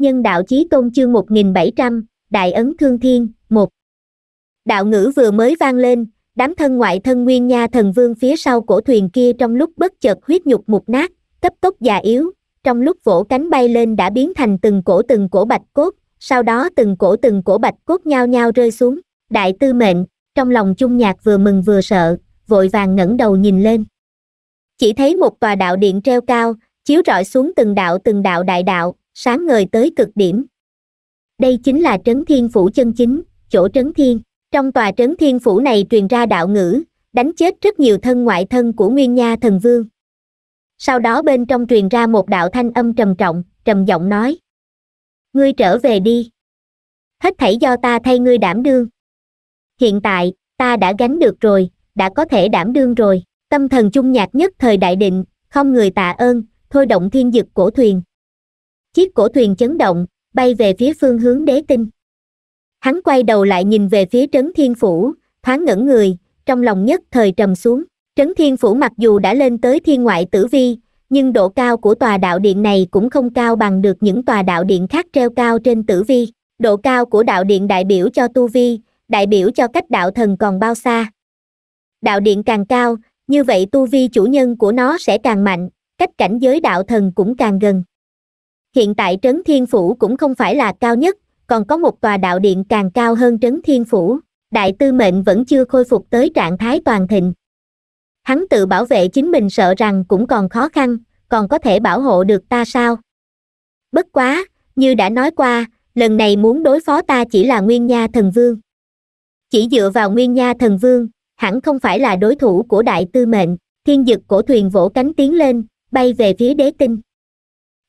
Nhân đạo chí tôn chương 1700, Đại ấn thương thiên, 1. Đạo ngữ vừa mới vang lên, đám thân ngoại thân nguyên nha thần vương phía sau cổ thuyền kia trong lúc bất chợt huyết nhục mục nát, cấp tốc già yếu, trong lúc vỗ cánh bay lên đã biến thành từng cổ từng cổ bạch cốt, sau đó từng cổ từng cổ bạch cốt nhau nhau rơi xuống, đại tư mệnh, trong lòng chung nhạc vừa mừng vừa sợ, vội vàng ngẩng đầu nhìn lên. Chỉ thấy một tòa đạo điện treo cao, chiếu rọi xuống từng đạo từng đạo đại đạo, sáng ngời tới cực điểm đây chính là trấn thiên phủ chân chính chỗ trấn thiên trong tòa trấn thiên phủ này truyền ra đạo ngữ đánh chết rất nhiều thân ngoại thân của nguyên nha thần vương sau đó bên trong truyền ra một đạo thanh âm trầm trọng trầm giọng nói ngươi trở về đi hết thảy do ta thay ngươi đảm đương hiện tại ta đã gánh được rồi đã có thể đảm đương rồi tâm thần chung nhạc nhất thời đại định không người tạ ơn thôi động thiên dực cổ thuyền chiếc cổ thuyền chấn động bay về phía phương hướng đế tinh hắn quay đầu lại nhìn về phía trấn thiên phủ thoáng ngẩn người trong lòng nhất thời trầm xuống trấn thiên phủ mặc dù đã lên tới thiên ngoại tử vi nhưng độ cao của tòa đạo điện này cũng không cao bằng được những tòa đạo điện khác treo cao trên tử vi độ cao của đạo điện đại biểu cho tu vi đại biểu cho cách đạo thần còn bao xa đạo điện càng cao như vậy tu vi chủ nhân của nó sẽ càng mạnh cách cảnh giới đạo thần cũng càng gần hiện tại trấn thiên phủ cũng không phải là cao nhất còn có một tòa đạo điện càng cao hơn trấn thiên phủ đại tư mệnh vẫn chưa khôi phục tới trạng thái toàn thịnh hắn tự bảo vệ chính mình sợ rằng cũng còn khó khăn còn có thể bảo hộ được ta sao bất quá như đã nói qua lần này muốn đối phó ta chỉ là nguyên nha thần vương chỉ dựa vào nguyên nha thần vương hẳn không phải là đối thủ của đại tư mệnh thiên dực cổ thuyền vỗ cánh tiến lên bay về phía đế tinh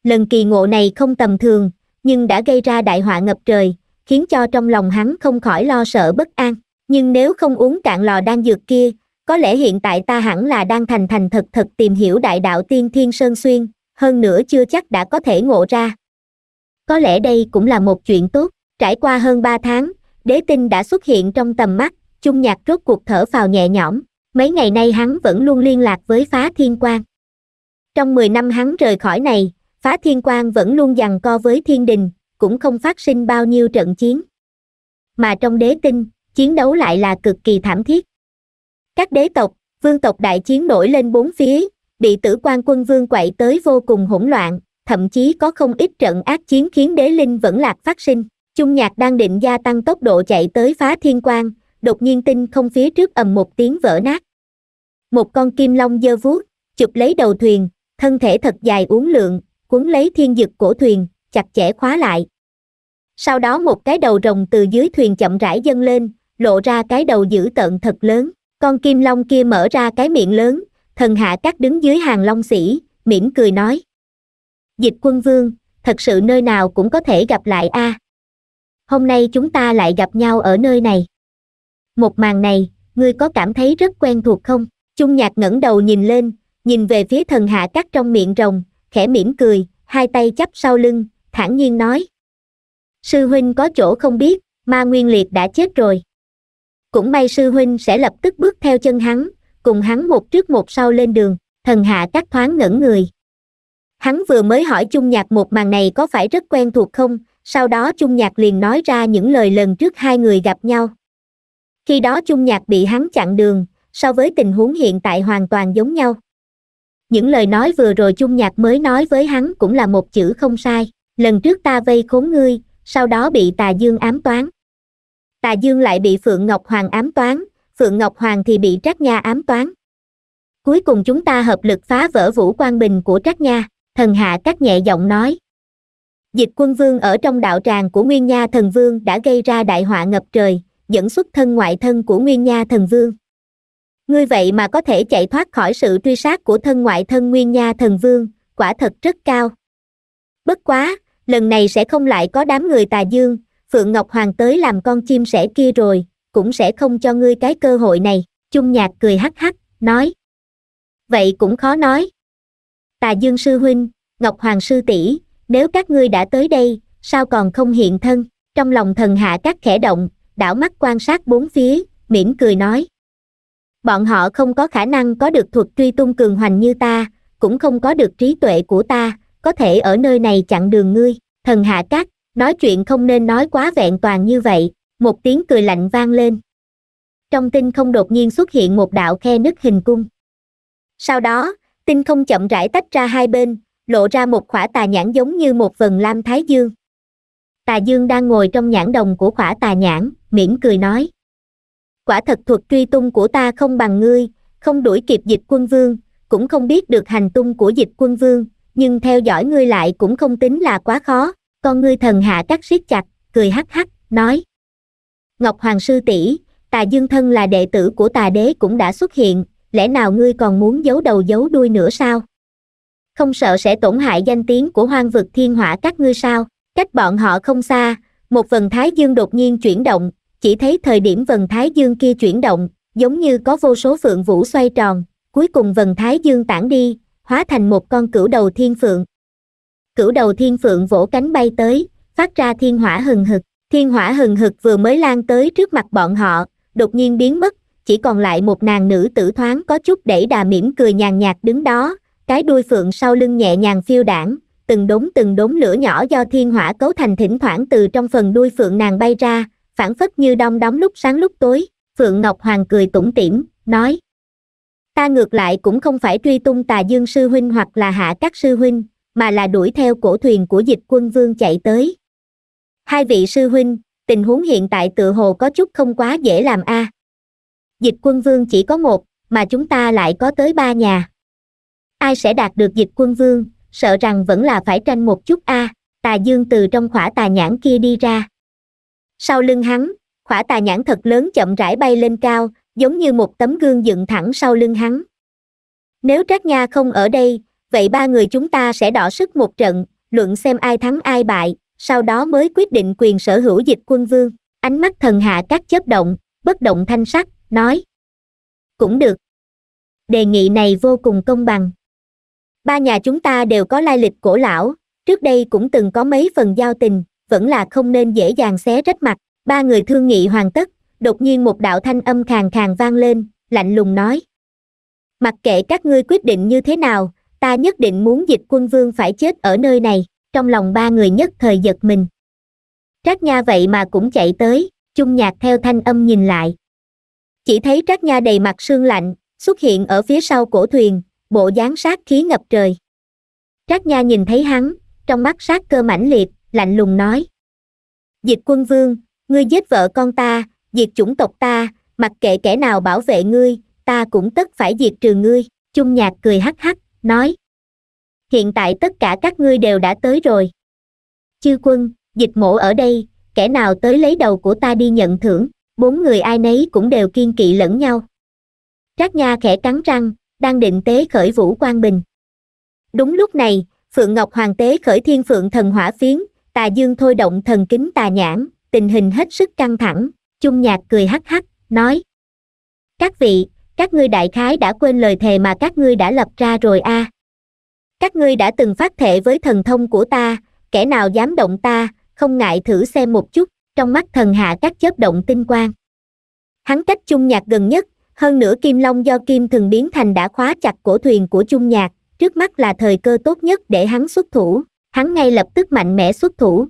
lần kỳ ngộ này không tầm thường nhưng đã gây ra đại họa ngập trời khiến cho trong lòng hắn không khỏi lo sợ bất an nhưng nếu không uống cạn lò đan dược kia có lẽ hiện tại ta hẳn là đang thành thành thật thật tìm hiểu đại đạo tiên thiên sơn xuyên hơn nữa chưa chắc đã có thể ngộ ra có lẽ đây cũng là một chuyện tốt trải qua hơn ba tháng đế tinh đã xuất hiện trong tầm mắt chung nhạc rốt cuộc thở phào nhẹ nhõm mấy ngày nay hắn vẫn luôn liên lạc với phá thiên quan trong mười năm hắn rời khỏi này phá thiên quan vẫn luôn giằng co với thiên đình, cũng không phát sinh bao nhiêu trận chiến. Mà trong đế tinh, chiến đấu lại là cực kỳ thảm thiết. Các đế tộc, vương tộc đại chiến nổi lên bốn phía, bị tử quan quân vương quậy tới vô cùng hỗn loạn, thậm chí có không ít trận ác chiến khiến đế linh vẫn lạc phát sinh. Trung nhạc đang định gia tăng tốc độ chạy tới phá thiên quan, đột nhiên tinh không phía trước ầm một tiếng vỡ nát. Một con kim long dơ vuốt, chụp lấy đầu thuyền, thân thể thật dài uốn lượn, quấn lấy thiên dực cổ thuyền, chặt chẽ khóa lại. Sau đó một cái đầu rồng từ dưới thuyền chậm rãi dâng lên, lộ ra cái đầu dữ tợn thật lớn, con kim long kia mở ra cái miệng lớn, thần hạ các đứng dưới hàng long sĩ, mỉm cười nói. Dịch quân vương, thật sự nơi nào cũng có thể gặp lại a. À. Hôm nay chúng ta lại gặp nhau ở nơi này. Một màn này, ngươi có cảm thấy rất quen thuộc không? Chung nhạc ngẩng đầu nhìn lên, nhìn về phía thần hạ các trong miệng rồng, khẽ mỉm cười, hai tay chắp sau lưng, thản nhiên nói. Sư huynh có chỗ không biết, ma nguyên liệt đã chết rồi. Cũng may sư huynh sẽ lập tức bước theo chân hắn, cùng hắn một trước một sau lên đường, thần hạ các thoáng ngẩn người. Hắn vừa mới hỏi chung nhạc một màn này có phải rất quen thuộc không, sau đó chung nhạc liền nói ra những lời lần trước hai người gặp nhau. Khi đó chung nhạc bị hắn chặn đường, so với tình huống hiện tại hoàn toàn giống nhau những lời nói vừa rồi chung nhạc mới nói với hắn cũng là một chữ không sai lần trước ta vây khốn ngươi sau đó bị tà dương ám toán tà dương lại bị phượng ngọc hoàng ám toán phượng ngọc hoàng thì bị trác nha ám toán cuối cùng chúng ta hợp lực phá vỡ vũ quan bình của trác nha thần hạ cắt nhẹ giọng nói dịch quân vương ở trong đạo tràng của nguyên nha thần vương đã gây ra đại họa ngập trời dẫn xuất thân ngoại thân của nguyên nha thần vương ngươi vậy mà có thể chạy thoát khỏi sự truy sát của thân ngoại thân nguyên nha thần vương quả thật rất cao bất quá lần này sẽ không lại có đám người tà dương phượng ngọc hoàng tới làm con chim sẻ kia rồi cũng sẽ không cho ngươi cái cơ hội này chung nhạc cười hắc hắc nói vậy cũng khó nói tà dương sư huynh ngọc hoàng sư tỷ nếu các ngươi đã tới đây sao còn không hiện thân trong lòng thần hạ các khẽ động đảo mắt quan sát bốn phía mỉm cười nói bọn họ không có khả năng có được thuật truy tung cường hoành như ta cũng không có được trí tuệ của ta có thể ở nơi này chặn đường ngươi thần hạ cát nói chuyện không nên nói quá vẹn toàn như vậy một tiếng cười lạnh vang lên trong tinh không đột nhiên xuất hiện một đạo khe nứt hình cung sau đó tinh không chậm rãi tách ra hai bên lộ ra một khỏa tà nhãn giống như một vần lam thái dương tà dương đang ngồi trong nhãn đồng của khỏa tà nhãn mỉm cười nói quả thật thuật truy tung của ta không bằng ngươi không đuổi kịp dịch quân vương cũng không biết được hành tung của dịch quân vương nhưng theo dõi ngươi lại cũng không tính là quá khó con ngươi thần hạ cắt siết chặt cười hắc hắc nói ngọc hoàng sư tỷ tà dương thân là đệ tử của tà đế cũng đã xuất hiện lẽ nào ngươi còn muốn giấu đầu giấu đuôi nữa sao không sợ sẽ tổn hại danh tiếng của hoang vực thiên hỏa các ngươi sao cách bọn họ không xa một vần thái dương đột nhiên chuyển động chỉ thấy thời điểm vần thái dương kia chuyển động, giống như có vô số phượng vũ xoay tròn, cuối cùng vần thái dương tản đi, hóa thành một con cửu đầu thiên phượng. Cửu đầu thiên phượng vỗ cánh bay tới, phát ra thiên hỏa hừng hực, thiên hỏa hừng hực vừa mới lan tới trước mặt bọn họ, đột nhiên biến mất, chỉ còn lại một nàng nữ tử thoáng có chút đẩy đà mỉm cười nhàn nhạt đứng đó, cái đuôi phượng sau lưng nhẹ nhàng phiêu đảng, từng đống từng đống lửa nhỏ do thiên hỏa cấu thành thỉnh thoảng từ trong phần đuôi phượng nàng bay ra, phản phất như đom đóng lúc sáng lúc tối, Phượng Ngọc Hoàng cười tủm tỉm, nói. Ta ngược lại cũng không phải truy tung tà dương sư huynh hoặc là hạ các sư huynh, mà là đuổi theo cổ thuyền của dịch quân vương chạy tới. Hai vị sư huynh, tình huống hiện tại tự hồ có chút không quá dễ làm a. À. Dịch quân vương chỉ có một, mà chúng ta lại có tới ba nhà. Ai sẽ đạt được dịch quân vương, sợ rằng vẫn là phải tranh một chút a. À. Tà dương từ trong khỏa tà nhãn kia đi ra sau lưng hắn khỏa tà nhãn thật lớn chậm rãi bay lên cao giống như một tấm gương dựng thẳng sau lưng hắn nếu trác nha không ở đây vậy ba người chúng ta sẽ đỏ sức một trận luận xem ai thắng ai bại sau đó mới quyết định quyền sở hữu dịch quân vương ánh mắt thần hạ các chớp động bất động thanh sắc nói cũng được đề nghị này vô cùng công bằng ba nhà chúng ta đều có lai lịch cổ lão trước đây cũng từng có mấy phần giao tình vẫn là không nên dễ dàng xé rách mặt ba người thương nghị hoàn tất đột nhiên một đạo thanh âm khàn khàn vang lên lạnh lùng nói mặc kệ các ngươi quyết định như thế nào ta nhất định muốn dịch quân vương phải chết ở nơi này trong lòng ba người nhất thời giật mình trác nha vậy mà cũng chạy tới chung nhạc theo thanh âm nhìn lại chỉ thấy trác nha đầy mặt sương lạnh xuất hiện ở phía sau cổ thuyền bộ dáng sát khí ngập trời trác nha nhìn thấy hắn trong mắt sát cơ mãnh liệt lạnh lùng nói diệt quân vương ngươi giết vợ con ta diệt chủng tộc ta mặc kệ kẻ nào bảo vệ ngươi ta cũng tất phải diệt trừ ngươi chung nhạc cười hắc hắc nói hiện tại tất cả các ngươi đều đã tới rồi chư quân dịch mổ ở đây kẻ nào tới lấy đầu của ta đi nhận thưởng bốn người ai nấy cũng đều kiên kỵ lẫn nhau trác nha khẽ cắn răng đang định tế khởi vũ quan bình đúng lúc này phượng ngọc hoàng tế khởi thiên phượng thần hỏa phiến tà dương thôi động thần kính tà nhãn, tình hình hết sức căng thẳng, chung nhạc cười hắc hắc, nói. Các vị, các ngươi đại khái đã quên lời thề mà các ngươi đã lập ra rồi a. À. Các ngươi đã từng phát thệ với thần thông của ta, kẻ nào dám động ta, không ngại thử xem một chút, trong mắt thần hạ các chớp động tinh quang. Hắn cách chung nhạc gần nhất, hơn nữa kim long do kim thường biến thành đã khóa chặt cổ thuyền của chung nhạc, trước mắt là thời cơ tốt nhất để hắn xuất thủ hắn ngay lập tức mạnh mẽ xuất thủ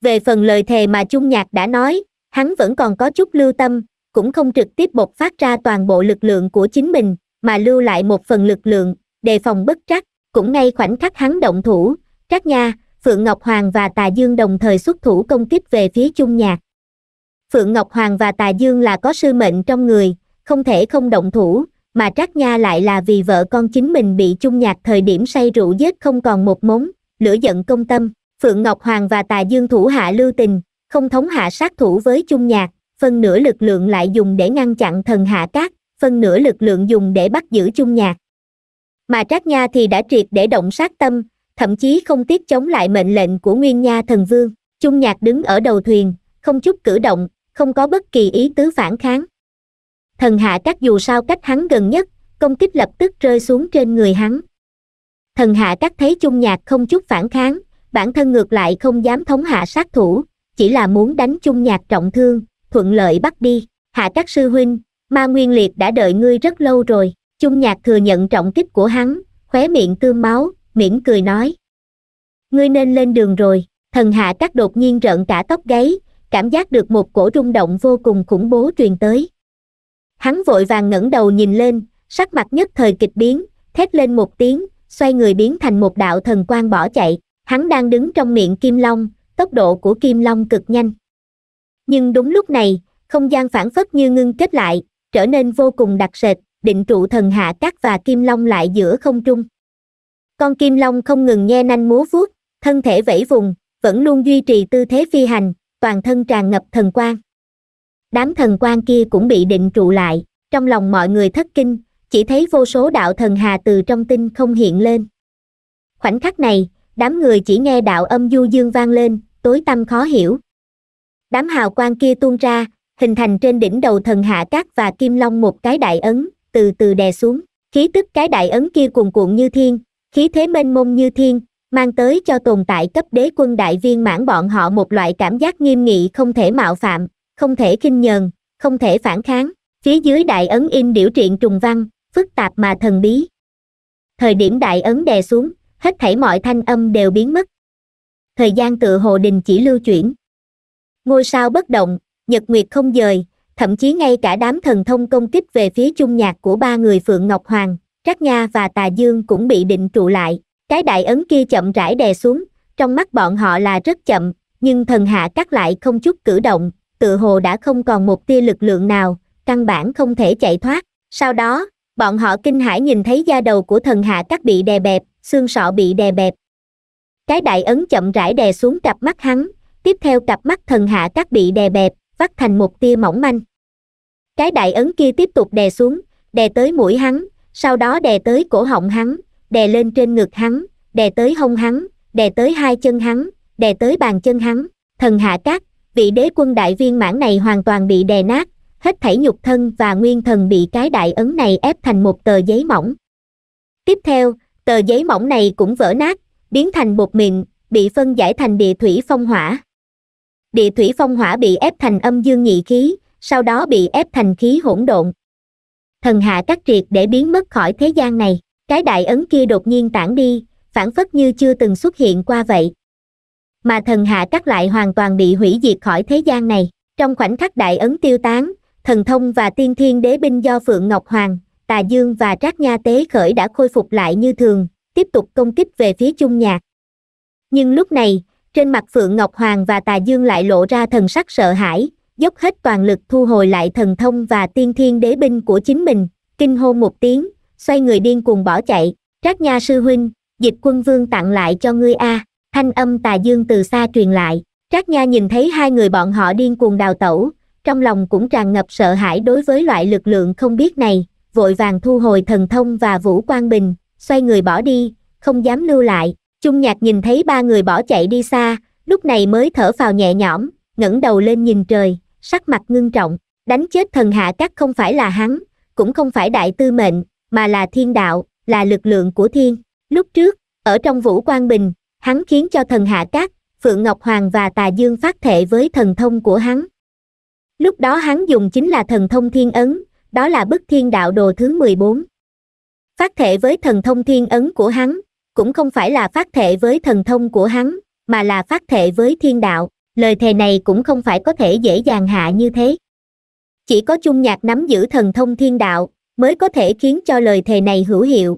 về phần lời thề mà trung nhạc đã nói hắn vẫn còn có chút lưu tâm cũng không trực tiếp bộc phát ra toàn bộ lực lượng của chính mình mà lưu lại một phần lực lượng đề phòng bất trắc cũng ngay khoảnh khắc hắn động thủ trác nha phượng ngọc hoàng và tà dương đồng thời xuất thủ công kích về phía trung nhạc phượng ngọc hoàng và tà dương là có sư mệnh trong người không thể không động thủ mà trác nha lại là vì vợ con chính mình bị trung nhạc thời điểm say rượu giết không còn một mống lửa giận công tâm phượng ngọc hoàng và tà dương thủ hạ lưu tình không thống hạ sát thủ với chung nhạc phân nửa lực lượng lại dùng để ngăn chặn thần hạ cát phân nửa lực lượng dùng để bắt giữ chung nhạc mà trác nha thì đã triệt để động sát tâm thậm chí không tiếc chống lại mệnh lệnh của nguyên nha thần vương chung nhạc đứng ở đầu thuyền không chút cử động không có bất kỳ ý tứ phản kháng thần hạ cát dù sao cách hắn gần nhất công kích lập tức rơi xuống trên người hắn thần hạ các thấy chung nhạc không chút phản kháng bản thân ngược lại không dám thống hạ sát thủ chỉ là muốn đánh chung nhạc trọng thương thuận lợi bắt đi hạ các sư huynh ma nguyên liệt đã đợi ngươi rất lâu rồi chung nhạc thừa nhận trọng kích của hắn khóe miệng tương máu mỉm cười nói ngươi nên lên đường rồi thần hạ các đột nhiên rợn cả tóc gáy cảm giác được một cổ rung động vô cùng khủng bố truyền tới hắn vội vàng ngẩng đầu nhìn lên sắc mặt nhất thời kịch biến thét lên một tiếng xoay người biến thành một đạo thần quang bỏ chạy, hắn đang đứng trong miệng kim long, tốc độ của kim long cực nhanh. Nhưng đúng lúc này, không gian phản phất như ngưng kết lại, trở nên vô cùng đặc sệt, định trụ thần hạ cát và kim long lại giữa không trung. Con kim long không ngừng nhe nanh múa vuốt, thân thể vẫy vùng, vẫn luôn duy trì tư thế phi hành, toàn thân tràn ngập thần quang. Đám thần quang kia cũng bị định trụ lại, trong lòng mọi người thất kinh, chỉ thấy vô số đạo thần hà từ trong tinh không hiện lên. Khoảnh khắc này, đám người chỉ nghe đạo âm du dương vang lên, tối tâm khó hiểu. Đám hào quang kia tuôn ra, hình thành trên đỉnh đầu thần hạ cát và kim long một cái đại ấn, từ từ đè xuống, khí tức cái đại ấn kia cuồn cuộn như thiên, khí thế mênh mông như thiên, mang tới cho tồn tại cấp đế quân đại viên mãn bọn họ một loại cảm giác nghiêm nghị không thể mạo phạm, không thể kinh nhờn, không thể phản kháng. Phía dưới đại ấn in điểu truyện trùng văn, phức tạp mà thần bí thời điểm đại ấn đè xuống hết thảy mọi thanh âm đều biến mất thời gian tự hồ đình chỉ lưu chuyển ngôi sao bất động nhật nguyệt không dời thậm chí ngay cả đám thần thông công kích về phía chung nhạc của ba người phượng ngọc hoàng trác nha và tà dương cũng bị định trụ lại cái đại ấn kia chậm rãi đè xuống trong mắt bọn họ là rất chậm nhưng thần hạ cắt lại không chút cử động tự hồ đã không còn một tia lực lượng nào căn bản không thể chạy thoát sau đó bọn họ kinh hãi nhìn thấy da đầu của thần hạ cắt bị đè bẹp xương sọ bị đè bẹp cái đại ấn chậm rãi đè xuống cặp mắt hắn tiếp theo cặp mắt thần hạ cắt bị đè bẹp vắt thành một tia mỏng manh cái đại ấn kia tiếp tục đè xuống đè tới mũi hắn sau đó đè tới cổ họng hắn đè lên trên ngực hắn đè tới hông hắn đè tới hai chân hắn đè tới bàn chân hắn thần hạ cát vị đế quân đại viên mãn này hoàn toàn bị đè nát hết thảy nhục thân và nguyên thần bị cái đại ấn này ép thành một tờ giấy mỏng tiếp theo tờ giấy mỏng này cũng vỡ nát biến thành bột mịn bị phân giải thành địa thủy phong hỏa địa thủy phong hỏa bị ép thành âm dương nhị khí sau đó bị ép thành khí hỗn độn thần hạ cắt triệt để biến mất khỏi thế gian này cái đại ấn kia đột nhiên tản đi phản phất như chưa từng xuất hiện qua vậy mà thần hạ cắt lại hoàn toàn bị hủy diệt khỏi thế gian này trong khoảnh khắc đại ấn tiêu tán thần thông và tiên thiên đế binh do Phượng Ngọc Hoàng, Tà Dương và Trác Nha Tế Khởi đã khôi phục lại như thường, tiếp tục công kích về phía chung nhạc. Nhưng lúc này, trên mặt Phượng Ngọc Hoàng và Tà Dương lại lộ ra thần sắc sợ hãi, dốc hết toàn lực thu hồi lại thần thông và tiên thiên đế binh của chính mình, kinh hô một tiếng, xoay người điên cuồng bỏ chạy, Trác Nha Sư Huynh, dịch quân vương tặng lại cho ngươi a thanh âm Tà Dương từ xa truyền lại, Trác Nha nhìn thấy hai người bọn họ điên cuồng đào tẩu, trong lòng cũng tràn ngập sợ hãi đối với loại lực lượng không biết này, vội vàng thu hồi thần thông và vũ quan bình, xoay người bỏ đi, không dám lưu lại. trung nhạc nhìn thấy ba người bỏ chạy đi xa, lúc này mới thở phào nhẹ nhõm, ngẩng đầu lên nhìn trời, sắc mặt ngưng trọng, đánh chết thần hạ các không phải là hắn, cũng không phải đại tư mệnh, mà là thiên đạo, là lực lượng của thiên. Lúc trước, ở trong vũ quan bình, hắn khiến cho thần hạ các, Phượng Ngọc Hoàng và Tà Dương phát thệ với thần thông của hắn, lúc đó hắn dùng chính là thần thông thiên ấn đó là bức thiên đạo đồ thứ mười bốn phát thể với thần thông thiên ấn của hắn cũng không phải là phát thể với thần thông của hắn mà là phát thể với thiên đạo lời thề này cũng không phải có thể dễ dàng hạ như thế chỉ có chung nhạc nắm giữ thần thông thiên đạo mới có thể khiến cho lời thề này hữu hiệu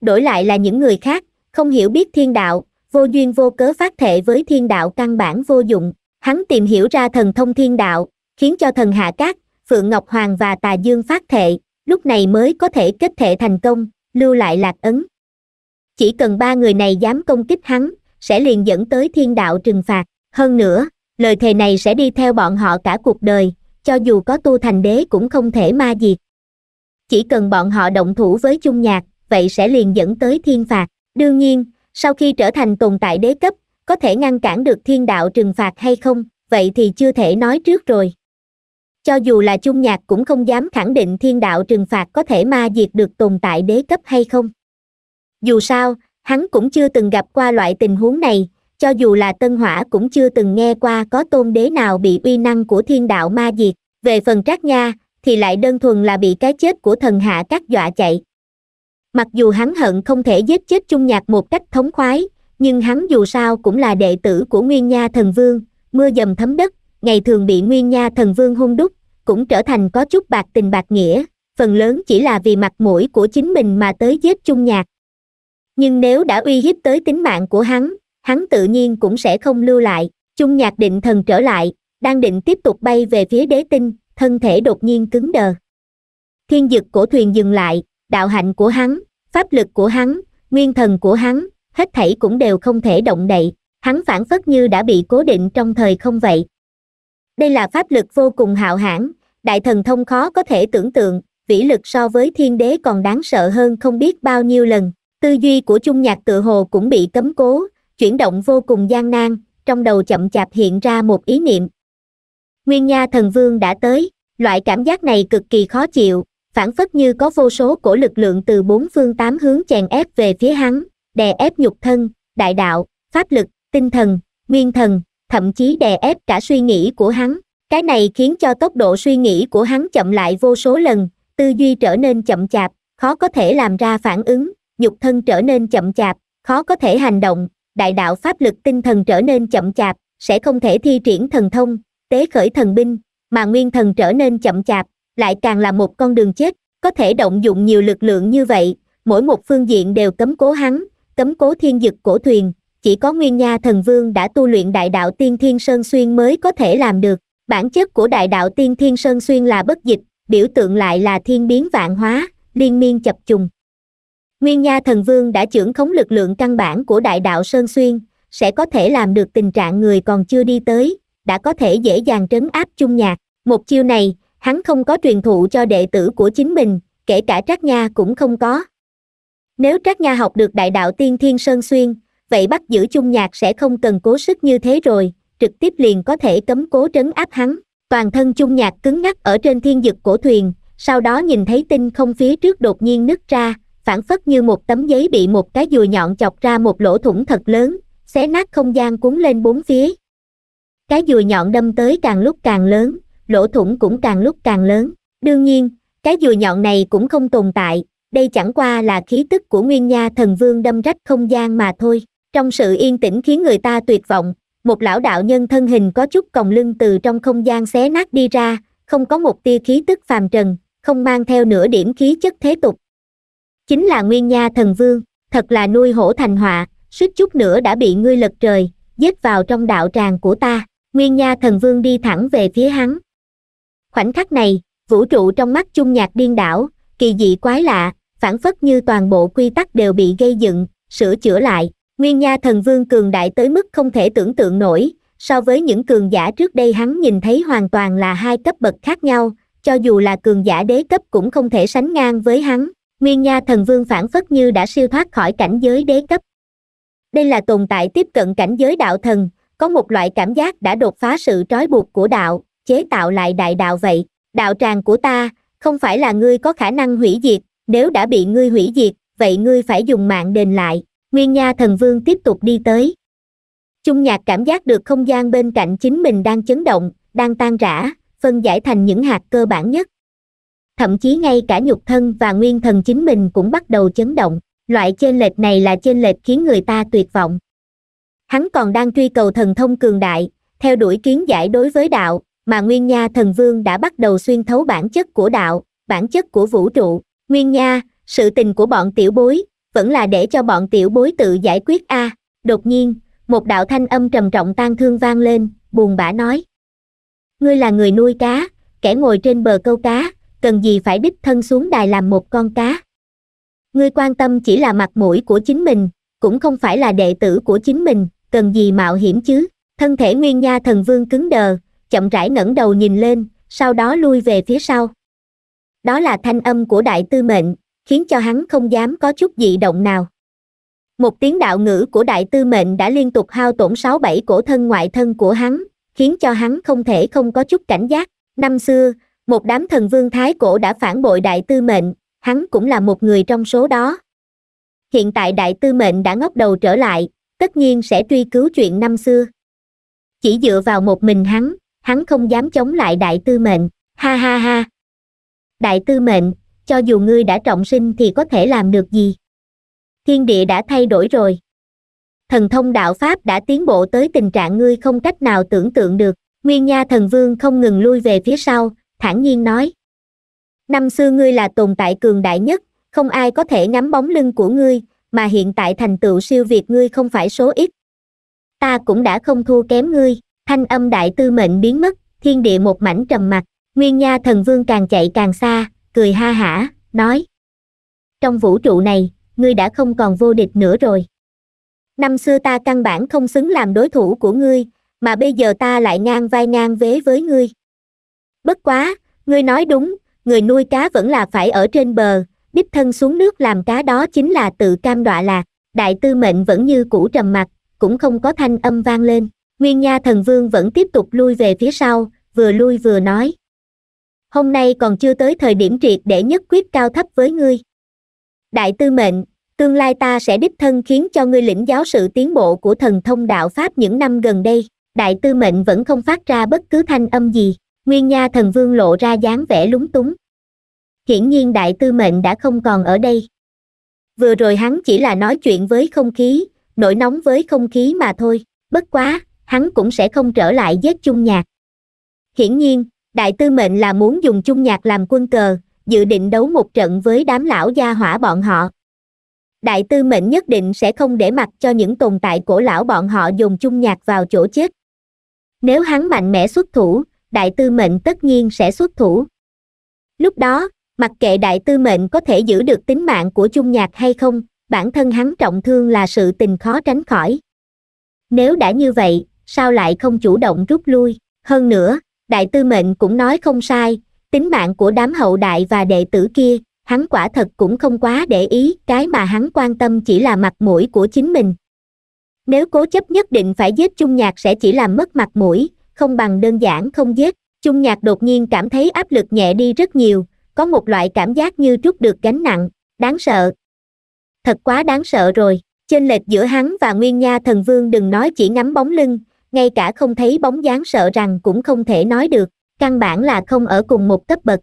đổi lại là những người khác không hiểu biết thiên đạo vô duyên vô cớ phát thể với thiên đạo căn bản vô dụng hắn tìm hiểu ra thần thông thiên đạo khiến cho thần hạ cát phượng ngọc hoàng và tà dương phát thệ lúc này mới có thể kết thể thành công lưu lại lạc ấn chỉ cần ba người này dám công kích hắn sẽ liền dẫn tới thiên đạo trừng phạt hơn nữa lời thề này sẽ đi theo bọn họ cả cuộc đời cho dù có tu thành đế cũng không thể ma diệt chỉ cần bọn họ động thủ với chung nhạc vậy sẽ liền dẫn tới thiên phạt đương nhiên sau khi trở thành tồn tại đế cấp có thể ngăn cản được thiên đạo trừng phạt hay không vậy thì chưa thể nói trước rồi cho dù là chung nhạc cũng không dám khẳng định thiên đạo trừng phạt có thể ma diệt được tồn tại đế cấp hay không dù sao hắn cũng chưa từng gặp qua loại tình huống này cho dù là tân hỏa cũng chưa từng nghe qua có tôn đế nào bị uy năng của thiên đạo ma diệt về phần trác nha thì lại đơn thuần là bị cái chết của thần hạ các dọa chạy mặc dù hắn hận không thể giết chết chung nhạc một cách thống khoái nhưng hắn dù sao cũng là đệ tử của nguyên nha thần vương mưa dầm thấm đất ngày thường bị nguyên nha thần vương hung đúc cũng trở thành có chút bạc tình bạc nghĩa phần lớn chỉ là vì mặt mũi của chính mình mà tới giết chung nhạc nhưng nếu đã uy hiếp tới tính mạng của hắn hắn tự nhiên cũng sẽ không lưu lại chung nhạc định thần trở lại đang định tiếp tục bay về phía đế tinh thân thể đột nhiên cứng đờ thiên dực cổ thuyền dừng lại đạo hạnh của hắn pháp lực của hắn nguyên thần của hắn hết thảy cũng đều không thể động đậy hắn phản phất như đã bị cố định trong thời không vậy đây là pháp lực vô cùng hạo hãn đại thần thông khó có thể tưởng tượng vĩ lực so với thiên đế còn đáng sợ hơn không biết bao nhiêu lần tư duy của chung nhạc tự hồ cũng bị cấm cố chuyển động vô cùng gian nan trong đầu chậm chạp hiện ra một ý niệm nguyên nha thần vương đã tới loại cảm giác này cực kỳ khó chịu phản phất như có vô số cổ lực lượng từ bốn phương tám hướng chèn ép về phía hắn đè ép nhục thân đại đạo pháp lực tinh thần nguyên thần thậm chí đè ép cả suy nghĩ của hắn cái này khiến cho tốc độ suy nghĩ của hắn chậm lại vô số lần tư duy trở nên chậm chạp khó có thể làm ra phản ứng nhục thân trở nên chậm chạp khó có thể hành động đại đạo pháp lực tinh thần trở nên chậm chạp sẽ không thể thi triển thần thông tế khởi thần binh mà nguyên thần trở nên chậm chạp lại càng là một con đường chết có thể động dụng nhiều lực lượng như vậy mỗi một phương diện đều cấm cố hắn cấm cố thiên dực cổ thuyền chỉ có nguyên nha thần vương đã tu luyện đại đạo tiên thiên sơn xuyên mới có thể làm được bản chất của đại đạo tiên thiên sơn xuyên là bất dịch biểu tượng lại là thiên biến vạn hóa liên miên chập trùng nguyên nha thần vương đã trưởng khống lực lượng căn bản của đại đạo sơn xuyên sẽ có thể làm được tình trạng người còn chưa đi tới đã có thể dễ dàng trấn áp chung nhạc một chiêu này hắn không có truyền thụ cho đệ tử của chính mình kể cả trác nha cũng không có nếu trác nha học được đại đạo tiên thiên sơn xuyên vậy bắt giữ chung nhạc sẽ không cần cố sức như thế rồi trực tiếp liền có thể cấm cố trấn áp hắn toàn thân chung nhạc cứng ngắc ở trên thiên dực cổ thuyền sau đó nhìn thấy tinh không phía trước đột nhiên nứt ra phản phất như một tấm giấy bị một cái dùi nhọn chọc ra một lỗ thủng thật lớn xé nát không gian cuốn lên bốn phía cái dùi nhọn đâm tới càng lúc càng lớn lỗ thủng cũng càng lúc càng lớn đương nhiên cái dùi nhọn này cũng không tồn tại đây chẳng qua là khí tức của nguyên nha thần vương đâm rách không gian mà thôi trong sự yên tĩnh khiến người ta tuyệt vọng một lão đạo nhân thân hình có chút còng lưng từ trong không gian xé nát đi ra không có một tia khí tức phàm trần không mang theo nửa điểm khí chất thế tục chính là nguyên nha thần vương thật là nuôi hổ thành họa suýt chút nữa đã bị ngươi lật trời giết vào trong đạo tràng của ta nguyên nha thần vương đi thẳng về phía hắn khoảnh khắc này vũ trụ trong mắt chung nhạc điên đảo kỳ dị quái lạ phản phất như toàn bộ quy tắc đều bị gây dựng sửa chữa lại Nguyên Nha thần vương cường đại tới mức không thể tưởng tượng nổi, so với những cường giả trước đây hắn nhìn thấy hoàn toàn là hai cấp bậc khác nhau, cho dù là cường giả đế cấp cũng không thể sánh ngang với hắn. Nguyên Nha thần vương phản phất như đã siêu thoát khỏi cảnh giới đế cấp. Đây là tồn tại tiếp cận cảnh giới đạo thần, có một loại cảm giác đã đột phá sự trói buộc của đạo, chế tạo lại đại đạo vậy. Đạo tràng của ta, không phải là ngươi có khả năng hủy diệt, nếu đã bị ngươi hủy diệt, vậy ngươi phải dùng mạng đền lại nguyên nha thần vương tiếp tục đi tới chung nhạc cảm giác được không gian bên cạnh chính mình đang chấn động đang tan rã phân giải thành những hạt cơ bản nhất thậm chí ngay cả nhục thân và nguyên thần chính mình cũng bắt đầu chấn động loại trên lệch này là trên lệch khiến người ta tuyệt vọng hắn còn đang truy cầu thần thông cường đại theo đuổi kiến giải đối với đạo mà nguyên nha thần vương đã bắt đầu xuyên thấu bản chất của đạo bản chất của vũ trụ nguyên nha sự tình của bọn tiểu bối vẫn là để cho bọn tiểu bối tự giải quyết a à. đột nhiên một đạo thanh âm trầm trọng tang thương vang lên buồn bã nói ngươi là người nuôi cá kẻ ngồi trên bờ câu cá cần gì phải đích thân xuống đài làm một con cá ngươi quan tâm chỉ là mặt mũi của chính mình cũng không phải là đệ tử của chính mình cần gì mạo hiểm chứ thân thể nguyên nha thần vương cứng đờ chậm rãi ngẩng đầu nhìn lên sau đó lui về phía sau đó là thanh âm của đại tư mệnh khiến cho hắn không dám có chút dị động nào một tiếng đạo ngữ của đại tư mệnh đã liên tục hao tổn sáu bảy cổ thân ngoại thân của hắn khiến cho hắn không thể không có chút cảnh giác năm xưa một đám thần vương thái cổ đã phản bội đại tư mệnh hắn cũng là một người trong số đó hiện tại đại tư mệnh đã ngóc đầu trở lại tất nhiên sẽ truy cứu chuyện năm xưa chỉ dựa vào một mình hắn hắn không dám chống lại đại tư mệnh ha ha ha đại tư mệnh cho dù ngươi đã trọng sinh thì có thể làm được gì thiên địa đã thay đổi rồi thần thông đạo pháp đã tiến bộ tới tình trạng ngươi không cách nào tưởng tượng được nguyên nha thần vương không ngừng lui về phía sau thản nhiên nói năm xưa ngươi là tồn tại cường đại nhất không ai có thể ngắm bóng lưng của ngươi mà hiện tại thành tựu siêu việt ngươi không phải số ít ta cũng đã không thua kém ngươi thanh âm đại tư mệnh biến mất thiên địa một mảnh trầm mặc nguyên nha thần vương càng chạy càng xa cười ha hả, nói. Trong vũ trụ này, ngươi đã không còn vô địch nữa rồi. Năm xưa ta căn bản không xứng làm đối thủ của ngươi, mà bây giờ ta lại ngang vai ngang vế với ngươi. Bất quá, ngươi nói đúng, người nuôi cá vẫn là phải ở trên bờ, đích thân xuống nước làm cá đó chính là tự cam đọa lạc. Đại tư mệnh vẫn như cũ trầm mặc cũng không có thanh âm vang lên. Nguyên Nha Thần Vương vẫn tiếp tục lui về phía sau, vừa lui vừa nói hôm nay còn chưa tới thời điểm triệt để nhất quyết cao thấp với ngươi đại tư mệnh tương lai ta sẽ đích thân khiến cho ngươi lĩnh giáo sự tiến bộ của thần thông đạo pháp những năm gần đây đại tư mệnh vẫn không phát ra bất cứ thanh âm gì nguyên nha thần vương lộ ra dáng vẻ lúng túng hiển nhiên đại tư mệnh đã không còn ở đây vừa rồi hắn chỉ là nói chuyện với không khí nổi nóng với không khí mà thôi bất quá hắn cũng sẽ không trở lại giết chung nhạc hiển nhiên đại tư mệnh là muốn dùng chung nhạc làm quân cờ dự định đấu một trận với đám lão gia hỏa bọn họ đại tư mệnh nhất định sẽ không để mặc cho những tồn tại cổ lão bọn họ dùng chung nhạc vào chỗ chết nếu hắn mạnh mẽ xuất thủ đại tư mệnh tất nhiên sẽ xuất thủ lúc đó mặc kệ đại tư mệnh có thể giữ được tính mạng của chung nhạc hay không bản thân hắn trọng thương là sự tình khó tránh khỏi nếu đã như vậy sao lại không chủ động rút lui hơn nữa đại tư mệnh cũng nói không sai, tính mạng của đám hậu đại và đệ tử kia, hắn quả thật cũng không quá để ý, cái mà hắn quan tâm chỉ là mặt mũi của chính mình. Nếu cố chấp nhất định phải giết chung nhạc sẽ chỉ làm mất mặt mũi, không bằng đơn giản không giết, chung nhạc đột nhiên cảm thấy áp lực nhẹ đi rất nhiều, có một loại cảm giác như trút được gánh nặng, đáng sợ. Thật quá đáng sợ rồi, trên lệch giữa hắn và Nguyên Nha Thần Vương đừng nói chỉ ngắm bóng lưng, ngay cả không thấy bóng dáng sợ rằng cũng không thể nói được căn bản là không ở cùng một cấp bậc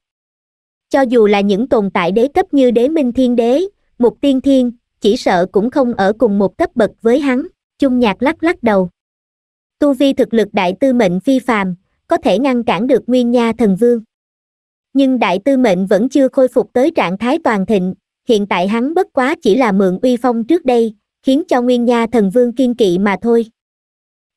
cho dù là những tồn tại đế cấp như đế minh thiên đế mục tiên thiên chỉ sợ cũng không ở cùng một cấp bậc với hắn chung nhạc lắc lắc đầu tu vi thực lực đại tư mệnh phi phàm có thể ngăn cản được nguyên nha thần vương nhưng đại tư mệnh vẫn chưa khôi phục tới trạng thái toàn thịnh hiện tại hắn bất quá chỉ là mượn uy phong trước đây khiến cho nguyên nha thần vương kiên kỵ mà thôi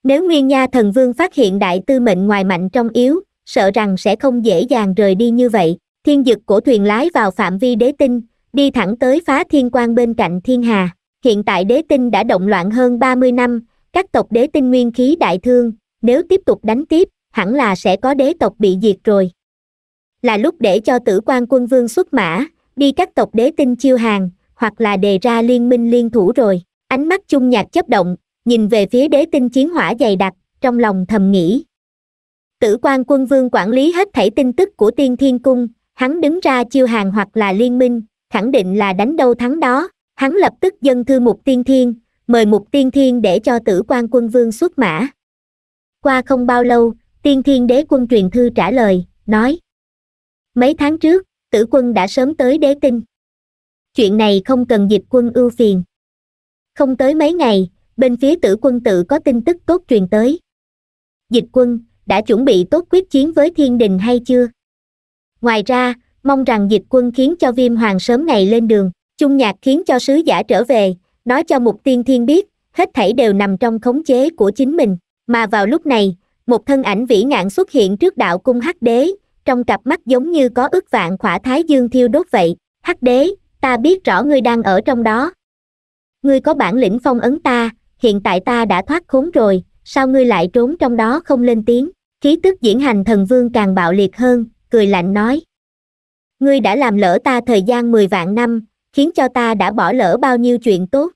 nếu Nguyên Nha Thần Vương phát hiện đại tư mệnh ngoài mạnh trong yếu, sợ rằng sẽ không dễ dàng rời đi như vậy. Thiên dực của thuyền lái vào phạm vi đế tinh, đi thẳng tới phá thiên quan bên cạnh thiên hà. Hiện tại đế tinh đã động loạn hơn 30 năm, các tộc đế tinh nguyên khí đại thương, nếu tiếp tục đánh tiếp, hẳn là sẽ có đế tộc bị diệt rồi. Là lúc để cho tử quan quân vương xuất mã, đi các tộc đế tinh chiêu hàng, hoặc là đề ra liên minh liên thủ rồi. Ánh mắt chung nhạc chấp động, nhìn về phía đế tinh chiến hỏa dày đặc trong lòng thầm nghĩ tử quan quân vương quản lý hết thảy tin tức của tiên thiên cung hắn đứng ra chiêu hàng hoặc là liên minh khẳng định là đánh đâu thắng đó hắn lập tức dân thư mục tiên thiên mời mục tiên thiên để cho tử quan quân vương xuất mã qua không bao lâu tiên thiên đế quân truyền thư trả lời nói mấy tháng trước tử quân đã sớm tới đế tinh chuyện này không cần dịch quân ưu phiền không tới mấy ngày bên phía tử quân tự có tin tức tốt truyền tới dịch quân đã chuẩn bị tốt quyết chiến với thiên đình hay chưa ngoài ra mong rằng dịch quân khiến cho viêm hoàng sớm ngày lên đường chung nhạc khiến cho sứ giả trở về nói cho mục tiên thiên biết hết thảy đều nằm trong khống chế của chính mình mà vào lúc này một thân ảnh vĩ ngạn xuất hiện trước đạo cung hắc đế trong cặp mắt giống như có ước vạn khỏa thái dương thiêu đốt vậy hắc đế ta biết rõ ngươi đang ở trong đó ngươi có bản lĩnh phong ấn ta hiện tại ta đã thoát khốn rồi sao ngươi lại trốn trong đó không lên tiếng khí tức diễn hành thần vương càng bạo liệt hơn cười lạnh nói ngươi đã làm lỡ ta thời gian mười vạn năm khiến cho ta đã bỏ lỡ bao nhiêu chuyện tốt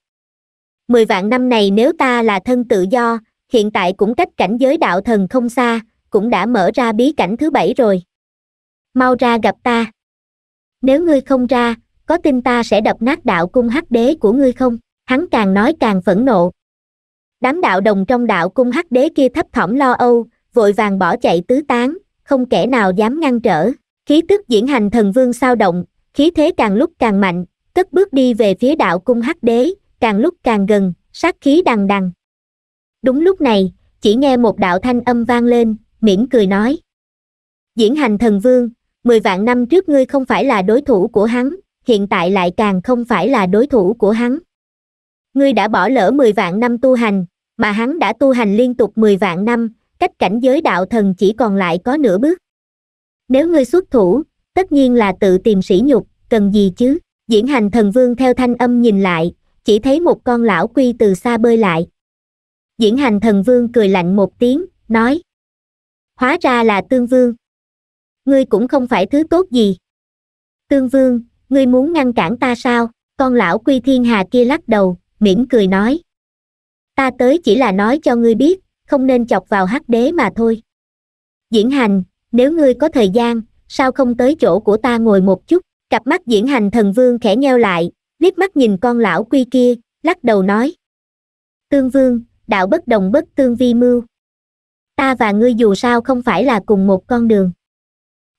mười vạn năm này nếu ta là thân tự do hiện tại cũng cách cảnh giới đạo thần không xa cũng đã mở ra bí cảnh thứ bảy rồi mau ra gặp ta nếu ngươi không ra có tin ta sẽ đập nát đạo cung hắc đế của ngươi không hắn càng nói càng phẫn nộ đám đạo đồng trong đạo cung hắc đế kia thấp thỏm lo âu vội vàng bỏ chạy tứ tán không kẻ nào dám ngăn trở khí tức diễn hành thần vương sao động khí thế càng lúc càng mạnh cất bước đi về phía đạo cung hắc đế càng lúc càng gần sát khí đằng đằng đúng lúc này chỉ nghe một đạo thanh âm vang lên mỉm cười nói diễn hành thần vương mười vạn năm trước ngươi không phải là đối thủ của hắn hiện tại lại càng không phải là đối thủ của hắn ngươi đã bỏ lỡ mười vạn năm tu hành mà hắn đã tu hành liên tục mười vạn năm cách cảnh giới đạo thần chỉ còn lại có nửa bước nếu ngươi xuất thủ tất nhiên là tự tìm sỉ nhục cần gì chứ diễn hành thần vương theo thanh âm nhìn lại chỉ thấy một con lão quy từ xa bơi lại diễn hành thần vương cười lạnh một tiếng nói hóa ra là tương vương ngươi cũng không phải thứ tốt gì tương vương ngươi muốn ngăn cản ta sao con lão quy thiên hà kia lắc đầu mỉm cười nói ta tới chỉ là nói cho ngươi biết không nên chọc vào hắc đế mà thôi diễn hành nếu ngươi có thời gian sao không tới chỗ của ta ngồi một chút cặp mắt diễn hành thần vương khẽ nheo lại liếc mắt nhìn con lão quy kia lắc đầu nói tương vương đạo bất đồng bất tương vi mưu ta và ngươi dù sao không phải là cùng một con đường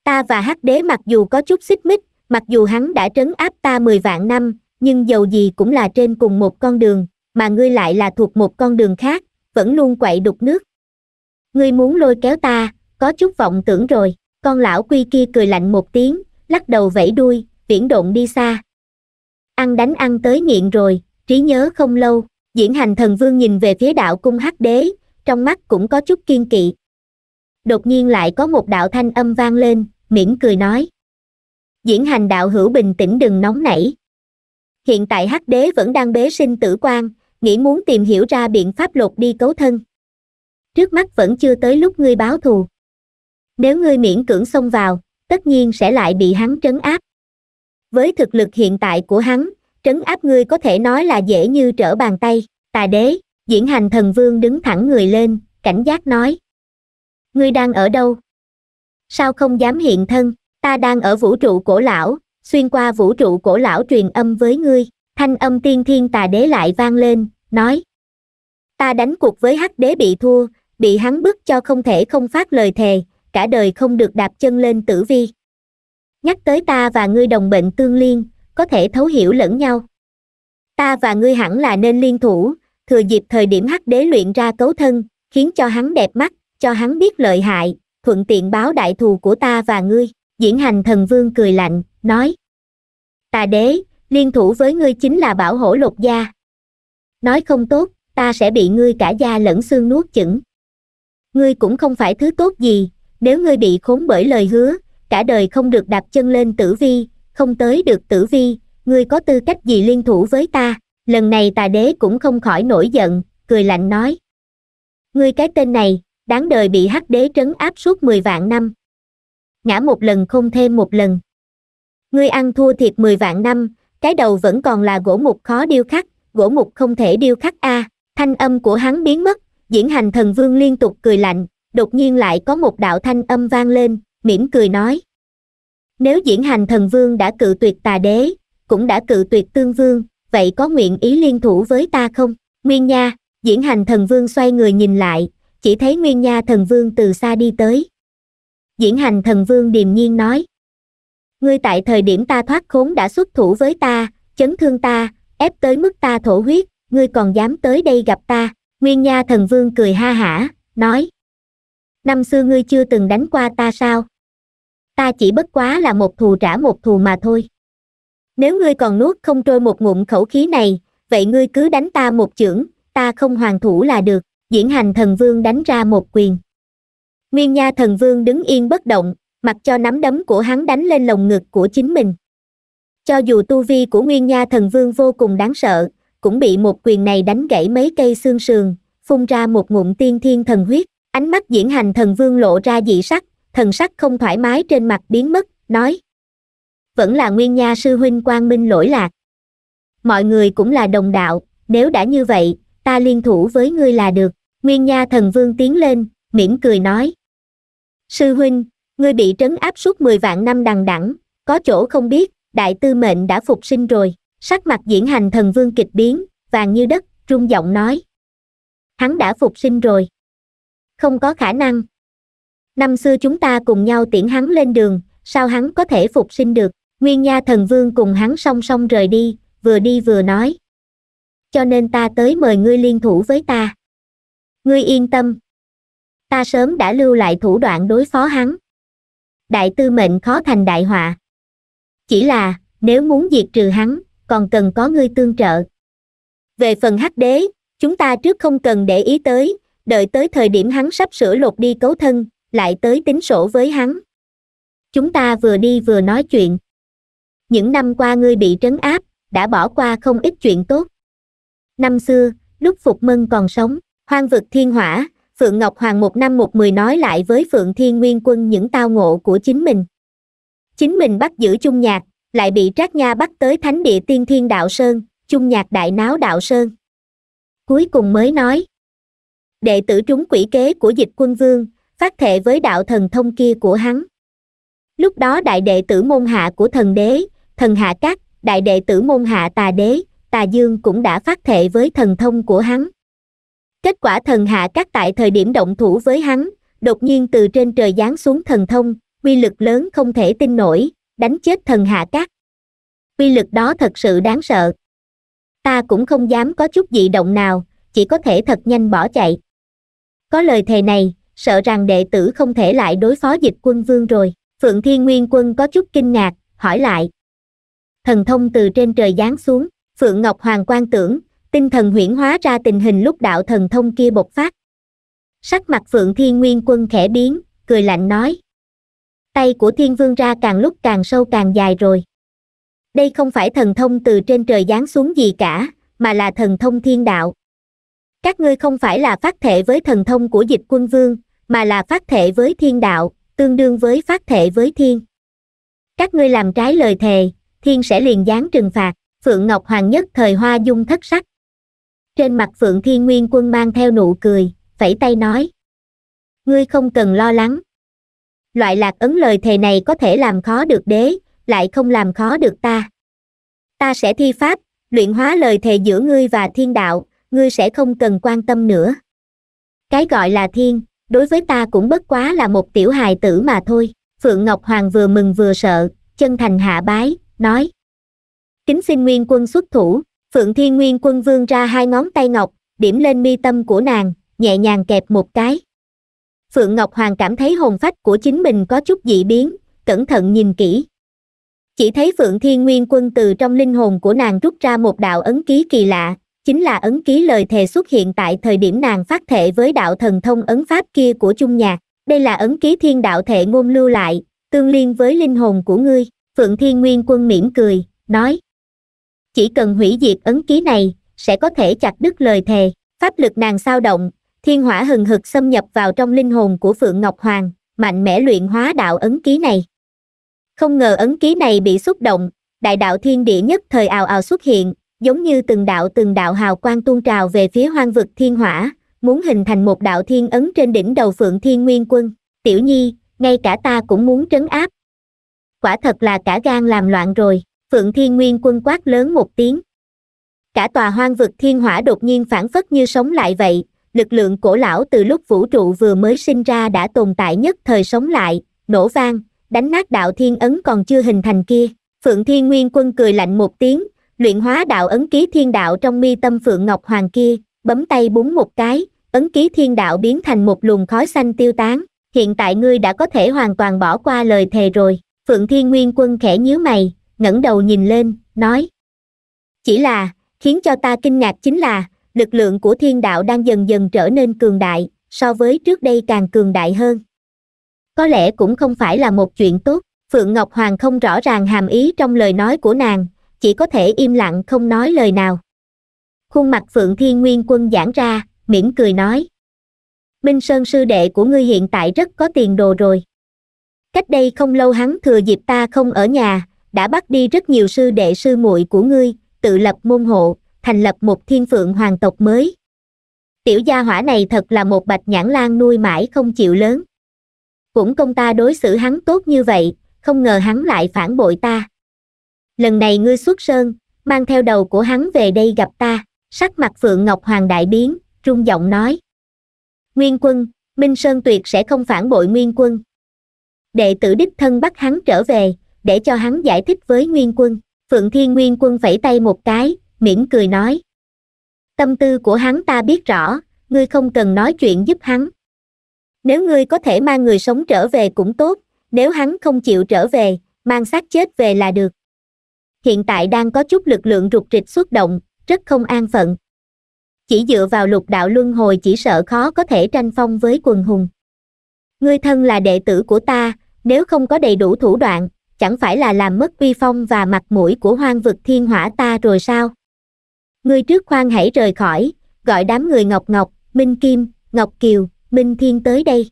ta và hắc đế mặc dù có chút xích mích mặc dù hắn đã trấn áp ta mười vạn năm nhưng dầu gì cũng là trên cùng một con đường mà ngươi lại là thuộc một con đường khác vẫn luôn quậy đục nước ngươi muốn lôi kéo ta có chút vọng tưởng rồi con lão quy kia cười lạnh một tiếng lắc đầu vẫy đuôi viễn độn đi xa ăn đánh ăn tới nghiện rồi trí nhớ không lâu diễn hành thần vương nhìn về phía đạo cung hắc đế trong mắt cũng có chút kiên kỵ đột nhiên lại có một đạo thanh âm vang lên mỉm cười nói diễn hành đạo hữu bình tĩnh đừng nóng nảy hiện tại hắc đế vẫn đang bế sinh tử quan nghĩ muốn tìm hiểu ra biện pháp lột đi cấu thân trước mắt vẫn chưa tới lúc ngươi báo thù nếu ngươi miễn cưỡng xông vào tất nhiên sẽ lại bị hắn trấn áp với thực lực hiện tại của hắn trấn áp ngươi có thể nói là dễ như trở bàn tay tà đế diễn hành thần vương đứng thẳng người lên cảnh giác nói ngươi đang ở đâu sao không dám hiện thân ta đang ở vũ trụ cổ lão xuyên qua vũ trụ cổ lão truyền âm với ngươi thanh âm tiên thiên tà đế lại vang lên nói ta đánh cuộc với hắc đế bị thua bị hắn bức cho không thể không phát lời thề cả đời không được đạp chân lên tử vi nhắc tới ta và ngươi đồng bệnh tương liên có thể thấu hiểu lẫn nhau ta và ngươi hẳn là nên liên thủ thừa dịp thời điểm hắc đế luyện ra cấu thân khiến cho hắn đẹp mắt cho hắn biết lợi hại thuận tiện báo đại thù của ta và ngươi diễn hành thần vương cười lạnh nói ta đế liên thủ với ngươi chính là bảo hổ lục gia nói không tốt ta sẽ bị ngươi cả da lẫn xương nuốt chửng ngươi cũng không phải thứ tốt gì nếu ngươi bị khốn bởi lời hứa cả đời không được đạp chân lên tử vi không tới được tử vi ngươi có tư cách gì liên thủ với ta lần này tà đế cũng không khỏi nổi giận cười lạnh nói ngươi cái tên này đáng đời bị hắc đế trấn áp suốt mười vạn năm ngã một lần không thêm một lần ngươi ăn thua thiệt mười vạn năm cái đầu vẫn còn là gỗ mục khó điêu khắc gỗ mục không thể điêu khắc a à. thanh âm của hắn biến mất diễn hành thần vương liên tục cười lạnh đột nhiên lại có một đạo thanh âm vang lên mỉm cười nói nếu diễn hành thần vương đã cự tuyệt tà đế cũng đã cự tuyệt tương vương vậy có nguyện ý liên thủ với ta không nguyên nha diễn hành thần vương xoay người nhìn lại chỉ thấy nguyên nha thần vương từ xa đi tới diễn hành thần vương điềm nhiên nói ngươi tại thời điểm ta thoát khốn đã xuất thủ với ta chấn thương ta ép tới mức ta thổ huyết ngươi còn dám tới đây gặp ta nguyên nha thần vương cười ha hả nói năm xưa ngươi chưa từng đánh qua ta sao ta chỉ bất quá là một thù trả một thù mà thôi nếu ngươi còn nuốt không trôi một ngụm khẩu khí này vậy ngươi cứ đánh ta một chưởng ta không hoàn thủ là được diễn hành thần vương đánh ra một quyền nguyên nha thần vương đứng yên bất động mặc cho nắm đấm của hắn đánh lên lồng ngực của chính mình cho dù tu vi của nguyên nha thần vương vô cùng đáng sợ cũng bị một quyền này đánh gãy mấy cây xương sườn phun ra một ngụm tiên thiên thần huyết ánh mắt diễn hành thần vương lộ ra dị sắc thần sắc không thoải mái trên mặt biến mất nói vẫn là nguyên nha sư huynh quang minh lỗi lạc mọi người cũng là đồng đạo nếu đã như vậy ta liên thủ với ngươi là được nguyên nha thần vương tiến lên mỉm cười nói sư huynh ngươi bị trấn áp suốt 10 vạn năm đằng đẵng có chỗ không biết đại tư mệnh đã phục sinh rồi sắc mặt diễn hành thần vương kịch biến vàng như đất rung giọng nói hắn đã phục sinh rồi không có khả năng năm xưa chúng ta cùng nhau tiễn hắn lên đường sao hắn có thể phục sinh được nguyên nha thần vương cùng hắn song song rời đi vừa đi vừa nói cho nên ta tới mời ngươi liên thủ với ta ngươi yên tâm ta sớm đã lưu lại thủ đoạn đối phó hắn đại tư mệnh khó thành đại họa chỉ là nếu muốn diệt trừ hắn còn cần có ngươi tương trợ về phần hắc đế chúng ta trước không cần để ý tới đợi tới thời điểm hắn sắp sửa lột đi cấu thân lại tới tính sổ với hắn chúng ta vừa đi vừa nói chuyện những năm qua ngươi bị trấn áp đã bỏ qua không ít chuyện tốt năm xưa lúc phục mân còn sống hoang vực thiên hỏa phượng ngọc hoàng một năm một mười nói lại với phượng thiên nguyên quân những tao ngộ của chính mình chính mình bắt giữ chung nhạc lại bị trác nha bắt tới thánh địa tiên thiên đạo sơn chung nhạc đại náo đạo sơn cuối cùng mới nói đệ tử trúng quỷ kế của dịch quân vương phát thệ với đạo thần thông kia của hắn lúc đó đại đệ tử môn hạ của thần đế thần hạ cát đại đệ tử môn hạ tà đế tà dương cũng đã phát thệ với thần thông của hắn kết quả thần hạ cát tại thời điểm động thủ với hắn đột nhiên từ trên trời giáng xuống thần thông uy lực lớn không thể tin nổi đánh chết thần hạ cát uy lực đó thật sự đáng sợ ta cũng không dám có chút dị động nào chỉ có thể thật nhanh bỏ chạy có lời thề này sợ rằng đệ tử không thể lại đối phó dịch quân vương rồi phượng thiên nguyên quân có chút kinh ngạc hỏi lại thần thông từ trên trời giáng xuống phượng ngọc hoàng quan tưởng tinh thần huyễn hóa ra tình hình lúc đạo thần thông kia bộc phát sắc mặt phượng thiên nguyên quân khẽ biến cười lạnh nói tay của thiên vương ra càng lúc càng sâu càng dài rồi. Đây không phải thần thông từ trên trời giáng xuống gì cả, mà là thần thông thiên đạo. Các ngươi không phải là phát thể với thần thông của dịch quân vương, mà là phát thể với thiên đạo, tương đương với phát thể với thiên. Các ngươi làm trái lời thề, thiên sẽ liền giáng trừng phạt, Phượng Ngọc Hoàng nhất thời hoa dung thất sắc. Trên mặt Phượng Thiên Nguyên Quân mang theo nụ cười, vẫy tay nói. Ngươi không cần lo lắng, loại lạc ấn lời thề này có thể làm khó được đế lại không làm khó được ta ta sẽ thi pháp luyện hóa lời thề giữa ngươi và thiên đạo ngươi sẽ không cần quan tâm nữa cái gọi là thiên đối với ta cũng bất quá là một tiểu hài tử mà thôi phượng ngọc hoàng vừa mừng vừa sợ chân thành hạ bái nói kính xin nguyên quân xuất thủ phượng thiên nguyên quân vương ra hai ngón tay ngọc điểm lên mi tâm của nàng nhẹ nhàng kẹp một cái Phượng Ngọc Hoàng cảm thấy hồn phách của chính mình có chút dị biến, cẩn thận nhìn kỹ. Chỉ thấy Phượng Thiên Nguyên Quân từ trong linh hồn của nàng rút ra một đạo ấn ký kỳ lạ, chính là ấn ký lời thề xuất hiện tại thời điểm nàng phát thệ với đạo thần thông ấn pháp kia của Chung Nhạc. Đây là ấn ký thiên đạo thệ ngôn lưu lại, tương liên với linh hồn của ngươi. Phượng Thiên Nguyên Quân mỉm cười, nói. Chỉ cần hủy diệt ấn ký này, sẽ có thể chặt đứt lời thề. Pháp lực nàng sao động, thiên hỏa hừng hực xâm nhập vào trong linh hồn của Phượng Ngọc Hoàng, mạnh mẽ luyện hóa đạo ấn ký này. Không ngờ ấn ký này bị xúc động, đại đạo thiên địa nhất thời ào ào xuất hiện, giống như từng đạo từng đạo hào quang tuôn trào về phía hoang vực thiên hỏa, muốn hình thành một đạo thiên ấn trên đỉnh đầu Phượng Thiên Nguyên Quân. Tiểu Nhi, ngay cả ta cũng muốn trấn áp. Quả thật là cả gan làm loạn rồi, Phượng Thiên Nguyên Quân quát lớn một tiếng. Cả tòa hoang vực thiên hỏa đột nhiên phản phất như sống lại vậy, lực lượng cổ lão từ lúc vũ trụ vừa mới sinh ra đã tồn tại nhất thời sống lại, nổ vang, đánh nát đạo thiên ấn còn chưa hình thành kia. Phượng Thiên Nguyên Quân cười lạnh một tiếng, luyện hóa đạo ấn ký thiên đạo trong mi tâm Phượng Ngọc Hoàng kia, bấm tay búng một cái, ấn ký thiên đạo biến thành một luồng khói xanh tiêu tán. Hiện tại ngươi đã có thể hoàn toàn bỏ qua lời thề rồi. Phượng Thiên Nguyên Quân khẽ nhíu mày, ngẩng đầu nhìn lên, nói. Chỉ là, khiến cho ta kinh ngạc chính là, lực lượng của thiên đạo đang dần dần trở nên cường đại, so với trước đây càng cường đại hơn. Có lẽ cũng không phải là một chuyện tốt, Phượng Ngọc Hoàng không rõ ràng hàm ý trong lời nói của nàng, chỉ có thể im lặng không nói lời nào. Khuôn mặt Phượng Thiên Nguyên quân giãn ra, mỉm cười nói. Minh Sơn sư đệ của ngươi hiện tại rất có tiền đồ rồi. Cách đây không lâu hắn thừa dịp ta không ở nhà, đã bắt đi rất nhiều sư đệ sư muội của ngươi, tự lập môn hộ, thành lập một thiên phượng hoàng tộc mới tiểu gia hỏa này thật là một bạch nhãn lang nuôi mãi không chịu lớn cũng công ta đối xử hắn tốt như vậy không ngờ hắn lại phản bội ta lần này ngươi xuất sơn mang theo đầu của hắn về đây gặp ta sắc mặt phượng ngọc hoàng đại biến trung giọng nói nguyên quân minh sơn tuyệt sẽ không phản bội nguyên quân đệ tử đích thân bắt hắn trở về để cho hắn giải thích với nguyên quân phượng thiên nguyên quân phẩy tay một cái mỉm cười nói tâm tư của hắn ta biết rõ ngươi không cần nói chuyện giúp hắn nếu ngươi có thể mang người sống trở về cũng tốt nếu hắn không chịu trở về mang xác chết về là được hiện tại đang có chút lực lượng rụt rịch xuất động rất không an phận chỉ dựa vào lục đạo luân hồi chỉ sợ khó có thể tranh phong với quần hùng ngươi thân là đệ tử của ta nếu không có đầy đủ thủ đoạn chẳng phải là làm mất uy phong và mặt mũi của hoang vực thiên hỏa ta rồi sao ngươi trước khoan hãy rời khỏi gọi đám người ngọc ngọc minh kim ngọc kiều minh thiên tới đây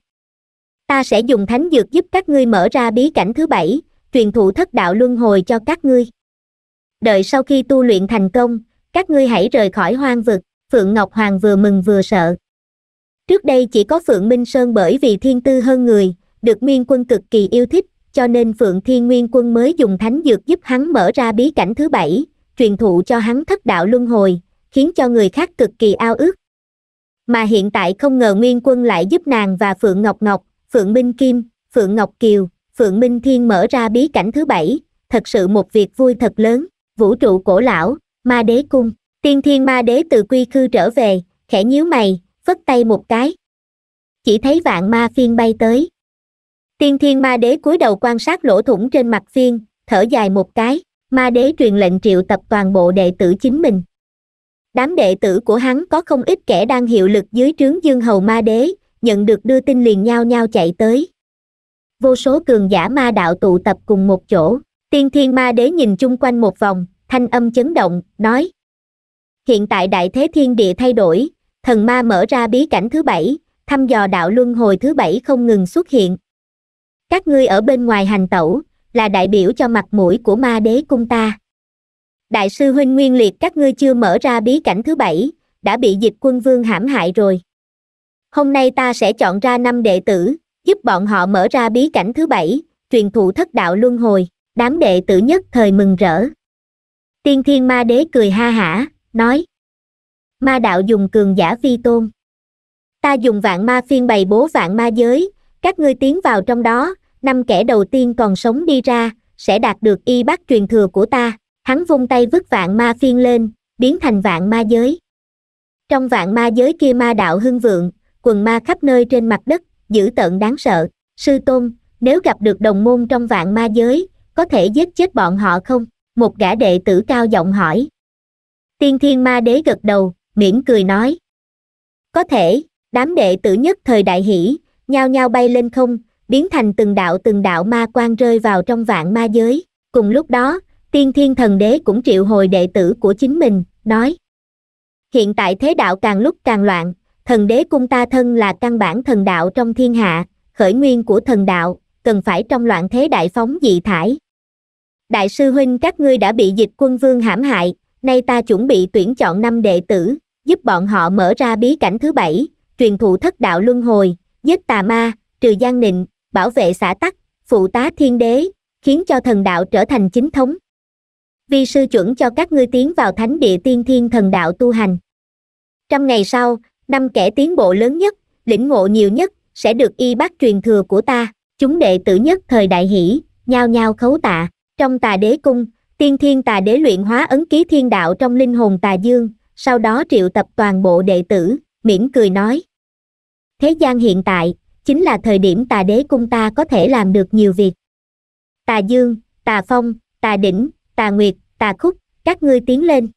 ta sẽ dùng thánh dược giúp các ngươi mở ra bí cảnh thứ bảy truyền thụ thất đạo luân hồi cho các ngươi đợi sau khi tu luyện thành công các ngươi hãy rời khỏi hoang vực phượng ngọc hoàng vừa mừng vừa sợ trước đây chỉ có phượng minh sơn bởi vì thiên tư hơn người được miên quân cực kỳ yêu thích cho nên phượng thiên nguyên quân mới dùng thánh dược giúp hắn mở ra bí cảnh thứ bảy truyền thụ cho hắn thất đạo luân hồi khiến cho người khác cực kỳ ao ước mà hiện tại không ngờ nguyên quân lại giúp nàng và phượng ngọc ngọc phượng minh kim phượng ngọc kiều phượng minh thiên mở ra bí cảnh thứ bảy thật sự một việc vui thật lớn vũ trụ cổ lão ma đế cung tiên thiên ma đế từ quy khư trở về khẽ nhíu mày phất tay một cái chỉ thấy vạn ma phiên bay tới tiên thiên ma đế cúi đầu quan sát lỗ thủng trên mặt phiên thở dài một cái ma đế truyền lệnh triệu tập toàn bộ đệ tử chính mình đám đệ tử của hắn có không ít kẻ đang hiệu lực dưới trướng dương hầu ma đế nhận được đưa tin liền nhau nhau chạy tới vô số cường giả ma đạo tụ tập cùng một chỗ tiên thiên ma đế nhìn chung quanh một vòng thanh âm chấn động nói hiện tại đại thế thiên địa thay đổi thần ma mở ra bí cảnh thứ bảy thăm dò đạo luân hồi thứ bảy không ngừng xuất hiện các ngươi ở bên ngoài hành tẩu là đại biểu cho mặt mũi của ma đế cung ta đại sư huynh nguyên liệt các ngươi chưa mở ra bí cảnh thứ bảy đã bị dịch quân vương hãm hại rồi hôm nay ta sẽ chọn ra năm đệ tử giúp bọn họ mở ra bí cảnh thứ bảy truyền thụ thất đạo luân hồi đám đệ tử nhất thời mừng rỡ tiên thiên ma đế cười ha hả nói ma đạo dùng cường giả vi tôn ta dùng vạn ma phiên bày bố vạn ma giới các ngươi tiến vào trong đó năm kẻ đầu tiên còn sống đi ra sẽ đạt được y bác truyền thừa của ta hắn vung tay vứt vạn ma phiên lên biến thành vạn ma giới trong vạn ma giới kia ma đạo hưng vượng quần ma khắp nơi trên mặt đất dữ tợn đáng sợ sư tôn nếu gặp được đồng môn trong vạn ma giới có thể giết chết bọn họ không một gã đệ tử cao giọng hỏi tiên thiên ma đế gật đầu mỉm cười nói có thể đám đệ tử nhất thời đại hỷ nhao nhao bay lên không biến thành từng đạo từng đạo ma quan rơi vào trong vạn ma giới. Cùng lúc đó, tiên thiên thần đế cũng triệu hồi đệ tử của chính mình, nói. Hiện tại thế đạo càng lúc càng loạn, thần đế cung ta thân là căn bản thần đạo trong thiên hạ, khởi nguyên của thần đạo, cần phải trong loạn thế đại phóng dị thải. Đại sư huynh các ngươi đã bị dịch quân vương hãm hại, nay ta chuẩn bị tuyển chọn năm đệ tử, giúp bọn họ mở ra bí cảnh thứ bảy, truyền thụ thất đạo luân hồi, giết tà ma, trừ gian nịnh, bảo vệ xã tắc phụ tá thiên đế khiến cho thần đạo trở thành chính thống vi sư chuẩn cho các ngươi tiến vào thánh địa tiên thiên thần đạo tu hành trong ngày sau năm kẻ tiến bộ lớn nhất lĩnh ngộ nhiều nhất sẽ được y bác truyền thừa của ta chúng đệ tử nhất thời đại hỷ nhao nhao khấu tạ trong tà đế cung tiên thiên tà đế luyện hóa ấn ký thiên đạo trong linh hồn tà dương sau đó triệu tập toàn bộ đệ tử mỉm cười nói thế gian hiện tại chính là thời điểm tà đế cung ta có thể làm được nhiều việc tà dương tà phong tà đỉnh tà nguyệt tà khúc các ngươi tiến lên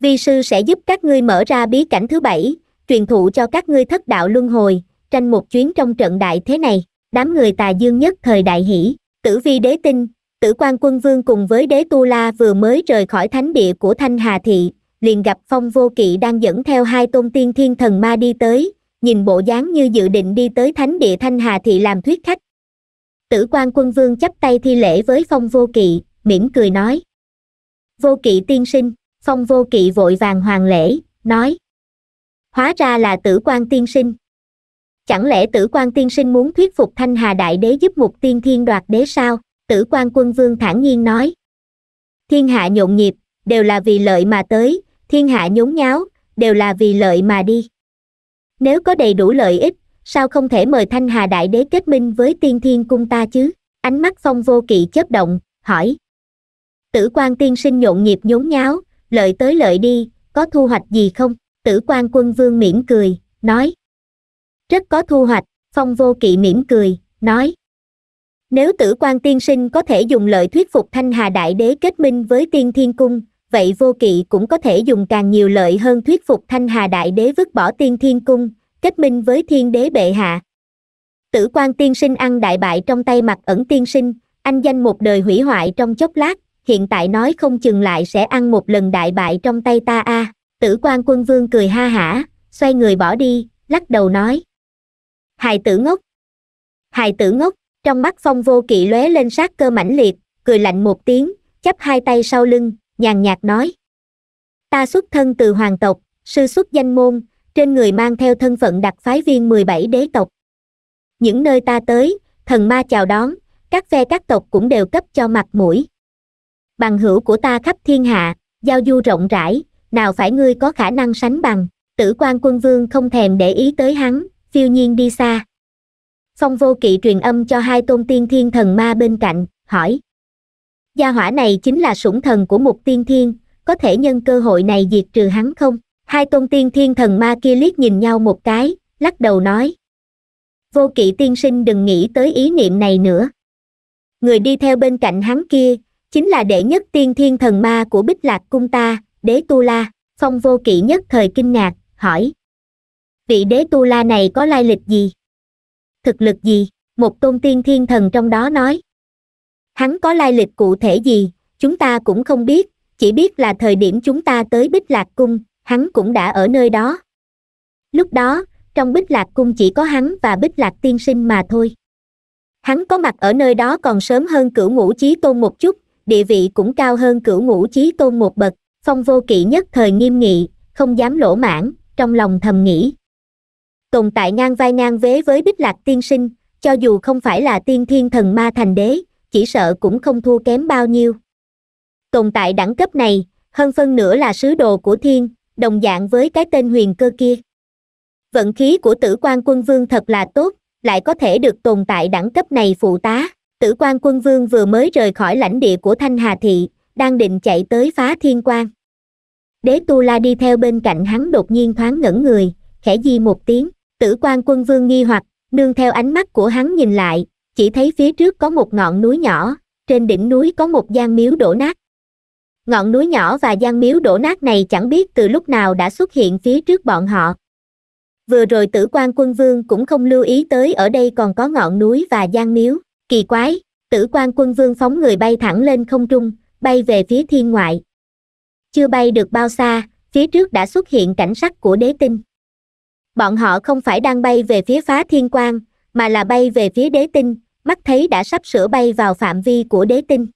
vi sư sẽ giúp các ngươi mở ra bí cảnh thứ bảy truyền thụ cho các ngươi thất đạo luân hồi tranh một chuyến trong trận đại thế này đám người tà dương nhất thời đại hỷ tử vi đế tinh tử quan quân vương cùng với đế tu la vừa mới rời khỏi thánh địa của thanh hà thị liền gặp phong vô kỵ đang dẫn theo hai tôn tiên thiên thần ma đi tới nhìn bộ dáng như dự định đi tới thánh địa thanh hà thị làm thuyết khách tử quan quân vương chắp tay thi lễ với phong vô kỵ mỉm cười nói vô kỵ tiên sinh phong vô kỵ vội vàng hoàng lễ nói hóa ra là tử quan tiên sinh chẳng lẽ tử quan tiên sinh muốn thuyết phục thanh hà đại đế giúp mục tiên thiên đoạt đế sao tử quan quân vương thản nhiên nói thiên hạ nhộn nhịp đều là vì lợi mà tới thiên hạ nhốn nháo đều là vì lợi mà đi nếu có đầy đủ lợi ích, sao không thể mời Thanh Hà Đại Đế kết minh với tiên thiên cung ta chứ? Ánh mắt phong vô kỵ chớp động, hỏi. Tử quan tiên sinh nhộn nhịp nhốn nháo, lợi tới lợi đi, có thu hoạch gì không? Tử quan quân vương mỉm cười, nói. Rất có thu hoạch, phong vô kỵ mỉm cười, nói. Nếu tử quan tiên sinh có thể dùng lợi thuyết phục Thanh Hà Đại Đế kết minh với tiên thiên cung, vậy vô kỵ cũng có thể dùng càng nhiều lợi hơn thuyết phục thanh hà đại đế vứt bỏ tiên thiên cung kết minh với thiên đế bệ hạ tử quan tiên sinh ăn đại bại trong tay mặt ẩn tiên sinh anh danh một đời hủy hoại trong chốc lát hiện tại nói không chừng lại sẽ ăn một lần đại bại trong tay ta a à. tử quan quân vương cười ha hả xoay người bỏ đi lắc đầu nói hài tử ngốc hài tử ngốc trong mắt phong vô kỵ lóe lên sát cơ mãnh liệt cười lạnh một tiếng chắp hai tay sau lưng nhàn nhạt nói ta xuất thân từ hoàng tộc sư xuất danh môn trên người mang theo thân phận đặc phái viên mười bảy đế tộc những nơi ta tới thần ma chào đón các phe các tộc cũng đều cấp cho mặt mũi bằng hữu của ta khắp thiên hạ giao du rộng rãi nào phải ngươi có khả năng sánh bằng tử quan quân vương không thèm để ý tới hắn phiêu nhiên đi xa phong vô kỵ truyền âm cho hai tôn tiên thiên thần ma bên cạnh hỏi Gia hỏa này chính là sủng thần của một tiên thiên, có thể nhân cơ hội này diệt trừ hắn không? Hai tôn tiên thiên thần ma kia liếc nhìn nhau một cái, lắc đầu nói. Vô kỵ tiên sinh đừng nghĩ tới ý niệm này nữa. Người đi theo bên cạnh hắn kia, chính là đệ nhất tiên thiên thần ma của Bích Lạc Cung ta, đế Tu La, phong vô kỵ nhất thời kinh ngạc, hỏi. Vị đế Tu La này có lai lịch gì? Thực lực gì? Một tôn tiên thiên thần trong đó nói hắn có lai lịch cụ thể gì chúng ta cũng không biết chỉ biết là thời điểm chúng ta tới bích lạc cung hắn cũng đã ở nơi đó lúc đó trong bích lạc cung chỉ có hắn và bích lạc tiên sinh mà thôi hắn có mặt ở nơi đó còn sớm hơn cửu ngũ chí tôn một chút địa vị cũng cao hơn cửu ngũ chí tôn một bậc phong vô kỵ nhất thời nghiêm nghị không dám lỗ mãn trong lòng thầm nghĩ tồn tại ngang vai ngang vế với bích lạc tiên sinh cho dù không phải là tiên thiên thần ma thành đế chỉ sợ cũng không thua kém bao nhiêu. Tồn tại đẳng cấp này, hơn phân nửa là sứ đồ của thiên, đồng dạng với cái tên huyền cơ kia. Vận khí của tử quan quân vương thật là tốt, lại có thể được tồn tại đẳng cấp này phụ tá. Tử quan quân vương vừa mới rời khỏi lãnh địa của Thanh Hà Thị, đang định chạy tới phá thiên quan. Đế Tu La đi theo bên cạnh hắn đột nhiên thoáng ngẩn người, khẽ di một tiếng, tử quan quân vương nghi hoặc, nương theo ánh mắt của hắn nhìn lại, chỉ thấy phía trước có một ngọn núi nhỏ trên đỉnh núi có một gian miếu đổ nát ngọn núi nhỏ và gian miếu đổ nát này chẳng biết từ lúc nào đã xuất hiện phía trước bọn họ vừa rồi tử quan quân vương cũng không lưu ý tới ở đây còn có ngọn núi và gian miếu kỳ quái tử quan quân vương phóng người bay thẳng lên không trung bay về phía thiên ngoại chưa bay được bao xa phía trước đã xuất hiện cảnh sắc của đế tinh bọn họ không phải đang bay về phía phá thiên quang mà là bay về phía đế tinh mắt thấy đã sắp sửa bay vào phạm vi của đế tinh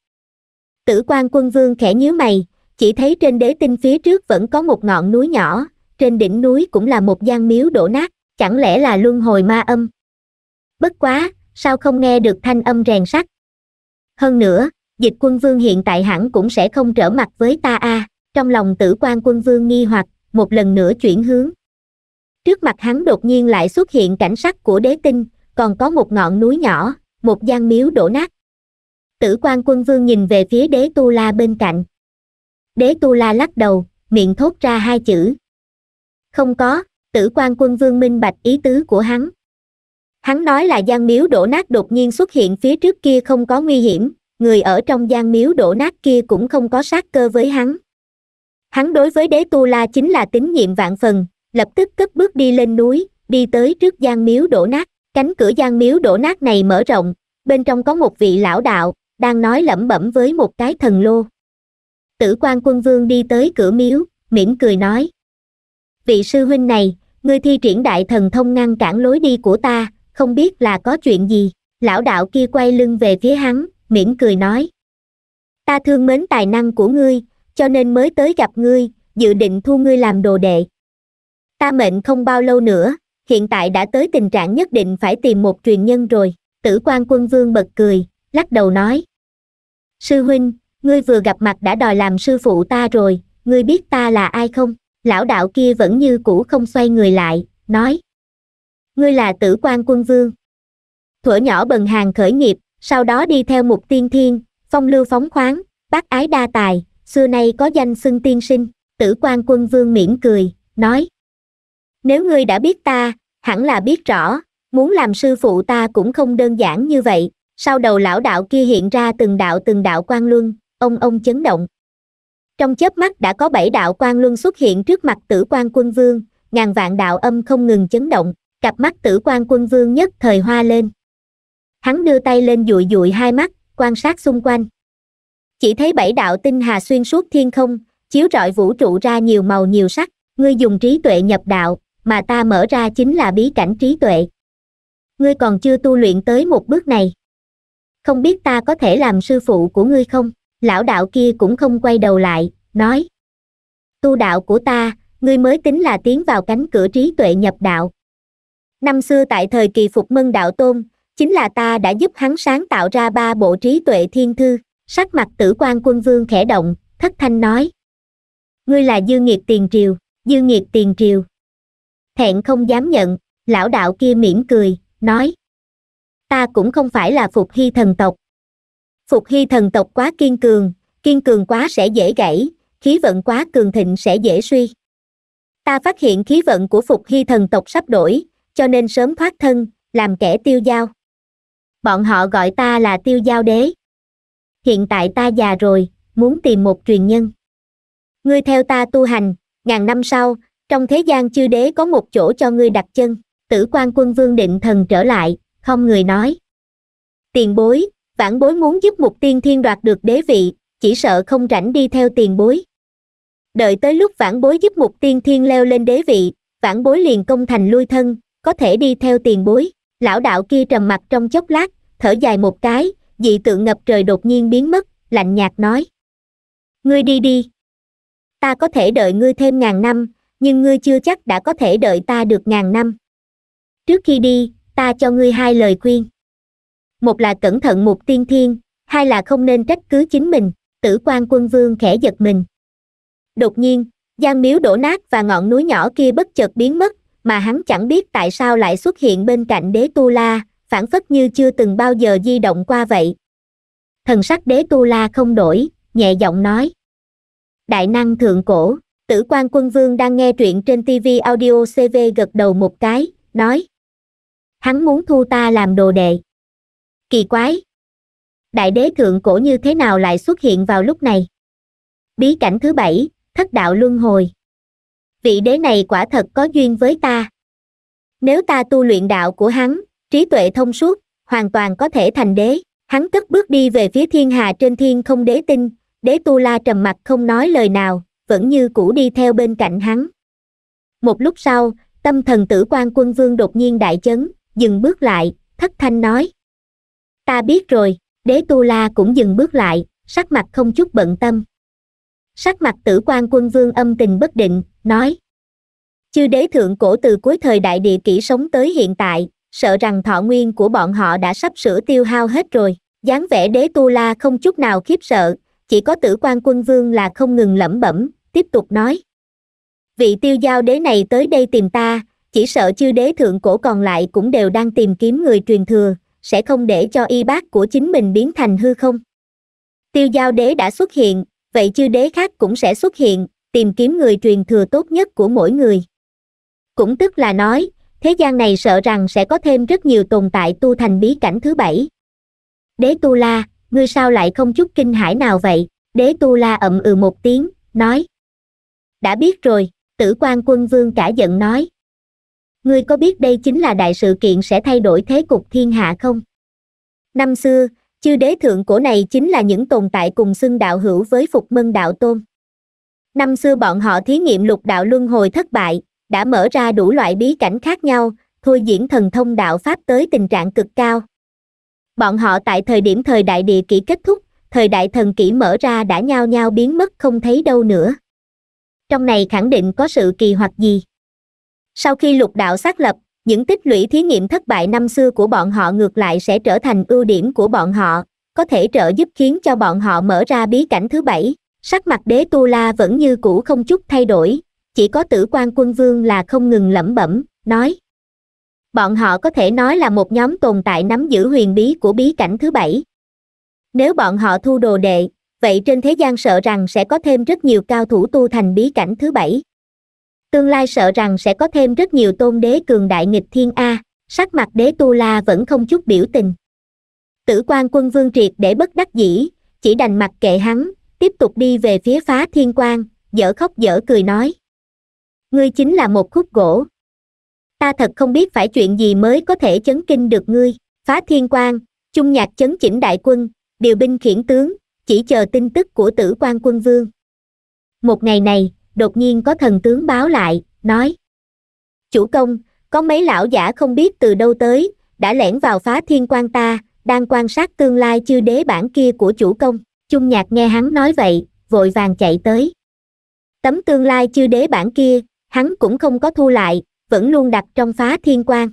tử quan quân vương khẽ nhíu mày chỉ thấy trên đế tinh phía trước vẫn có một ngọn núi nhỏ trên đỉnh núi cũng là một gian miếu đổ nát chẳng lẽ là luân hồi ma âm bất quá sao không nghe được thanh âm rèn sắt hơn nữa dịch quân vương hiện tại hẳn cũng sẽ không trở mặt với ta a à. trong lòng tử quan quân vương nghi hoặc một lần nữa chuyển hướng trước mặt hắn đột nhiên lại xuất hiện cảnh sắc của đế tinh còn có một ngọn núi nhỏ một gian miếu đổ nát tử quan quân vương nhìn về phía đế tu la bên cạnh đế tu la lắc đầu miệng thốt ra hai chữ không có tử quan quân vương minh bạch ý tứ của hắn hắn nói là gian miếu đổ nát đột nhiên xuất hiện phía trước kia không có nguy hiểm người ở trong gian miếu đổ nát kia cũng không có sát cơ với hắn hắn đối với đế tu la chính là tín nhiệm vạn phần lập tức cất bước đi lên núi đi tới trước gian miếu đổ nát cánh cửa gian miếu đổ nát này mở rộng bên trong có một vị lão đạo đang nói lẩm bẩm với một cái thần lô tử quan quân vương đi tới cửa miếu mỉm cười nói vị sư huynh này người thi triển đại thần thông ngăn cản lối đi của ta không biết là có chuyện gì lão đạo kia quay lưng về phía hắn mỉm cười nói ta thương mến tài năng của ngươi cho nên mới tới gặp ngươi dự định thu ngươi làm đồ đệ ta mệnh không bao lâu nữa hiện tại đã tới tình trạng nhất định phải tìm một truyền nhân rồi tử quan quân vương bật cười lắc đầu nói sư huynh ngươi vừa gặp mặt đã đòi làm sư phụ ta rồi ngươi biết ta là ai không lão đạo kia vẫn như cũ không xoay người lại nói ngươi là tử quan quân vương thuở nhỏ bần hàng khởi nghiệp sau đó đi theo mục tiên thiên phong lưu phóng khoáng bác ái đa tài xưa nay có danh xưng tiên sinh tử quan quân vương mỉm cười nói nếu ngươi đã biết ta hẳn là biết rõ muốn làm sư phụ ta cũng không đơn giản như vậy sau đầu lão đạo kia hiện ra từng đạo từng đạo quan luân ông ông chấn động trong chớp mắt đã có bảy đạo quan luân xuất hiện trước mặt tử quan quân vương ngàn vạn đạo âm không ngừng chấn động cặp mắt tử quan quân vương nhất thời hoa lên hắn đưa tay lên dụi dụi hai mắt quan sát xung quanh chỉ thấy bảy đạo tinh hà xuyên suốt thiên không chiếu rọi vũ trụ ra nhiều màu nhiều sắc ngươi dùng trí tuệ nhập đạo mà ta mở ra chính là bí cảnh trí tuệ ngươi còn chưa tu luyện tới một bước này không biết ta có thể làm sư phụ của ngươi không lão đạo kia cũng không quay đầu lại nói tu đạo của ta ngươi mới tính là tiến vào cánh cửa trí tuệ nhập đạo năm xưa tại thời kỳ phục mân đạo tôn chính là ta đã giúp hắn sáng tạo ra ba bộ trí tuệ thiên thư sắc mặt tử quan quân vương khẽ động thất thanh nói ngươi là dư nghiệt tiền triều dư nghiệt tiền triều thẹn không dám nhận lão đạo kia mỉm cười nói ta cũng không phải là phục hy thần tộc phục hy thần tộc quá kiên cường kiên cường quá sẽ dễ gãy khí vận quá cường thịnh sẽ dễ suy ta phát hiện khí vận của phục hy thần tộc sắp đổi cho nên sớm thoát thân làm kẻ tiêu giao bọn họ gọi ta là tiêu giao đế hiện tại ta già rồi muốn tìm một truyền nhân ngươi theo ta tu hành ngàn năm sau trong thế gian chư đế có một chỗ cho ngươi đặt chân tử quan quân vương định thần trở lại không người nói tiền bối vãn bối muốn giúp mục tiên thiên đoạt được đế vị chỉ sợ không rảnh đi theo tiền bối đợi tới lúc vãn bối giúp mục tiên thiên leo lên đế vị vãn bối liền công thành lui thân có thể đi theo tiền bối lão đạo kia trầm mặt trong chốc lát thở dài một cái dị tượng ngập trời đột nhiên biến mất lạnh nhạt nói ngươi đi đi ta có thể đợi ngươi thêm ngàn năm nhưng ngươi chưa chắc đã có thể đợi ta được ngàn năm trước khi đi ta cho ngươi hai lời khuyên một là cẩn thận một tiên thiên hai là không nên trách cứ chính mình tử quan quân vương khẽ giật mình đột nhiên gian miếu đổ nát và ngọn núi nhỏ kia bất chợt biến mất mà hắn chẳng biết tại sao lại xuất hiện bên cạnh đế tu la phản phất như chưa từng bao giờ di động qua vậy thần sắc đế tu la không đổi nhẹ giọng nói đại năng thượng cổ Tử quan quân vương đang nghe truyện trên TV audio CV gật đầu một cái, nói. Hắn muốn thu ta làm đồ đệ. Kỳ quái. Đại đế thượng cổ như thế nào lại xuất hiện vào lúc này? Bí cảnh thứ bảy, thất đạo luân hồi. Vị đế này quả thật có duyên với ta. Nếu ta tu luyện đạo của hắn, trí tuệ thông suốt, hoàn toàn có thể thành đế. Hắn cất bước đi về phía thiên hà trên thiên không đế tinh, đế tu la trầm mặt không nói lời nào, vẫn như cũ đi theo bên cạnh hắn một lúc sau tâm thần tử quan quân vương đột nhiên đại chấn dừng bước lại thất thanh nói ta biết rồi đế tu la cũng dừng bước lại sắc mặt không chút bận tâm sắc mặt tử quan quân vương âm tình bất định nói chư đế thượng cổ từ cuối thời đại địa kỷ sống tới hiện tại sợ rằng thọ nguyên của bọn họ đã sắp sửa tiêu hao hết rồi dáng vẻ đế tu la không chút nào khiếp sợ chỉ có tử quan quân vương là không ngừng lẩm bẩm tiếp tục nói vị tiêu giao đế này tới đây tìm ta chỉ sợ chư đế thượng cổ còn lại cũng đều đang tìm kiếm người truyền thừa sẽ không để cho y bác của chính mình biến thành hư không tiêu giao đế đã xuất hiện vậy chư đế khác cũng sẽ xuất hiện tìm kiếm người truyền thừa tốt nhất của mỗi người cũng tức là nói thế gian này sợ rằng sẽ có thêm rất nhiều tồn tại tu thành bí cảnh thứ bảy đế tu la ngươi sao lại không chút kinh hãi nào vậy đế tu la ậm ừ một tiếng nói đã biết rồi tử quan quân vương cả giận nói ngươi có biết đây chính là đại sự kiện sẽ thay đổi thế cục thiên hạ không năm xưa chư đế thượng cổ này chính là những tồn tại cùng xưng đạo hữu với phục mân đạo tôn năm xưa bọn họ thí nghiệm lục đạo luân hồi thất bại đã mở ra đủ loại bí cảnh khác nhau thôi diễn thần thông đạo pháp tới tình trạng cực cao bọn họ tại thời điểm thời đại địa kỷ kết thúc thời đại thần kỷ mở ra đã nhao nhao biến mất không thấy đâu nữa trong này khẳng định có sự kỳ hoặc gì sau khi lục đạo xác lập những tích lũy thí nghiệm thất bại năm xưa của bọn họ ngược lại sẽ trở thành ưu điểm của bọn họ có thể trợ giúp khiến cho bọn họ mở ra bí cảnh thứ bảy sắc mặt đế tu la vẫn như cũ không chút thay đổi chỉ có tử quan quân vương là không ngừng lẩm bẩm nói bọn họ có thể nói là một nhóm tồn tại nắm giữ huyền bí của bí cảnh thứ bảy nếu bọn họ thu đồ đệ vậy trên thế gian sợ rằng sẽ có thêm rất nhiều cao thủ tu thành bí cảnh thứ bảy tương lai sợ rằng sẽ có thêm rất nhiều tôn đế cường đại nghịch thiên a sắc mặt đế tu la vẫn không chút biểu tình tử quan quân vương triệt để bất đắc dĩ chỉ đành mặt kệ hắn tiếp tục đi về phía phá thiên quan dở khóc dở cười nói ngươi chính là một khúc gỗ ta thật không biết phải chuyện gì mới có thể chấn kinh được ngươi phá thiên quan chung nhạc chấn chỉnh đại quân điều binh khiển tướng chỉ chờ tin tức của tử quan quân vương một ngày này đột nhiên có thần tướng báo lại nói chủ công có mấy lão giả không biết từ đâu tới đã lẻn vào phá thiên quan ta đang quan sát tương lai chư đế bản kia của chủ công chung nhạc nghe hắn nói vậy vội vàng chạy tới tấm tương lai chư đế bản kia hắn cũng không có thu lại vẫn luôn đặt trong phá thiên quan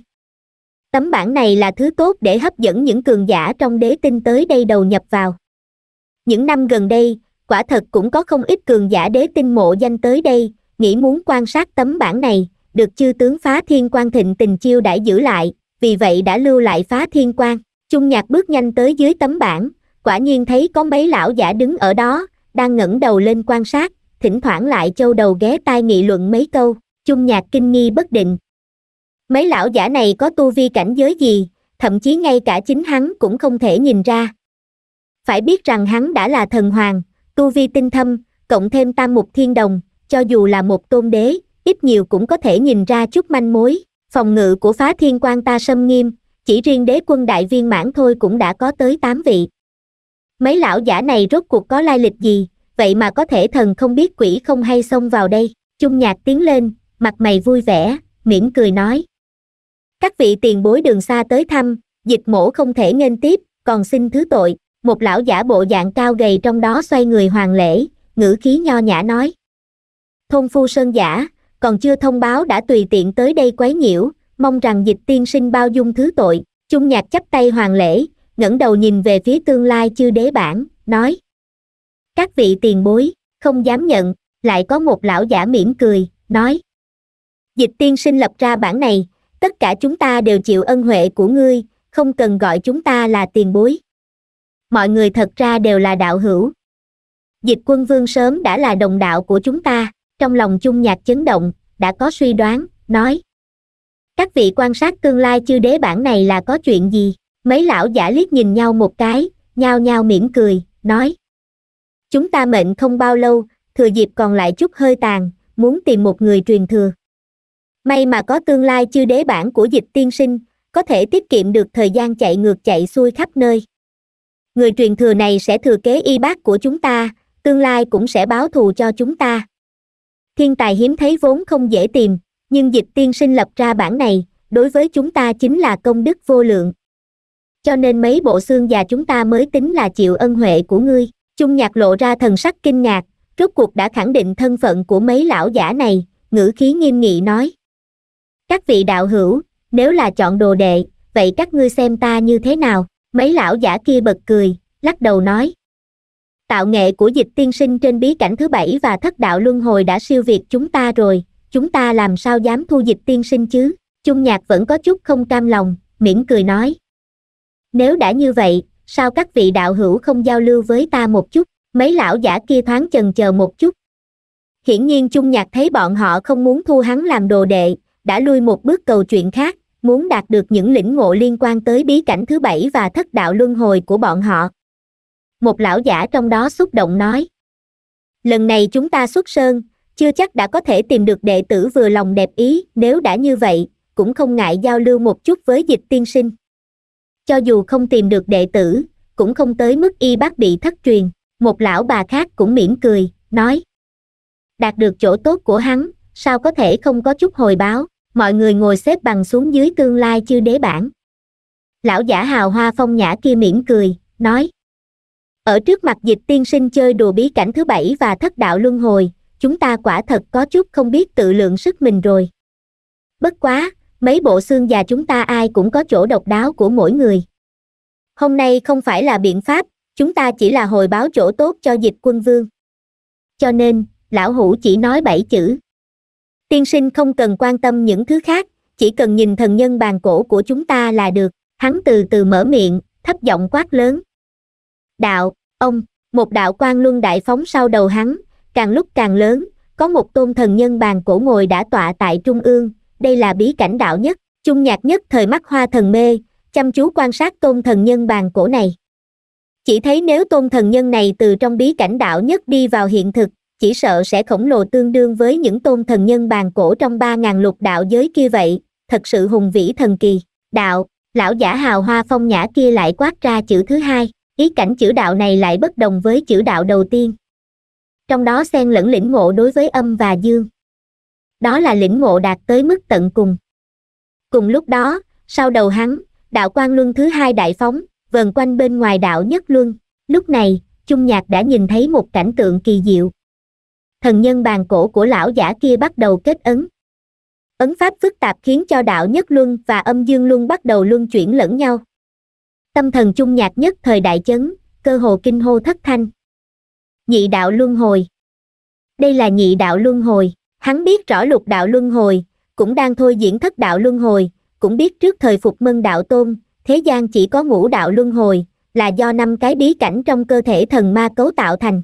tấm bản này là thứ tốt để hấp dẫn những cường giả trong đế tinh tới đây đầu nhập vào những năm gần đây quả thật cũng có không ít cường giả đế tinh mộ danh tới đây nghĩ muốn quan sát tấm bản này được chư tướng phá thiên quan thịnh tình chiêu đã giữ lại vì vậy đã lưu lại phá thiên quan trung nhạc bước nhanh tới dưới tấm bản quả nhiên thấy có mấy lão giả đứng ở đó đang ngẩng đầu lên quan sát thỉnh thoảng lại châu đầu ghé tai nghị luận mấy câu chung nhạc kinh nghi bất định mấy lão giả này có tu vi cảnh giới gì thậm chí ngay cả chính hắn cũng không thể nhìn ra phải biết rằng hắn đã là thần hoàng tu vi tinh thâm cộng thêm tam mục thiên đồng cho dù là một tôn đế ít nhiều cũng có thể nhìn ra chút manh mối phòng ngự của phá thiên quan ta sâm nghiêm chỉ riêng đế quân đại viên mãn thôi cũng đã có tới tám vị mấy lão giả này rốt cuộc có lai lịch gì vậy mà có thể thần không biết quỷ không hay xông vào đây chung nhạc tiến lên mặt mày vui vẻ mỉm cười nói các vị tiền bối đường xa tới thăm dịch mổ không thể nghênh tiếp còn xin thứ tội một lão giả bộ dạng cao gầy trong đó xoay người hoàng lễ ngữ khí nho nhã nói thôn phu sơn giả còn chưa thông báo đã tùy tiện tới đây quấy nhiễu mong rằng dịch tiên sinh bao dung thứ tội chung nhạc chắp tay hoàng lễ ngẩng đầu nhìn về phía tương lai chư đế bản nói các vị tiền bối không dám nhận lại có một lão giả mỉm cười nói dịch tiên sinh lập ra bản này tất cả chúng ta đều chịu ân huệ của ngươi không cần gọi chúng ta là tiền bối mọi người thật ra đều là đạo hữu dịch quân vương sớm đã là đồng đạo của chúng ta trong lòng chung nhạc chấn động đã có suy đoán nói các vị quan sát tương lai chư đế bản này là có chuyện gì mấy lão giả liếc nhìn nhau một cái nhao nhao mỉm cười nói chúng ta mệnh không bao lâu thừa dịp còn lại chút hơi tàn muốn tìm một người truyền thừa may mà có tương lai chư đế bản của dịch tiên sinh có thể tiết kiệm được thời gian chạy ngược chạy xuôi khắp nơi người truyền thừa này sẽ thừa kế y bác của chúng ta tương lai cũng sẽ báo thù cho chúng ta thiên tài hiếm thấy vốn không dễ tìm nhưng dịch tiên sinh lập ra bản này đối với chúng ta chính là công đức vô lượng cho nên mấy bộ xương già chúng ta mới tính là chịu ân huệ của ngươi chung nhạc lộ ra thần sắc kinh ngạc rốt cuộc đã khẳng định thân phận của mấy lão giả này ngữ khí nghiêm nghị nói các vị đạo hữu nếu là chọn đồ đệ vậy các ngươi xem ta như thế nào mấy lão giả kia bật cười lắc đầu nói tạo nghệ của dịch tiên sinh trên bí cảnh thứ bảy và thất đạo luân hồi đã siêu việt chúng ta rồi chúng ta làm sao dám thu dịch tiên sinh chứ chung nhạc vẫn có chút không cam lòng mỉm cười nói nếu đã như vậy sao các vị đạo hữu không giao lưu với ta một chút mấy lão giả kia thoáng chần chờ một chút hiển nhiên chung nhạc thấy bọn họ không muốn thu hắn làm đồ đệ đã lui một bước cầu chuyện khác muốn đạt được những lĩnh ngộ liên quan tới bí cảnh thứ bảy và thất đạo luân hồi của bọn họ một lão giả trong đó xúc động nói lần này chúng ta xuất sơn chưa chắc đã có thể tìm được đệ tử vừa lòng đẹp ý nếu đã như vậy cũng không ngại giao lưu một chút với dịch tiên sinh cho dù không tìm được đệ tử cũng không tới mức y bác bị thất truyền một lão bà khác cũng mỉm cười nói đạt được chỗ tốt của hắn sao có thể không có chút hồi báo mọi người ngồi xếp bằng xuống dưới tương lai chư đế bản lão giả hào hoa phong nhã kia mỉm cười nói ở trước mặt dịch tiên sinh chơi đùa bí cảnh thứ bảy và thất đạo luân hồi chúng ta quả thật có chút không biết tự lượng sức mình rồi bất quá mấy bộ xương già chúng ta ai cũng có chỗ độc đáo của mỗi người hôm nay không phải là biện pháp chúng ta chỉ là hồi báo chỗ tốt cho dịch quân vương cho nên lão hủ chỉ nói bảy chữ tiên sinh không cần quan tâm những thứ khác chỉ cần nhìn thần nhân bàn cổ của chúng ta là được hắn từ từ mở miệng thấp giọng quát lớn đạo ông một đạo quan luân đại phóng sau đầu hắn càng lúc càng lớn có một tôn thần nhân bàn cổ ngồi đã tọa tại trung ương đây là bí cảnh đạo nhất chung nhạc nhất thời mắt hoa thần mê chăm chú quan sát tôn thần nhân bàn cổ này chỉ thấy nếu tôn thần nhân này từ trong bí cảnh đạo nhất đi vào hiện thực chỉ sợ sẽ khổng lồ tương đương với những tôn thần nhân bàn cổ trong ba ngàn lục đạo giới kia vậy, thật sự hùng vĩ thần kỳ. Đạo, lão giả hào hoa phong nhã kia lại quát ra chữ thứ hai, ý cảnh chữ đạo này lại bất đồng với chữ đạo đầu tiên. Trong đó xen lẫn lĩnh ngộ đối với âm và dương. Đó là lĩnh ngộ đạt tới mức tận cùng. Cùng lúc đó, sau đầu hắn, đạo quan luân thứ hai đại phóng, vần quanh bên ngoài đạo nhất luân, lúc này, Trung Nhạc đã nhìn thấy một cảnh tượng kỳ diệu thần nhân bàn cổ của lão giả kia bắt đầu kết ấn ấn pháp phức tạp khiến cho đạo nhất luân và âm dương luân bắt đầu luân chuyển lẫn nhau tâm thần chung nhạc nhất thời đại chấn cơ hồ kinh hô thất thanh nhị đạo luân hồi đây là nhị đạo luân hồi hắn biết rõ lục đạo luân hồi cũng đang thôi diễn thất đạo luân hồi cũng biết trước thời phục mân đạo tôn thế gian chỉ có ngũ đạo luân hồi là do năm cái bí cảnh trong cơ thể thần ma cấu tạo thành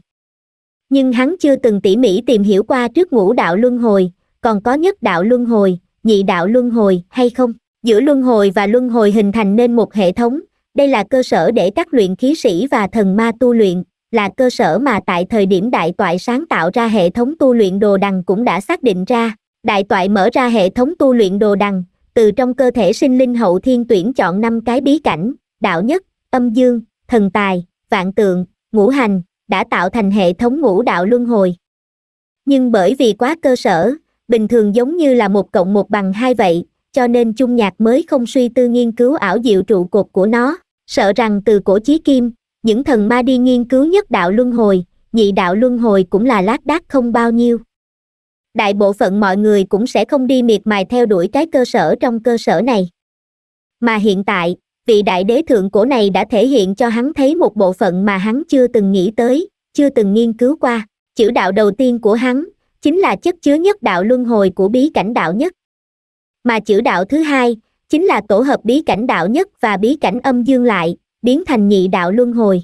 nhưng hắn chưa từng tỉ mỉ tìm hiểu qua trước ngũ đạo luân hồi còn có nhất đạo luân hồi nhị đạo luân hồi hay không giữa luân hồi và luân hồi hình thành nên một hệ thống đây là cơ sở để các luyện khí sĩ và thần ma tu luyện là cơ sở mà tại thời điểm đại toại sáng tạo ra hệ thống tu luyện đồ đằng cũng đã xác định ra đại toại mở ra hệ thống tu luyện đồ đằng từ trong cơ thể sinh linh hậu thiên tuyển chọn năm cái bí cảnh đạo nhất âm dương thần tài vạn tượng ngũ hành đã tạo thành hệ thống ngũ đạo luân hồi nhưng bởi vì quá cơ sở bình thường giống như là một cộng một bằng hai vậy cho nên chung nhạc mới không suy tư nghiên cứu ảo diệu trụ cột của nó sợ rằng từ cổ chí kim những thần ma đi nghiên cứu nhất đạo luân hồi nhị đạo luân hồi cũng là lác đác không bao nhiêu đại bộ phận mọi người cũng sẽ không đi miệt mài theo đuổi cái cơ sở trong cơ sở này mà hiện tại vị đại đế thượng cổ này đã thể hiện cho hắn thấy một bộ phận mà hắn chưa từng nghĩ tới chưa từng nghiên cứu qua chữ đạo đầu tiên của hắn chính là chất chứa nhất đạo luân hồi của bí cảnh đạo nhất mà chữ đạo thứ hai chính là tổ hợp bí cảnh đạo nhất và bí cảnh âm dương lại biến thành nhị đạo luân hồi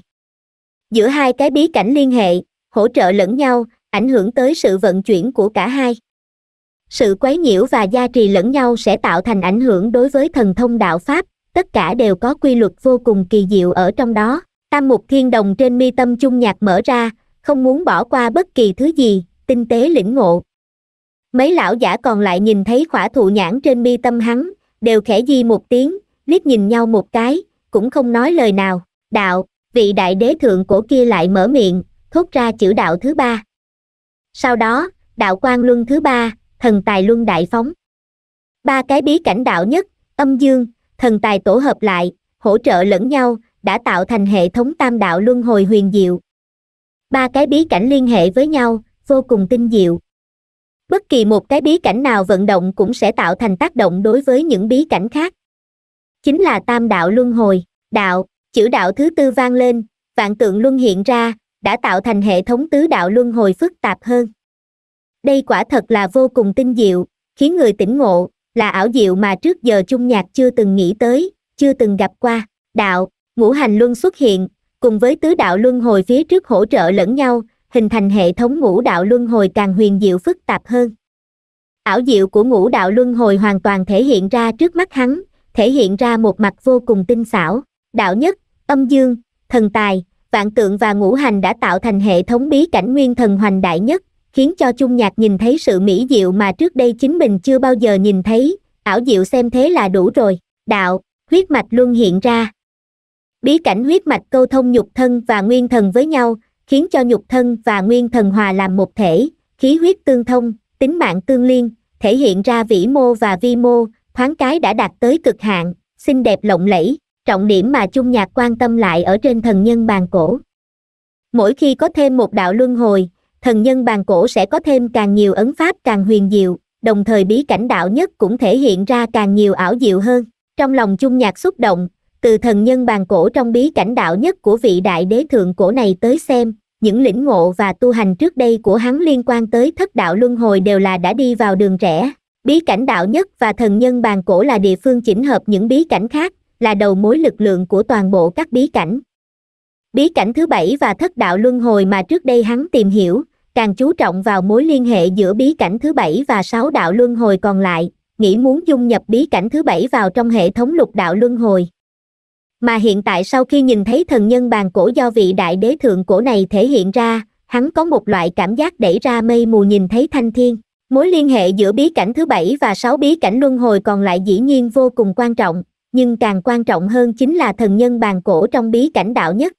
giữa hai cái bí cảnh liên hệ hỗ trợ lẫn nhau ảnh hưởng tới sự vận chuyển của cả hai sự quấy nhiễu và gia trì lẫn nhau sẽ tạo thành ảnh hưởng đối với thần thông đạo pháp tất cả đều có quy luật vô cùng kỳ diệu ở trong đó tam mục thiên đồng trên mi tâm chung nhạc mở ra không muốn bỏ qua bất kỳ thứ gì tinh tế lĩnh ngộ mấy lão giả còn lại nhìn thấy khỏa thụ nhãn trên mi tâm hắn đều khẽ di một tiếng liếc nhìn nhau một cái cũng không nói lời nào đạo vị đại đế thượng cổ kia lại mở miệng thốt ra chữ đạo thứ ba sau đó đạo quan luân thứ ba thần tài luân đại phóng ba cái bí cảnh đạo nhất âm dương thần tài tổ hợp lại hỗ trợ lẫn nhau đã tạo thành hệ thống tam đạo luân hồi huyền diệu ba cái bí cảnh liên hệ với nhau vô cùng tinh diệu bất kỳ một cái bí cảnh nào vận động cũng sẽ tạo thành tác động đối với những bí cảnh khác chính là tam đạo luân hồi đạo chữ đạo thứ tư vang lên vạn tượng luân hiện ra đã tạo thành hệ thống tứ đạo luân hồi phức tạp hơn đây quả thật là vô cùng tinh diệu khiến người tỉnh ngộ là ảo diệu mà trước giờ chung nhạc chưa từng nghĩ tới chưa từng gặp qua đạo ngũ hành luân xuất hiện cùng với tứ đạo luân hồi phía trước hỗ trợ lẫn nhau hình thành hệ thống ngũ đạo luân hồi càng huyền diệu phức tạp hơn ảo diệu của ngũ đạo luân hồi hoàn toàn thể hiện ra trước mắt hắn thể hiện ra một mặt vô cùng tinh xảo đạo nhất âm dương thần tài vạn tượng và ngũ hành đã tạo thành hệ thống bí cảnh nguyên thần hoành đại nhất khiến cho chung nhạc nhìn thấy sự mỹ diệu mà trước đây chính mình chưa bao giờ nhìn thấy ảo diệu xem thế là đủ rồi đạo huyết mạch luôn hiện ra bí cảnh huyết mạch câu thông nhục thân và nguyên thần với nhau khiến cho nhục thân và nguyên thần hòa làm một thể khí huyết tương thông tính mạng tương liên thể hiện ra vĩ mô và vi mô thoáng cái đã đạt tới cực hạn xinh đẹp lộng lẫy trọng điểm mà chung nhạc quan tâm lại ở trên thần nhân bàn cổ mỗi khi có thêm một đạo luân hồi thần nhân bàn cổ sẽ có thêm càng nhiều ấn pháp càng huyền diệu, đồng thời bí cảnh đạo nhất cũng thể hiện ra càng nhiều ảo diệu hơn. Trong lòng chung nhạc xúc động, từ thần nhân bàn cổ trong bí cảnh đạo nhất của vị đại đế thượng cổ này tới xem, những lĩnh ngộ và tu hành trước đây của hắn liên quan tới thất đạo luân hồi đều là đã đi vào đường rẽ. Bí cảnh đạo nhất và thần nhân bàn cổ là địa phương chỉnh hợp những bí cảnh khác, là đầu mối lực lượng của toàn bộ các bí cảnh. Bí cảnh thứ bảy và thất đạo luân hồi mà trước đây hắn tìm hiểu, càng chú trọng vào mối liên hệ giữa bí cảnh thứ bảy và sáu đạo luân hồi còn lại, nghĩ muốn dung nhập bí cảnh thứ bảy vào trong hệ thống lục đạo luân hồi. Mà hiện tại sau khi nhìn thấy thần nhân bàn cổ do vị đại đế thượng cổ này thể hiện ra, hắn có một loại cảm giác đẩy ra mây mù nhìn thấy thanh thiên. Mối liên hệ giữa bí cảnh thứ bảy và sáu bí cảnh luân hồi còn lại dĩ nhiên vô cùng quan trọng, nhưng càng quan trọng hơn chính là thần nhân bàn cổ trong bí cảnh đạo nhất,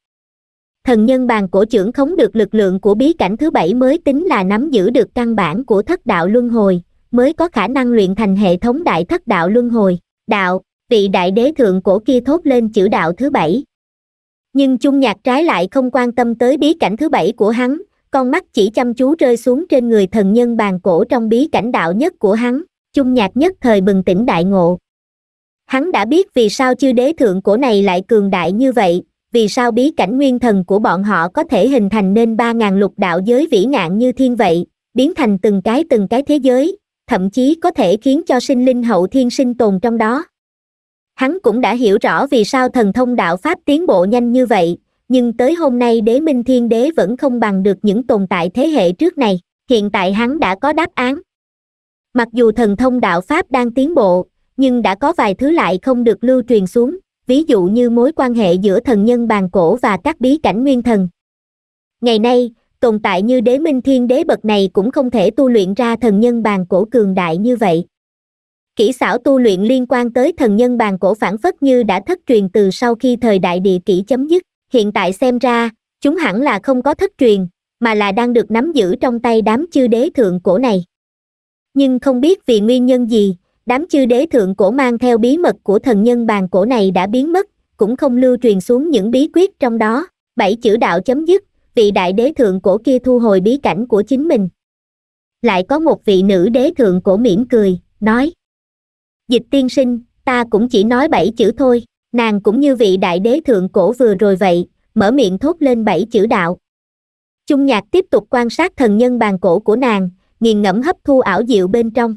thần nhân bàn cổ trưởng khống được lực lượng của bí cảnh thứ bảy mới tính là nắm giữ được căn bản của thất đạo luân hồi, mới có khả năng luyện thành hệ thống đại thất đạo luân hồi, đạo, vị đại đế thượng cổ kia thốt lên chữ đạo thứ bảy. Nhưng chung nhạc trái lại không quan tâm tới bí cảnh thứ bảy của hắn, con mắt chỉ chăm chú rơi xuống trên người thần nhân bàn cổ trong bí cảnh đạo nhất của hắn, chung nhạc nhất thời bừng tỉnh đại ngộ. Hắn đã biết vì sao chư đế thượng cổ này lại cường đại như vậy, vì sao bí cảnh nguyên thần của bọn họ có thể hình thành nên 3.000 lục đạo giới vĩ ngạn như thiên vậy, biến thành từng cái từng cái thế giới, thậm chí có thể khiến cho sinh linh hậu thiên sinh tồn trong đó. Hắn cũng đã hiểu rõ vì sao thần thông đạo Pháp tiến bộ nhanh như vậy, nhưng tới hôm nay đế minh thiên đế vẫn không bằng được những tồn tại thế hệ trước này, hiện tại hắn đã có đáp án. Mặc dù thần thông đạo Pháp đang tiến bộ, nhưng đã có vài thứ lại không được lưu truyền xuống, ví dụ như mối quan hệ giữa thần nhân bàn cổ và các bí cảnh nguyên thần. Ngày nay, tồn tại như đế minh thiên đế bậc này cũng không thể tu luyện ra thần nhân bàn cổ cường đại như vậy. Kỹ xảo tu luyện liên quan tới thần nhân bàn cổ phản phất như đã thất truyền từ sau khi thời đại địa kỷ chấm dứt, hiện tại xem ra, chúng hẳn là không có thất truyền, mà là đang được nắm giữ trong tay đám chư đế thượng cổ này. Nhưng không biết vì nguyên nhân gì, đám chư đế thượng cổ mang theo bí mật của thần nhân bàn cổ này đã biến mất cũng không lưu truyền xuống những bí quyết trong đó bảy chữ đạo chấm dứt vị đại đế thượng cổ kia thu hồi bí cảnh của chính mình lại có một vị nữ đế thượng cổ mỉm cười nói dịch tiên sinh ta cũng chỉ nói bảy chữ thôi nàng cũng như vị đại đế thượng cổ vừa rồi vậy mở miệng thốt lên bảy chữ đạo trung nhạc tiếp tục quan sát thần nhân bàn cổ của nàng nghiền ngẫm hấp thu ảo diệu bên trong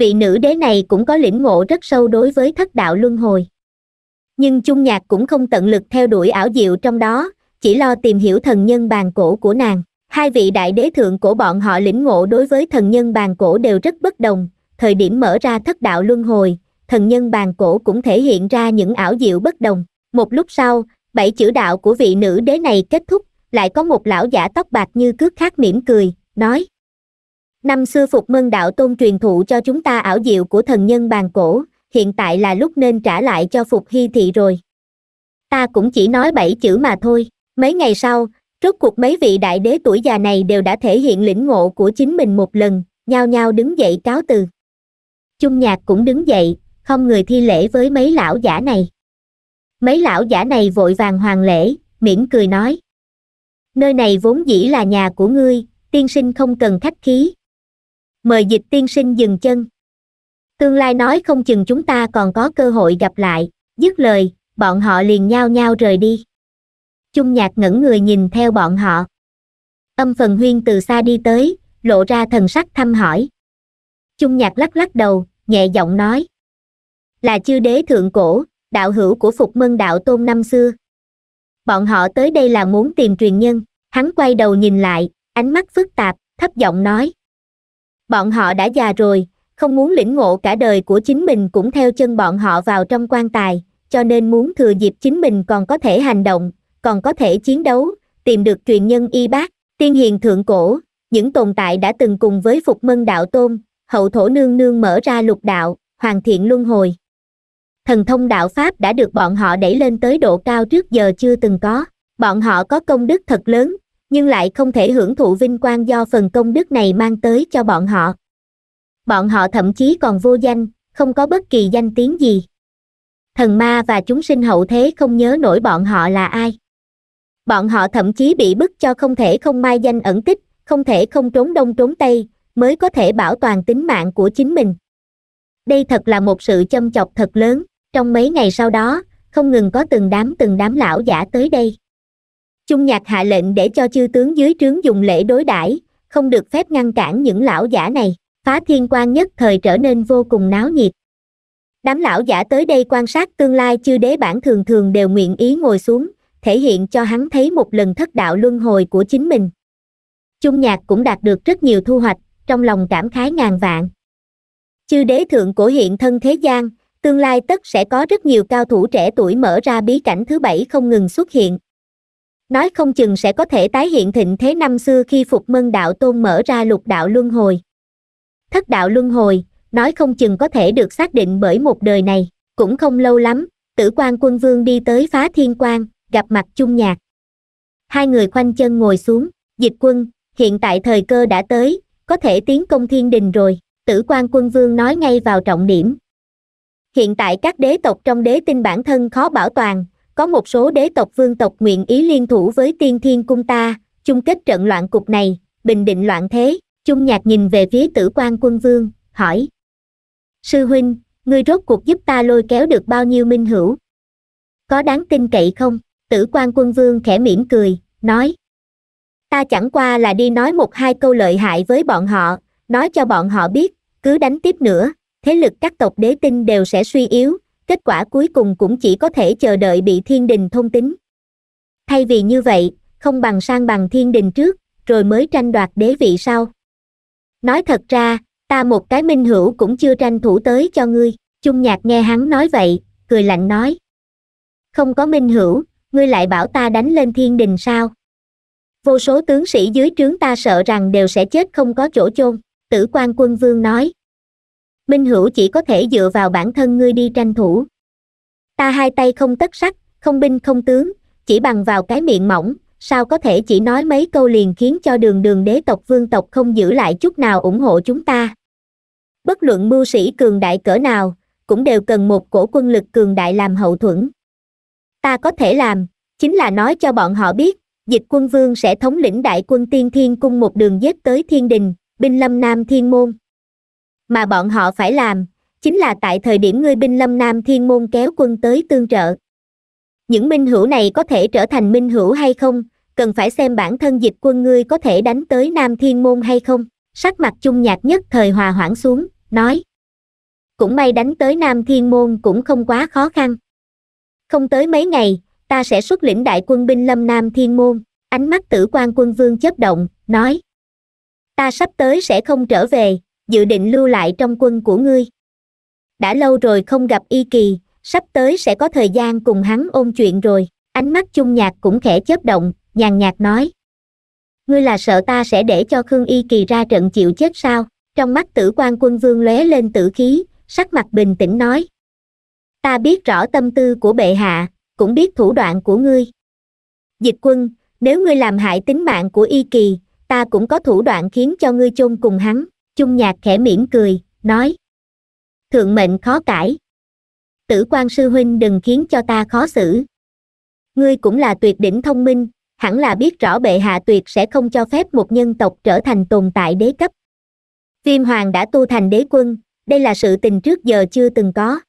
vị nữ đế này cũng có lĩnh ngộ rất sâu đối với thất đạo luân hồi nhưng chung nhạc cũng không tận lực theo đuổi ảo diệu trong đó chỉ lo tìm hiểu thần nhân bàn cổ của nàng hai vị đại đế thượng của bọn họ lĩnh ngộ đối với thần nhân bàn cổ đều rất bất đồng thời điểm mở ra thất đạo luân hồi thần nhân bàn cổ cũng thể hiện ra những ảo diệu bất đồng một lúc sau bảy chữ đạo của vị nữ đế này kết thúc lại có một lão giả tóc bạc như cước khác mỉm cười nói năm xưa phục mân đạo tôn truyền thụ cho chúng ta ảo diệu của thần nhân bàn cổ hiện tại là lúc nên trả lại cho phục hy thị rồi ta cũng chỉ nói bảy chữ mà thôi mấy ngày sau rốt cuộc mấy vị đại đế tuổi già này đều đã thể hiện lĩnh ngộ của chính mình một lần nhau nhau đứng dậy cáo từ chung nhạc cũng đứng dậy không người thi lễ với mấy lão giả này mấy lão giả này vội vàng hoàng lễ mỉm cười nói nơi này vốn dĩ là nhà của ngươi tiên sinh không cần khách khí mời dịch tiên sinh dừng chân tương lai nói không chừng chúng ta còn có cơ hội gặp lại dứt lời bọn họ liền nhao nhao rời đi chung nhạc ngẩng người nhìn theo bọn họ âm phần huyên từ xa đi tới lộ ra thần sắc thăm hỏi chung nhạc lắc lắc đầu nhẹ giọng nói là chư đế thượng cổ đạo hữu của phục mân đạo tôn năm xưa bọn họ tới đây là muốn tìm truyền nhân hắn quay đầu nhìn lại ánh mắt phức tạp thấp giọng nói bọn họ đã già rồi không muốn lĩnh ngộ cả đời của chính mình cũng theo chân bọn họ vào trong quan tài cho nên muốn thừa dịp chính mình còn có thể hành động còn có thể chiến đấu tìm được truyền nhân y bác tiên hiền thượng cổ những tồn tại đã từng cùng với phục mân đạo tôn hậu thổ nương nương mở ra lục đạo hoàn thiện luân hồi thần thông đạo pháp đã được bọn họ đẩy lên tới độ cao trước giờ chưa từng có bọn họ có công đức thật lớn nhưng lại không thể hưởng thụ vinh quang do phần công đức này mang tới cho bọn họ. Bọn họ thậm chí còn vô danh, không có bất kỳ danh tiếng gì. Thần ma và chúng sinh hậu thế không nhớ nổi bọn họ là ai. Bọn họ thậm chí bị bức cho không thể không mai danh ẩn tích, không thể không trốn đông trốn tây, mới có thể bảo toàn tính mạng của chính mình. Đây thật là một sự châm chọc thật lớn, trong mấy ngày sau đó, không ngừng có từng đám từng đám lão giả tới đây. Trung nhạc hạ lệnh để cho chư tướng dưới trướng dùng lễ đối đãi không được phép ngăn cản những lão giả này phá thiên quan nhất thời trở nên vô cùng náo nhiệt đám lão giả tới đây quan sát tương lai chư đế bản thường thường đều nguyện ý ngồi xuống thể hiện cho hắn thấy một lần thất đạo luân hồi của chính mình Trung nhạc cũng đạt được rất nhiều thu hoạch trong lòng cảm khái ngàn vạn chư đế thượng cổ hiện thân thế gian tương lai tất sẽ có rất nhiều cao thủ trẻ tuổi mở ra bí cảnh thứ bảy không ngừng xuất hiện nói không chừng sẽ có thể tái hiện thịnh thế năm xưa khi phục mân đạo tôn mở ra lục đạo luân hồi thất đạo luân hồi nói không chừng có thể được xác định bởi một đời này cũng không lâu lắm tử quan quân vương đi tới phá thiên quan gặp mặt chung nhạc hai người khoanh chân ngồi xuống dịch quân hiện tại thời cơ đã tới có thể tiến công thiên đình rồi tử quan quân vương nói ngay vào trọng điểm hiện tại các đế tộc trong đế tinh bản thân khó bảo toàn có một số đế tộc vương tộc nguyện ý liên thủ với tiên thiên cung ta chung kết trận loạn cục này bình định loạn thế chung nhạc nhìn về phía tử quan quân vương hỏi sư huynh ngươi rốt cuộc giúp ta lôi kéo được bao nhiêu minh hữu có đáng tin cậy không tử quan quân vương khẽ mỉm cười nói ta chẳng qua là đi nói một hai câu lợi hại với bọn họ nói cho bọn họ biết cứ đánh tiếp nữa thế lực các tộc đế tinh đều sẽ suy yếu kết quả cuối cùng cũng chỉ có thể chờ đợi bị thiên đình thông tính thay vì như vậy không bằng sang bằng thiên đình trước rồi mới tranh đoạt đế vị sau nói thật ra ta một cái minh hữu cũng chưa tranh thủ tới cho ngươi chung nhạc nghe hắn nói vậy cười lạnh nói không có minh hữu ngươi lại bảo ta đánh lên thiên đình sao vô số tướng sĩ dưới trướng ta sợ rằng đều sẽ chết không có chỗ chôn tử quan quân vương nói minh hữu chỉ có thể dựa vào bản thân ngươi đi tranh thủ ta hai tay không tất sắt không binh không tướng chỉ bằng vào cái miệng mỏng sao có thể chỉ nói mấy câu liền khiến cho đường đường đế tộc vương tộc không giữ lại chút nào ủng hộ chúng ta bất luận mưu sĩ cường đại cỡ nào cũng đều cần một cổ quân lực cường đại làm hậu thuẫn ta có thể làm chính là nói cho bọn họ biết dịch quân vương sẽ thống lĩnh đại quân tiên thiên cung một đường dết tới thiên đình binh lâm nam thiên môn mà bọn họ phải làm chính là tại thời điểm ngươi binh lâm nam thiên môn kéo quân tới tương trợ những minh hữu này có thể trở thành minh hữu hay không cần phải xem bản thân dịch quân ngươi có thể đánh tới nam thiên môn hay không sắc mặt chung nhạt nhất thời hòa hoãn xuống nói cũng may đánh tới nam thiên môn cũng không quá khó khăn không tới mấy ngày ta sẽ xuất lĩnh đại quân binh lâm nam thiên môn ánh mắt tử quan quân vương chớp động nói ta sắp tới sẽ không trở về dự định lưu lại trong quân của ngươi đã lâu rồi không gặp y kỳ sắp tới sẽ có thời gian cùng hắn ôn chuyện rồi ánh mắt chung nhạc cũng khẽ chớp động nhàn nhạt nói ngươi là sợ ta sẽ để cho khương y kỳ ra trận chịu chết sao trong mắt tử quan quân vương lóe lên tử khí sắc mặt bình tĩnh nói ta biết rõ tâm tư của bệ hạ cũng biết thủ đoạn của ngươi dịch quân nếu ngươi làm hại tính mạng của y kỳ ta cũng có thủ đoạn khiến cho ngươi chôn cùng hắn chung nhạc khẽ mỉm cười nói thượng mệnh khó cãi tử quan sư huynh đừng khiến cho ta khó xử ngươi cũng là tuyệt đỉnh thông minh hẳn là biết rõ bệ hạ tuyệt sẽ không cho phép một nhân tộc trở thành tồn tại đế cấp viêm hoàng đã tu thành đế quân đây là sự tình trước giờ chưa từng có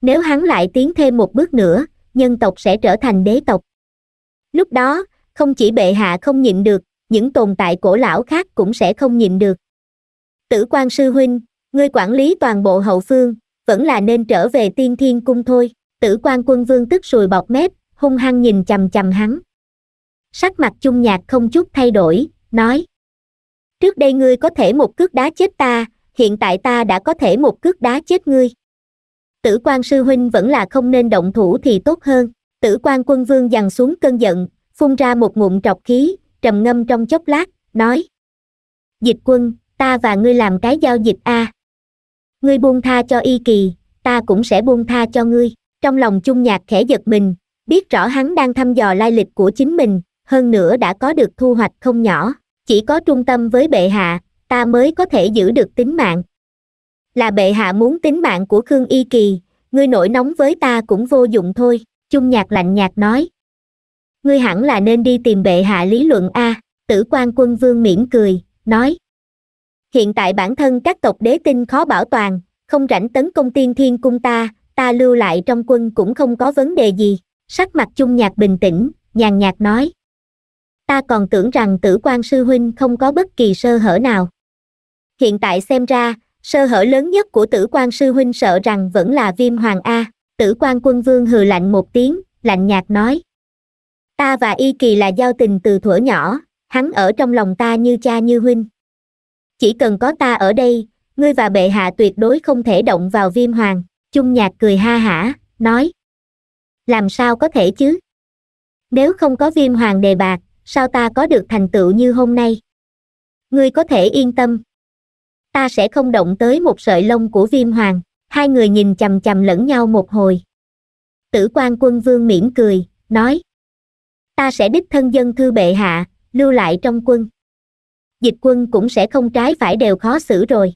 nếu hắn lại tiến thêm một bước nữa nhân tộc sẽ trở thành đế tộc lúc đó không chỉ bệ hạ không nhịn được những tồn tại cổ lão khác cũng sẽ không nhịn được tử quan sư huynh ngươi quản lý toàn bộ hậu phương vẫn là nên trở về tiên thiên cung thôi tử quan quân vương tức sùi bọt mép hung hăng nhìn chằm chằm hắn sắc mặt chung nhạc không chút thay đổi nói trước đây ngươi có thể một cước đá chết ta hiện tại ta đã có thể một cước đá chết ngươi tử quan sư huynh vẫn là không nên động thủ thì tốt hơn tử quan quân vương dằn xuống cơn giận phun ra một ngụm trọc khí trầm ngâm trong chốc lát nói dịch quân ta và ngươi làm cái giao dịch a à. ngươi buông tha cho y kỳ ta cũng sẽ buông tha cho ngươi trong lòng chung nhạc khẽ giật mình biết rõ hắn đang thăm dò lai lịch của chính mình hơn nữa đã có được thu hoạch không nhỏ chỉ có trung tâm với bệ hạ ta mới có thể giữ được tính mạng là bệ hạ muốn tính mạng của khương y kỳ ngươi nổi nóng với ta cũng vô dụng thôi chung nhạc lạnh nhạt nói ngươi hẳn là nên đi tìm bệ hạ lý luận a tử quan quân vương mỉm cười nói hiện tại bản thân các tộc đế tinh khó bảo toàn không rảnh tấn công tiên thiên cung ta ta lưu lại trong quân cũng không có vấn đề gì sắc mặt chung nhạc bình tĩnh nhàn nhạt nói ta còn tưởng rằng tử quan sư huynh không có bất kỳ sơ hở nào hiện tại xem ra sơ hở lớn nhất của tử quan sư huynh sợ rằng vẫn là viêm hoàng a tử quan quân vương hừ lạnh một tiếng lạnh nhạt nói ta và y kỳ là giao tình từ thuở nhỏ hắn ở trong lòng ta như cha như huynh chỉ cần có ta ở đây ngươi và bệ hạ tuyệt đối không thể động vào viêm hoàng chung nhạc cười ha hả nói làm sao có thể chứ nếu không có viêm hoàng đề bạc sao ta có được thành tựu như hôm nay ngươi có thể yên tâm ta sẽ không động tới một sợi lông của viêm hoàng hai người nhìn chằm chằm lẫn nhau một hồi tử quan quân vương mỉm cười nói ta sẽ đích thân dân thư bệ hạ lưu lại trong quân dịch quân cũng sẽ không trái phải đều khó xử rồi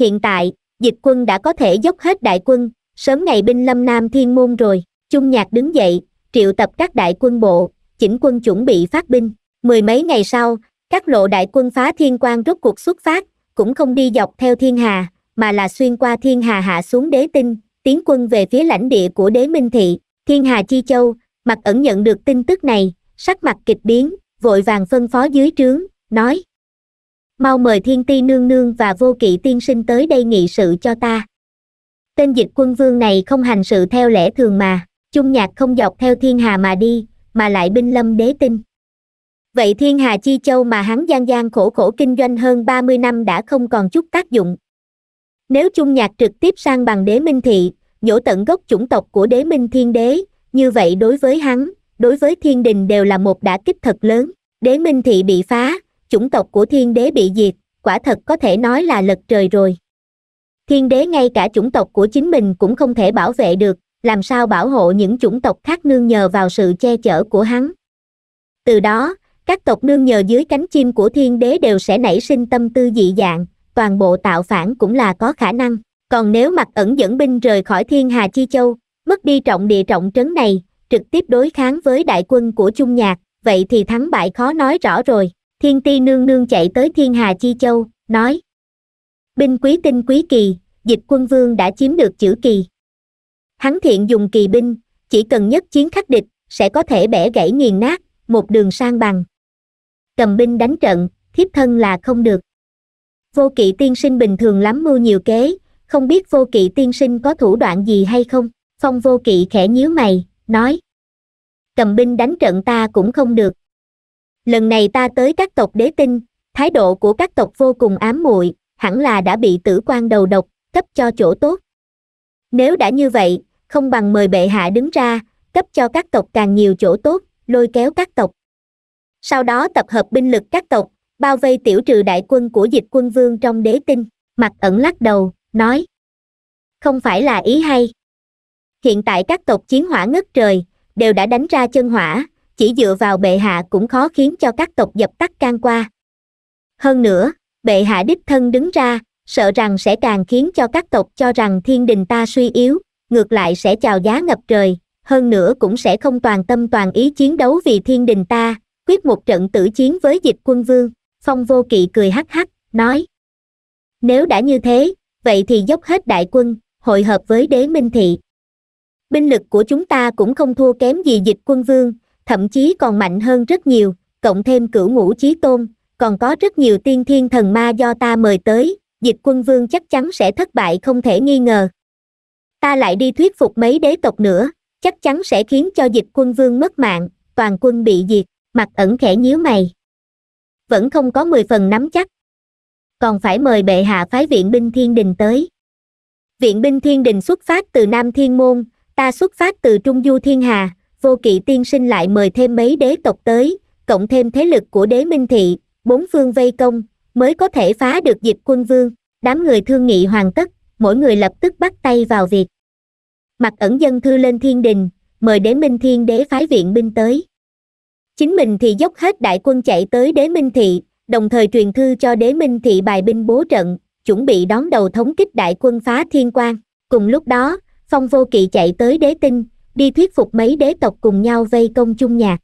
hiện tại dịch quân đã có thể dốc hết đại quân sớm ngày binh lâm nam thiên môn rồi chung nhạc đứng dậy triệu tập các đại quân bộ chỉnh quân chuẩn bị phát binh mười mấy ngày sau các lộ đại quân phá thiên quan rốt cuộc xuất phát cũng không đi dọc theo thiên hà mà là xuyên qua thiên hà hạ xuống đế tinh tiến quân về phía lãnh địa của đế minh thị thiên hà chi châu mặt ẩn nhận được tin tức này sắc mặt kịch biến vội vàng phân phó dưới trướng nói mau mời thiên ti nương nương và vô kỵ tiên sinh tới đây nghị sự cho ta tên dịch quân vương này không hành sự theo lẽ thường mà chung nhạc không dọc theo thiên hà mà đi mà lại binh lâm đế tinh vậy thiên hà chi châu mà hắn gian gian khổ khổ kinh doanh hơn ba mươi năm đã không còn chút tác dụng nếu chung nhạc trực tiếp sang bằng đế minh thị nhổ tận gốc chủng tộc của đế minh thiên đế như vậy đối với hắn đối với thiên đình đều là một đả kích thật lớn đế minh thị bị phá chủng tộc của thiên đế bị diệt quả thật có thể nói là lật trời rồi thiên đế ngay cả chủng tộc của chính mình cũng không thể bảo vệ được làm sao bảo hộ những chủng tộc khác nương nhờ vào sự che chở của hắn từ đó các tộc nương nhờ dưới cánh chim của thiên đế đều sẽ nảy sinh tâm tư dị dạng toàn bộ tạo phản cũng là có khả năng còn nếu mặt ẩn dẫn binh rời khỏi thiên hà chi châu mất đi trọng địa trọng trấn này trực tiếp đối kháng với đại quân của trung nhạc vậy thì thắng bại khó nói rõ rồi thiên ti nương nương chạy tới thiên hà chi châu nói binh quý tinh quý kỳ dịch quân vương đã chiếm được chữ kỳ hắn thiện dùng kỳ binh chỉ cần nhất chiến khắc địch sẽ có thể bẻ gãy nghiền nát một đường sang bằng cầm binh đánh trận thiếp thân là không được vô kỵ tiên sinh bình thường lắm mưu nhiều kế không biết vô kỵ tiên sinh có thủ đoạn gì hay không phong vô kỵ khẽ nhíu mày nói cầm binh đánh trận ta cũng không được lần này ta tới các tộc đế tinh thái độ của các tộc vô cùng ám muội hẳn là đã bị tử quan đầu độc cấp cho chỗ tốt nếu đã như vậy không bằng mời bệ hạ đứng ra cấp cho các tộc càng nhiều chỗ tốt lôi kéo các tộc sau đó tập hợp binh lực các tộc bao vây tiểu trừ đại quân của dịch quân vương trong đế tinh mặt ẩn lắc đầu nói không phải là ý hay hiện tại các tộc chiến hỏa ngất trời đều đã đánh ra chân hỏa chỉ dựa vào bệ hạ cũng khó khiến cho các tộc dập tắt can qua hơn nữa bệ hạ đích thân đứng ra sợ rằng sẽ càng khiến cho các tộc cho rằng thiên đình ta suy yếu ngược lại sẽ chào giá ngập trời hơn nữa cũng sẽ không toàn tâm toàn ý chiến đấu vì thiên đình ta quyết một trận tử chiến với dịch quân vương phong vô kỵ cười hắc hắc nói nếu đã như thế vậy thì dốc hết đại quân hội hợp với đế minh thị binh lực của chúng ta cũng không thua kém gì dịch quân vương thậm chí còn mạnh hơn rất nhiều, cộng thêm cửu ngũ chí tôn, còn có rất nhiều tiên thiên thần ma do ta mời tới, dịch quân vương chắc chắn sẽ thất bại không thể nghi ngờ. Ta lại đi thuyết phục mấy đế tộc nữa, chắc chắn sẽ khiến cho dịch quân vương mất mạng, toàn quân bị diệt, mặt ẩn khẽ nhíu mày. Vẫn không có 10 phần nắm chắc. Còn phải mời bệ hạ phái viện binh thiên đình tới. Viện binh thiên đình xuất phát từ Nam Thiên Môn, ta xuất phát từ Trung Du Thiên Hà, vô kỵ tiên sinh lại mời thêm mấy đế tộc tới cộng thêm thế lực của đế minh thị bốn phương vây công mới có thể phá được dịch quân vương đám người thương nghị hoàn tất mỗi người lập tức bắt tay vào việc mặt ẩn dân thư lên thiên đình mời đế minh thiên đế phái viện binh tới chính mình thì dốc hết đại quân chạy tới đế minh thị đồng thời truyền thư cho đế minh thị bài binh bố trận chuẩn bị đón đầu thống kích đại quân phá thiên quan cùng lúc đó phong vô kỵ chạy tới đế tinh đi thuyết phục mấy đế tộc cùng nhau vây công chung nhạc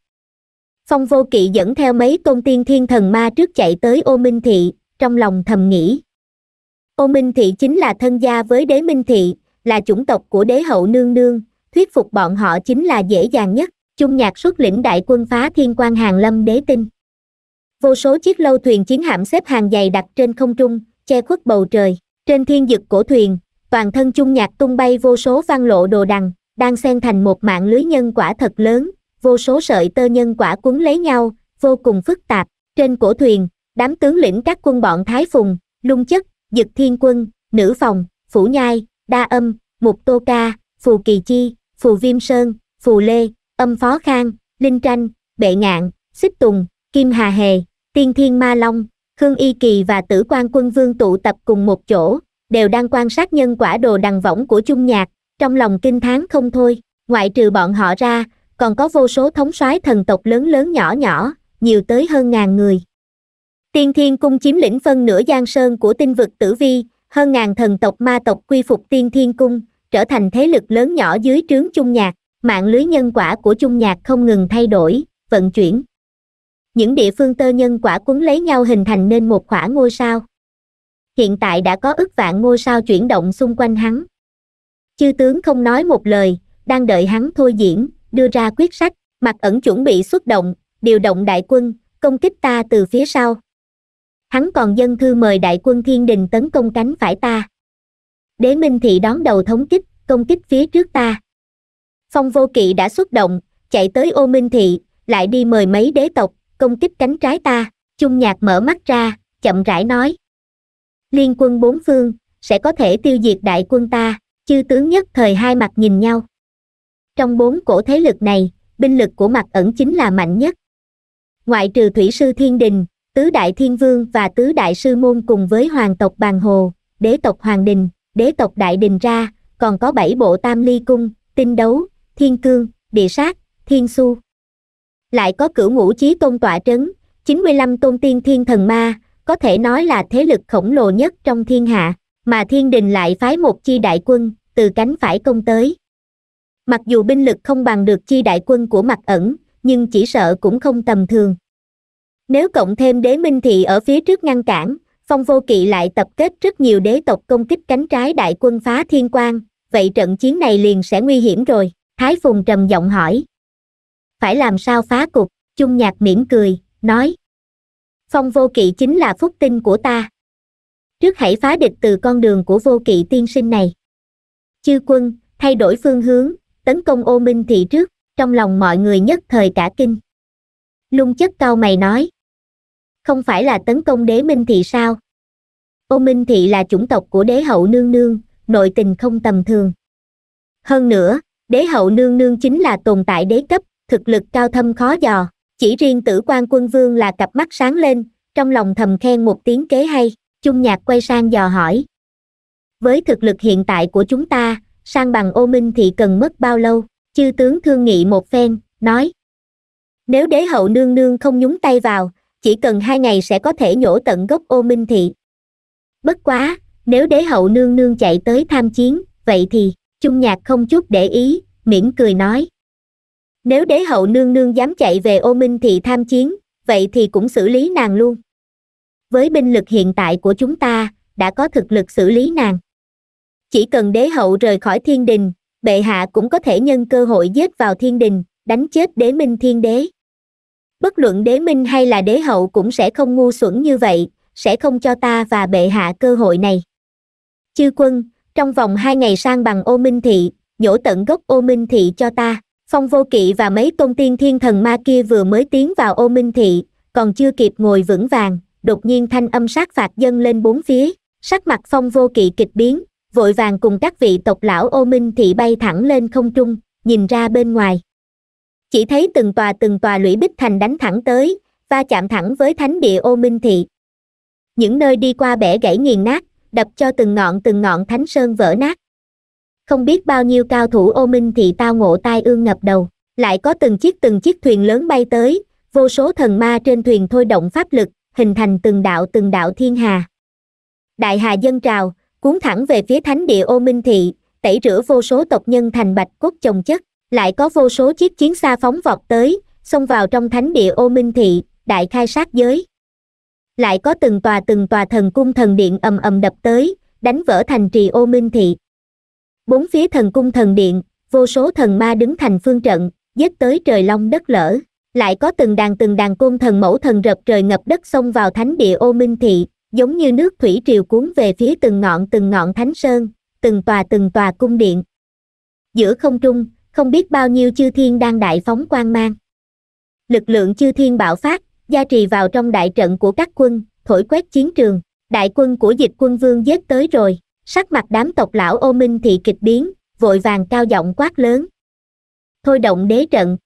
phong vô kỵ dẫn theo mấy công tiên thiên thần ma trước chạy tới ô minh thị trong lòng thầm nghĩ ô minh thị chính là thân gia với đế minh thị là chủng tộc của đế hậu nương nương thuyết phục bọn họ chính là dễ dàng nhất chung nhạc xuất lĩnh đại quân phá thiên quan hàng lâm đế tinh vô số chiếc lâu thuyền chiến hạm xếp hàng dày đặt trên không trung che khuất bầu trời trên thiên dực cổ thuyền toàn thân chung nhạc tung bay vô số văn lộ đồ đằng đang xen thành một mạng lưới nhân quả thật lớn, vô số sợi tơ nhân quả cuốn lấy nhau, vô cùng phức tạp. Trên cổ thuyền, đám tướng lĩnh các quân bọn Thái Phùng, Lung Chất, Dực Thiên Quân, Nữ Phòng, Phủ Nhai, Đa Âm, Mục Tô Ca, Phù Kỳ Chi, Phù Viêm Sơn, Phù Lê, Âm Phó Khang, Linh Tranh, Bệ Ngạn, Xích Tùng, Kim Hà Hề, Tiên Thiên Ma Long, Khương Y Kỳ và Tử quan Quân Vương tụ tập cùng một chỗ, đều đang quan sát nhân quả đồ đằng võng của chung nhạc, trong lòng kinh thán không thôi ngoại trừ bọn họ ra còn có vô số thống soái thần tộc lớn lớn nhỏ nhỏ nhiều tới hơn ngàn người tiên thiên cung chiếm lĩnh phân nửa giang sơn của tinh vực tử vi hơn ngàn thần tộc ma tộc quy phục tiên thiên cung trở thành thế lực lớn nhỏ dưới trướng chung nhạc mạng lưới nhân quả của chung nhạc không ngừng thay đổi vận chuyển những địa phương tơ nhân quả cuốn lấy nhau hình thành nên một khỏa ngôi sao hiện tại đã có ức vạn ngôi sao chuyển động xung quanh hắn chư tướng không nói một lời đang đợi hắn thôi diễn đưa ra quyết sách mặt ẩn chuẩn bị xuất động điều động đại quân công kích ta từ phía sau hắn còn dân thư mời đại quân thiên đình tấn công cánh phải ta đế minh thị đón đầu thống kích công kích phía trước ta phong vô kỵ đã xuất động chạy tới ô minh thị lại đi mời mấy đế tộc công kích cánh trái ta chung nhạc mở mắt ra chậm rãi nói liên quân bốn phương sẽ có thể tiêu diệt đại quân ta chư tướng nhất thời hai mặt nhìn nhau trong bốn cổ thế lực này binh lực của mặt ẩn chính là mạnh nhất ngoại trừ thủy sư thiên đình tứ đại thiên vương và tứ đại sư môn cùng với hoàng tộc bàn hồ đế tộc hoàng đình đế tộc đại đình ra còn có bảy bộ tam ly cung tinh đấu thiên cương địa sát thiên su lại có cửu ngũ chí tôn tọa trấn 95 tôn tiên thiên thần ma có thể nói là thế lực khổng lồ nhất trong thiên hạ mà thiên đình lại phái một chi đại quân từ cánh phải công tới mặc dù binh lực không bằng được chi đại quân của mặt ẩn nhưng chỉ sợ cũng không tầm thường nếu cộng thêm đế minh thị ở phía trước ngăn cản phong vô kỵ lại tập kết rất nhiều đế tộc công kích cánh trái đại quân phá thiên quan, vậy trận chiến này liền sẽ nguy hiểm rồi thái phùng trầm giọng hỏi phải làm sao phá cục chung nhạc mỉm cười nói phong vô kỵ chính là phúc tinh của ta trước hãy phá địch từ con đường của vô kỵ tiên sinh này chư quân thay đổi phương hướng tấn công ô minh thị trước trong lòng mọi người nhất thời cả kinh lung chất cao mày nói không phải là tấn công đế minh thị sao ô minh thị là chủng tộc của đế hậu nương nương nội tình không tầm thường hơn nữa đế hậu nương nương chính là tồn tại đế cấp thực lực cao thâm khó dò chỉ riêng tử quan quân vương là cặp mắt sáng lên trong lòng thầm khen một tiếng kế hay chung nhạc quay sang dò hỏi với thực lực hiện tại của chúng ta sang bằng ô minh thì cần mất bao lâu chư tướng thương nghị một phen nói nếu đế hậu nương nương không nhúng tay vào chỉ cần hai ngày sẽ có thể nhổ tận gốc ô minh thị bất quá nếu đế hậu nương nương chạy tới tham chiến vậy thì chung nhạc không chút để ý mỉm cười nói nếu đế hậu nương nương dám chạy về ô minh thị tham chiến vậy thì cũng xử lý nàng luôn với binh lực hiện tại của chúng ta đã có thực lực xử lý nàng chỉ cần đế hậu rời khỏi thiên đình bệ hạ cũng có thể nhân cơ hội giết vào thiên đình đánh chết đế minh thiên đế bất luận đế minh hay là đế hậu cũng sẽ không ngu xuẩn như vậy sẽ không cho ta và bệ hạ cơ hội này chư quân trong vòng hai ngày sang bằng ô minh thị nhổ tận gốc ô minh thị cho ta phong vô kỵ và mấy tôn tiên thiên thần ma kia vừa mới tiến vào ô minh thị còn chưa kịp ngồi vững vàng đột nhiên thanh âm sát phạt dâng lên bốn phía sắc mặt phong vô kỵ kịch biến vội vàng cùng các vị tộc lão ô minh thị bay thẳng lên không trung nhìn ra bên ngoài chỉ thấy từng tòa từng tòa lũy bích thành đánh thẳng tới va chạm thẳng với thánh địa ô minh thị những nơi đi qua bẻ gãy nghiền nát đập cho từng ngọn từng ngọn thánh sơn vỡ nát không biết bao nhiêu cao thủ ô minh thị tao ngộ tai ương ngập đầu lại có từng chiếc từng chiếc thuyền lớn bay tới vô số thần ma trên thuyền thôi động pháp lực hình thành từng đạo từng đạo thiên hà. Đại hà dân trào, cuốn thẳng về phía thánh địa ô minh thị, tẩy rửa vô số tộc nhân thành bạch cốt chồng chất, lại có vô số chiếc chiến xa phóng vọt tới, xông vào trong thánh địa ô minh thị, đại khai sát giới. Lại có từng tòa từng tòa thần cung thần điện ầm ầm đập tới, đánh vỡ thành trì ô minh thị. Bốn phía thần cung thần điện, vô số thần ma đứng thành phương trận, giết tới trời long đất lở lại có từng đàn từng đàn côn thần mẫu thần rập trời ngập đất xông vào thánh địa ô minh thị giống như nước thủy triều cuốn về phía từng ngọn từng ngọn thánh sơn từng tòa từng tòa cung điện giữa không trung không biết bao nhiêu chư thiên đang đại phóng quang mang lực lượng chư thiên bạo phát gia trì vào trong đại trận của các quân thổi quét chiến trường đại quân của dịch quân vương giết tới rồi sắc mặt đám tộc lão ô minh thị kịch biến vội vàng cao giọng quát lớn thôi động đế trận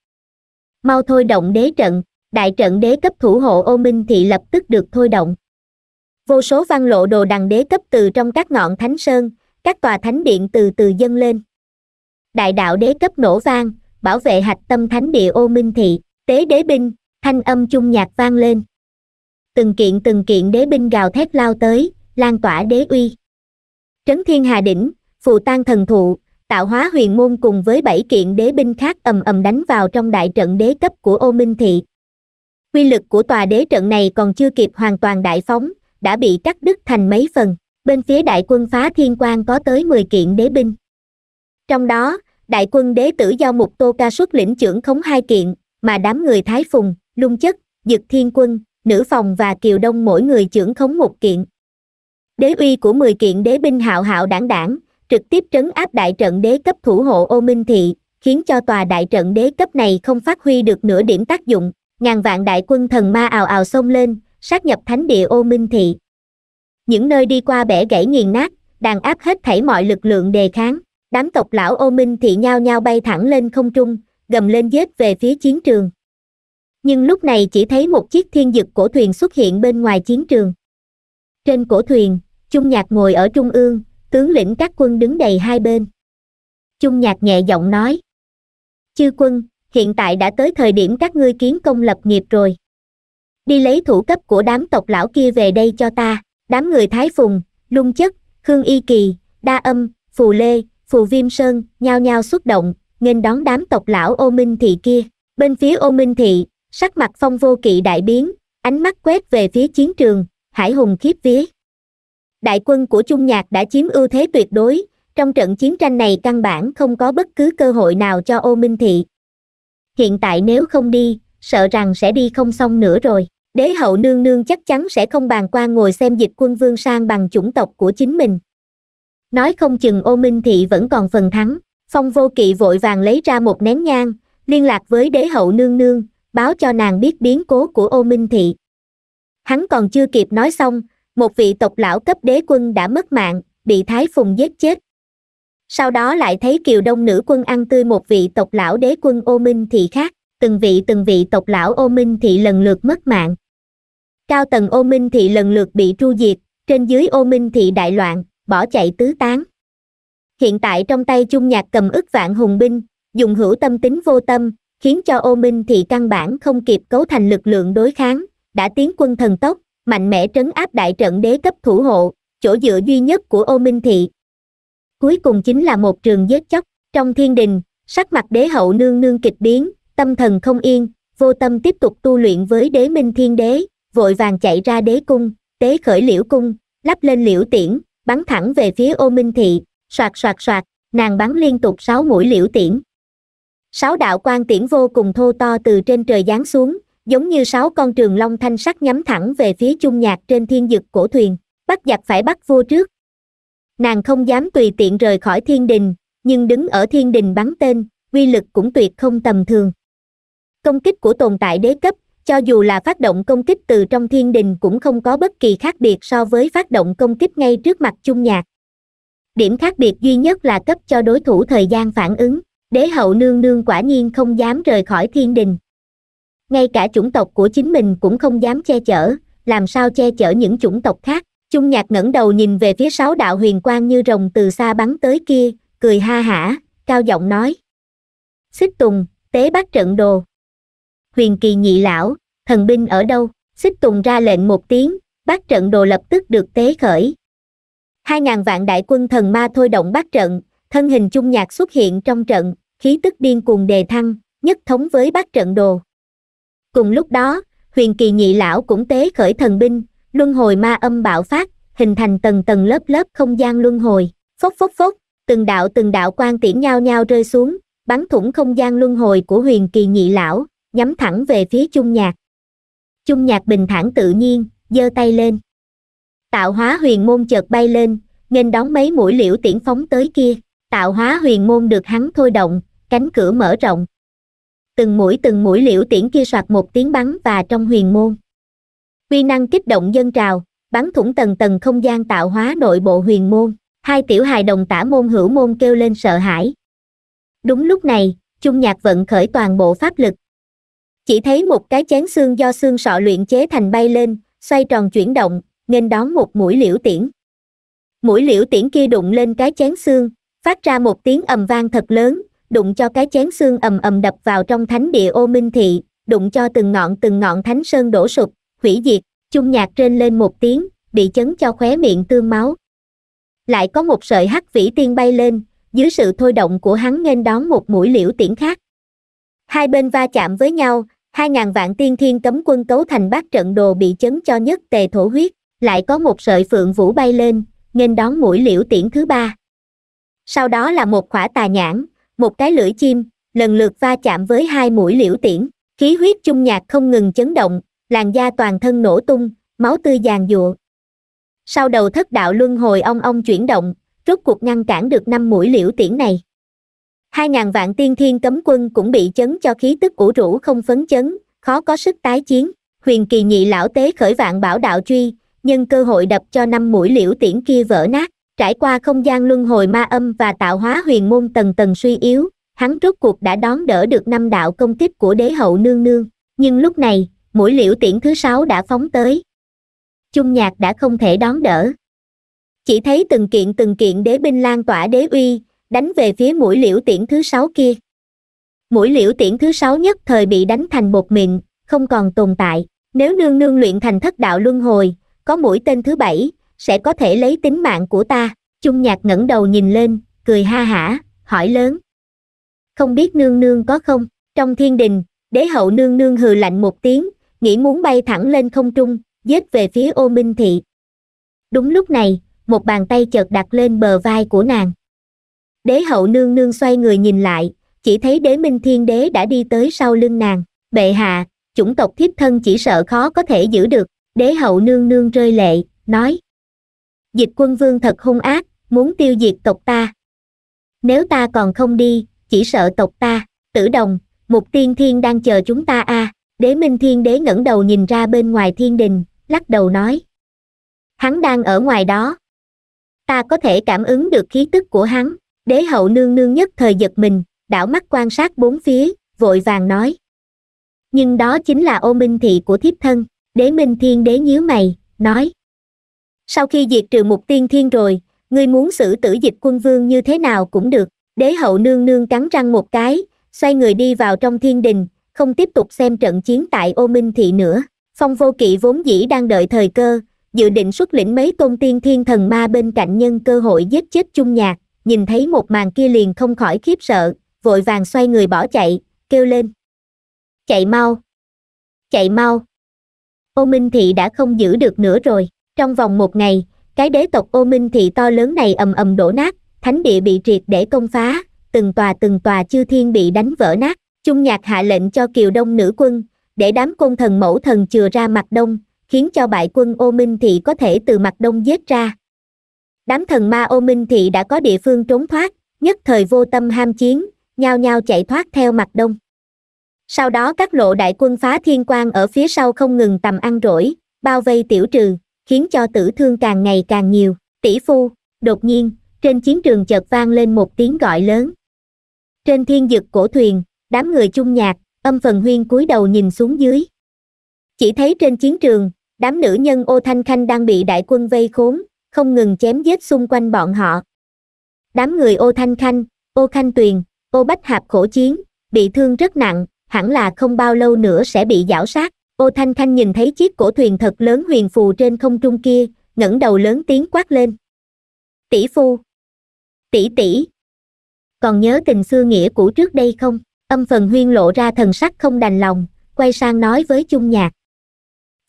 mau thôi động đế trận đại trận đế cấp thủ hộ ô minh thị lập tức được thôi động vô số văn lộ đồ đằng đế cấp từ trong các ngọn thánh sơn các tòa thánh điện từ từ dâng lên đại đạo đế cấp nổ vang bảo vệ hạch tâm thánh địa ô minh thị tế đế binh thanh âm chung nhạc vang lên từng kiện từng kiện đế binh gào thét lao tới lan tỏa đế uy trấn thiên hà đỉnh phù tan thần thụ tạo hóa huyền môn cùng với bảy kiện đế binh khác ầm ầm đánh vào trong đại trận đế cấp của ô minh thị quy lực của tòa đế trận này còn chưa kịp hoàn toàn đại phóng đã bị cắt đứt thành mấy phần bên phía đại quân phá thiên quan có tới 10 kiện đế binh trong đó đại quân đế tử do mục tô ca xuất lĩnh trưởng khống hai kiện mà đám người thái phùng lung chất dực thiên quân nữ phòng và kiều đông mỗi người trưởng khống một kiện đế uy của 10 kiện đế binh hạo hạo đảng đảng trực tiếp trấn áp đại trận đế cấp thủ hộ ô minh thị khiến cho tòa đại trận đế cấp này không phát huy được nửa điểm tác dụng ngàn vạn đại quân thần ma ào ào xông lên sát nhập thánh địa ô minh thị những nơi đi qua bẻ gãy nghiền nát đàn áp hết thảy mọi lực lượng đề kháng đám tộc lão ô minh thị nhao nhao bay thẳng lên không trung gầm lên dết về phía chiến trường nhưng lúc này chỉ thấy một chiếc thiên dực cổ thuyền xuất hiện bên ngoài chiến trường trên cổ thuyền chung nhạc ngồi ở trung ương tướng lĩnh các quân đứng đầy hai bên chung nhạc nhẹ giọng nói chư quân hiện tại đã tới thời điểm các ngươi kiến công lập nghiệp rồi đi lấy thủ cấp của đám tộc lão kia về đây cho ta đám người thái phùng lung chất khương y kỳ đa âm phù lê phù viêm sơn nhao nhao xuất động nghênh đón đám tộc lão ô minh thị kia bên phía ô minh thị sắc mặt phong vô kỵ đại biến ánh mắt quét về phía chiến trường hải hùng khiếp vía đại quân của trung nhạc đã chiếm ưu thế tuyệt đối trong trận chiến tranh này căn bản không có bất cứ cơ hội nào cho ô minh thị hiện tại nếu không đi sợ rằng sẽ đi không xong nữa rồi đế hậu nương nương chắc chắn sẽ không bàn qua ngồi xem dịch quân vương sang bằng chủng tộc của chính mình nói không chừng ô minh thị vẫn còn phần thắng phong vô kỵ vội vàng lấy ra một nén nhang liên lạc với đế hậu nương nương báo cho nàng biết biến cố của ô minh thị hắn còn chưa kịp nói xong một vị tộc lão cấp đế quân đã mất mạng bị thái phùng giết chết sau đó lại thấy kiều đông nữ quân ăn tươi một vị tộc lão đế quân ô minh thị khác từng vị từng vị tộc lão ô minh thị lần lượt mất mạng cao tầng ô minh thị lần lượt bị tru diệt trên dưới ô minh thị đại loạn bỏ chạy tứ tán hiện tại trong tay chung nhạc cầm ức vạn hùng binh dùng hữu tâm tính vô tâm khiến cho ô minh thị căn bản không kịp cấu thành lực lượng đối kháng đã tiến quân thần tốc mạnh mẽ trấn áp đại trận đế cấp thủ hộ chỗ dựa duy nhất của ô minh thị cuối cùng chính là một trường giết chóc trong thiên đình sắc mặt đế hậu nương nương kịch biến tâm thần không yên vô tâm tiếp tục tu luyện với đế minh thiên đế vội vàng chạy ra đế cung tế khởi liễu cung lắp lên liễu tiễn bắn thẳng về phía ô minh thị soạt soạt soạt nàng bắn liên tục sáu mũi liễu tiễn sáu đạo quan tiễn vô cùng thô to từ trên trời giáng xuống giống như sáu con trường long thanh sắc nhắm thẳng về phía chung nhạc trên thiên dực cổ thuyền bắt giặc phải bắt vua trước nàng không dám tùy tiện rời khỏi thiên đình nhưng đứng ở thiên đình bắn tên uy lực cũng tuyệt không tầm thường công kích của tồn tại đế cấp cho dù là phát động công kích từ trong thiên đình cũng không có bất kỳ khác biệt so với phát động công kích ngay trước mặt chung nhạc điểm khác biệt duy nhất là cấp cho đối thủ thời gian phản ứng đế hậu nương nương quả nhiên không dám rời khỏi thiên đình ngay cả chủng tộc của chính mình cũng không dám che chở làm sao che chở những chủng tộc khác chung nhạc ngẩng đầu nhìn về phía sáu đạo huyền quang như rồng từ xa bắn tới kia cười ha hả cao giọng nói xích tùng tế bắt trận đồ huyền kỳ nhị lão thần binh ở đâu xích tùng ra lệnh một tiếng bắt trận đồ lập tức được tế khởi hai ngàn vạn đại quân thần ma thôi động bắt trận thân hình chung nhạc xuất hiện trong trận khí tức điên cuồng đề thăng nhất thống với bắt trận đồ cùng lúc đó huyền kỳ nhị lão cũng tế khởi thần binh luân hồi ma âm bạo phát hình thành tầng tầng lớp lớp không gian luân hồi phốc phốc phốc từng đạo từng đạo quan tiễn nhau nhau rơi xuống bắn thủng không gian luân hồi của huyền kỳ nhị lão nhắm thẳng về phía chung nhạc chung nhạc bình thản tự nhiên giơ tay lên tạo hóa huyền môn chợt bay lên nên đón mấy mũi liễu tiễn phóng tới kia tạo hóa huyền môn được hắn thôi động cánh cửa mở rộng từng mũi từng mũi liễu tiễn kia soạt một tiếng bắn và trong huyền môn quy năng kích động dân trào bắn thủng tầng tầng không gian tạo hóa nội bộ huyền môn hai tiểu hài đồng tả môn hữu môn kêu lên sợ hãi đúng lúc này chung nhạc vận khởi toàn bộ pháp lực chỉ thấy một cái chén xương do xương sọ luyện chế thành bay lên xoay tròn chuyển động nên đón một mũi liễu tiễn mũi liễu tiễn kia đụng lên cái chén xương phát ra một tiếng ầm vang thật lớn đụng cho cái chén xương ầm ầm đập vào trong thánh địa ô minh thị đụng cho từng ngọn từng ngọn thánh sơn đổ sụp hủy diệt chung nhạc trên lên một tiếng bị chấn cho khóe miệng tương máu lại có một sợi hắc vĩ tiên bay lên dưới sự thôi động của hắn nên đón một mũi liễu tiễn khác hai bên va chạm với nhau hai ngàn vạn tiên thiên cấm quân cấu thành bát trận đồ bị chấn cho nhất tề thổ huyết lại có một sợi phượng vũ bay lên nên đón mũi liễu tiễn thứ ba sau đó là một khỏa tà nhãn một cái lưỡi chim lần lượt va chạm với hai mũi liễu tiễn khí huyết chung nhạc không ngừng chấn động làn da toàn thân nổ tung máu tươi giàn giụa sau đầu thất đạo luân hồi ong ong chuyển động rốt cuộc ngăn cản được năm mũi liễu tiễn này hai ngàn vạn tiên thiên cấm quân cũng bị chấn cho khí tức ủ rũ không phấn chấn khó có sức tái chiến huyền kỳ nhị lão tế khởi vạn bảo đạo truy nhân cơ hội đập cho năm mũi liễu tiễn kia vỡ nát trải qua không gian luân hồi ma âm và tạo hóa huyền môn tầng tầng suy yếu hắn rốt cuộc đã đón đỡ được năm đạo công kích của đế hậu nương nương nhưng lúc này mũi liễu tiễn thứ sáu đã phóng tới chung nhạc đã không thể đón đỡ chỉ thấy từng kiện từng kiện đế binh lan tỏa đế uy đánh về phía mũi liễu tiễn thứ sáu kia mũi liễu tiễn thứ sáu nhất thời bị đánh thành bột mịn không còn tồn tại nếu nương nương luyện thành thất đạo luân hồi có mũi tên thứ bảy sẽ có thể lấy tính mạng của ta chung nhạc ngẩng đầu nhìn lên cười ha hả hỏi lớn không biết nương nương có không trong thiên đình đế hậu nương nương hừ lạnh một tiếng nghĩ muốn bay thẳng lên không trung giết về phía ô minh thị đúng lúc này một bàn tay chợt đặt lên bờ vai của nàng đế hậu nương nương xoay người nhìn lại chỉ thấy đế minh thiên đế đã đi tới sau lưng nàng bệ hạ chủng tộc thiếp thân chỉ sợ khó có thể giữ được đế hậu nương nương rơi lệ nói dịch quân vương thật hung ác muốn tiêu diệt tộc ta nếu ta còn không đi chỉ sợ tộc ta tử đồng mục tiên thiên đang chờ chúng ta a à. đế minh thiên đế ngẩng đầu nhìn ra bên ngoài thiên đình lắc đầu nói hắn đang ở ngoài đó ta có thể cảm ứng được khí tức của hắn đế hậu nương nương nhất thời giật mình đảo mắt quan sát bốn phía vội vàng nói nhưng đó chính là ô minh thị của thiếp thân đế minh thiên đế nhíu mày nói sau khi diệt trừ mục tiên thiên rồi ngươi muốn xử tử dịch quân vương như thế nào cũng được đế hậu nương nương cắn răng một cái xoay người đi vào trong thiên đình không tiếp tục xem trận chiến tại ô minh thị nữa phong vô kỵ vốn dĩ đang đợi thời cơ dự định xuất lĩnh mấy tôn tiên thiên thần ma bên cạnh nhân cơ hội giết chết chung nhạc nhìn thấy một màn kia liền không khỏi khiếp sợ vội vàng xoay người bỏ chạy kêu lên chạy mau chạy mau ô minh thị đã không giữ được nữa rồi trong vòng một ngày cái đế tộc ô minh thị to lớn này ầm ầm đổ nát thánh địa bị triệt để công phá từng tòa từng tòa chư thiên bị đánh vỡ nát Trung nhạc hạ lệnh cho kiều đông nữ quân để đám côn thần mẫu thần chừa ra mặt đông khiến cho bại quân ô minh thị có thể từ mặt đông giết ra đám thần ma ô minh thị đã có địa phương trốn thoát nhất thời vô tâm ham chiến nhao nhao chạy thoát theo mặt đông sau đó các lộ đại quân phá thiên quan ở phía sau không ngừng tầm ăn rỗi bao vây tiểu trừ khiến cho tử thương càng ngày càng nhiều tỷ phu đột nhiên trên chiến trường chợt vang lên một tiếng gọi lớn trên thiên dực cổ thuyền đám người chung nhạc âm phần huyên cúi đầu nhìn xuống dưới chỉ thấy trên chiến trường đám nữ nhân ô thanh khanh đang bị đại quân vây khốn không ngừng chém giết xung quanh bọn họ đám người ô thanh khanh ô khanh tuyền ô bách hạp khổ chiến bị thương rất nặng hẳn là không bao lâu nữa sẽ bị giảo sát ô thanh thanh nhìn thấy chiếc cổ thuyền thật lớn huyền phù trên không trung kia ngẩng đầu lớn tiếng quát lên tỷ phu tỷ tỷ còn nhớ tình xưa nghĩa cũ trước đây không âm phần huyên lộ ra thần sắc không đành lòng quay sang nói với chung nhạc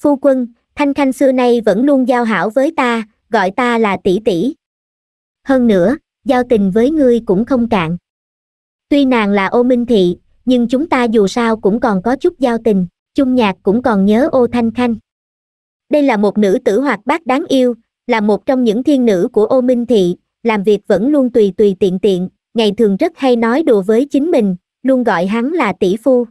phu quân thanh thanh xưa nay vẫn luôn giao hảo với ta gọi ta là tỷ tỷ hơn nữa giao tình với ngươi cũng không cạn tuy nàng là ô minh thị nhưng chúng ta dù sao cũng còn có chút giao tình chung nhạc cũng còn nhớ ô thanh khanh đây là một nữ tử hoạt bát đáng yêu là một trong những thiên nữ của ô minh thị làm việc vẫn luôn tùy tùy tiện tiện ngày thường rất hay nói đùa với chính mình luôn gọi hắn là tỷ phu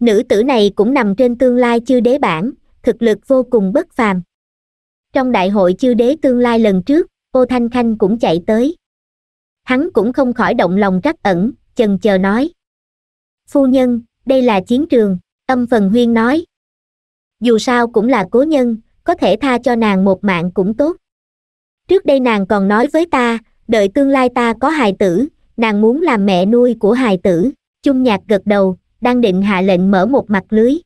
nữ tử này cũng nằm trên tương lai chư đế bản thực lực vô cùng bất phàm trong đại hội chư đế tương lai lần trước ô thanh khanh cũng chạy tới hắn cũng không khỏi động lòng trắc ẩn chần chờ nói phu nhân đây là chiến trường Âm phần huyên nói. Dù sao cũng là cố nhân, có thể tha cho nàng một mạng cũng tốt. Trước đây nàng còn nói với ta, đợi tương lai ta có hài tử, nàng muốn làm mẹ nuôi của hài tử. Chung nhạc gật đầu, đang định hạ lệnh mở một mặt lưới.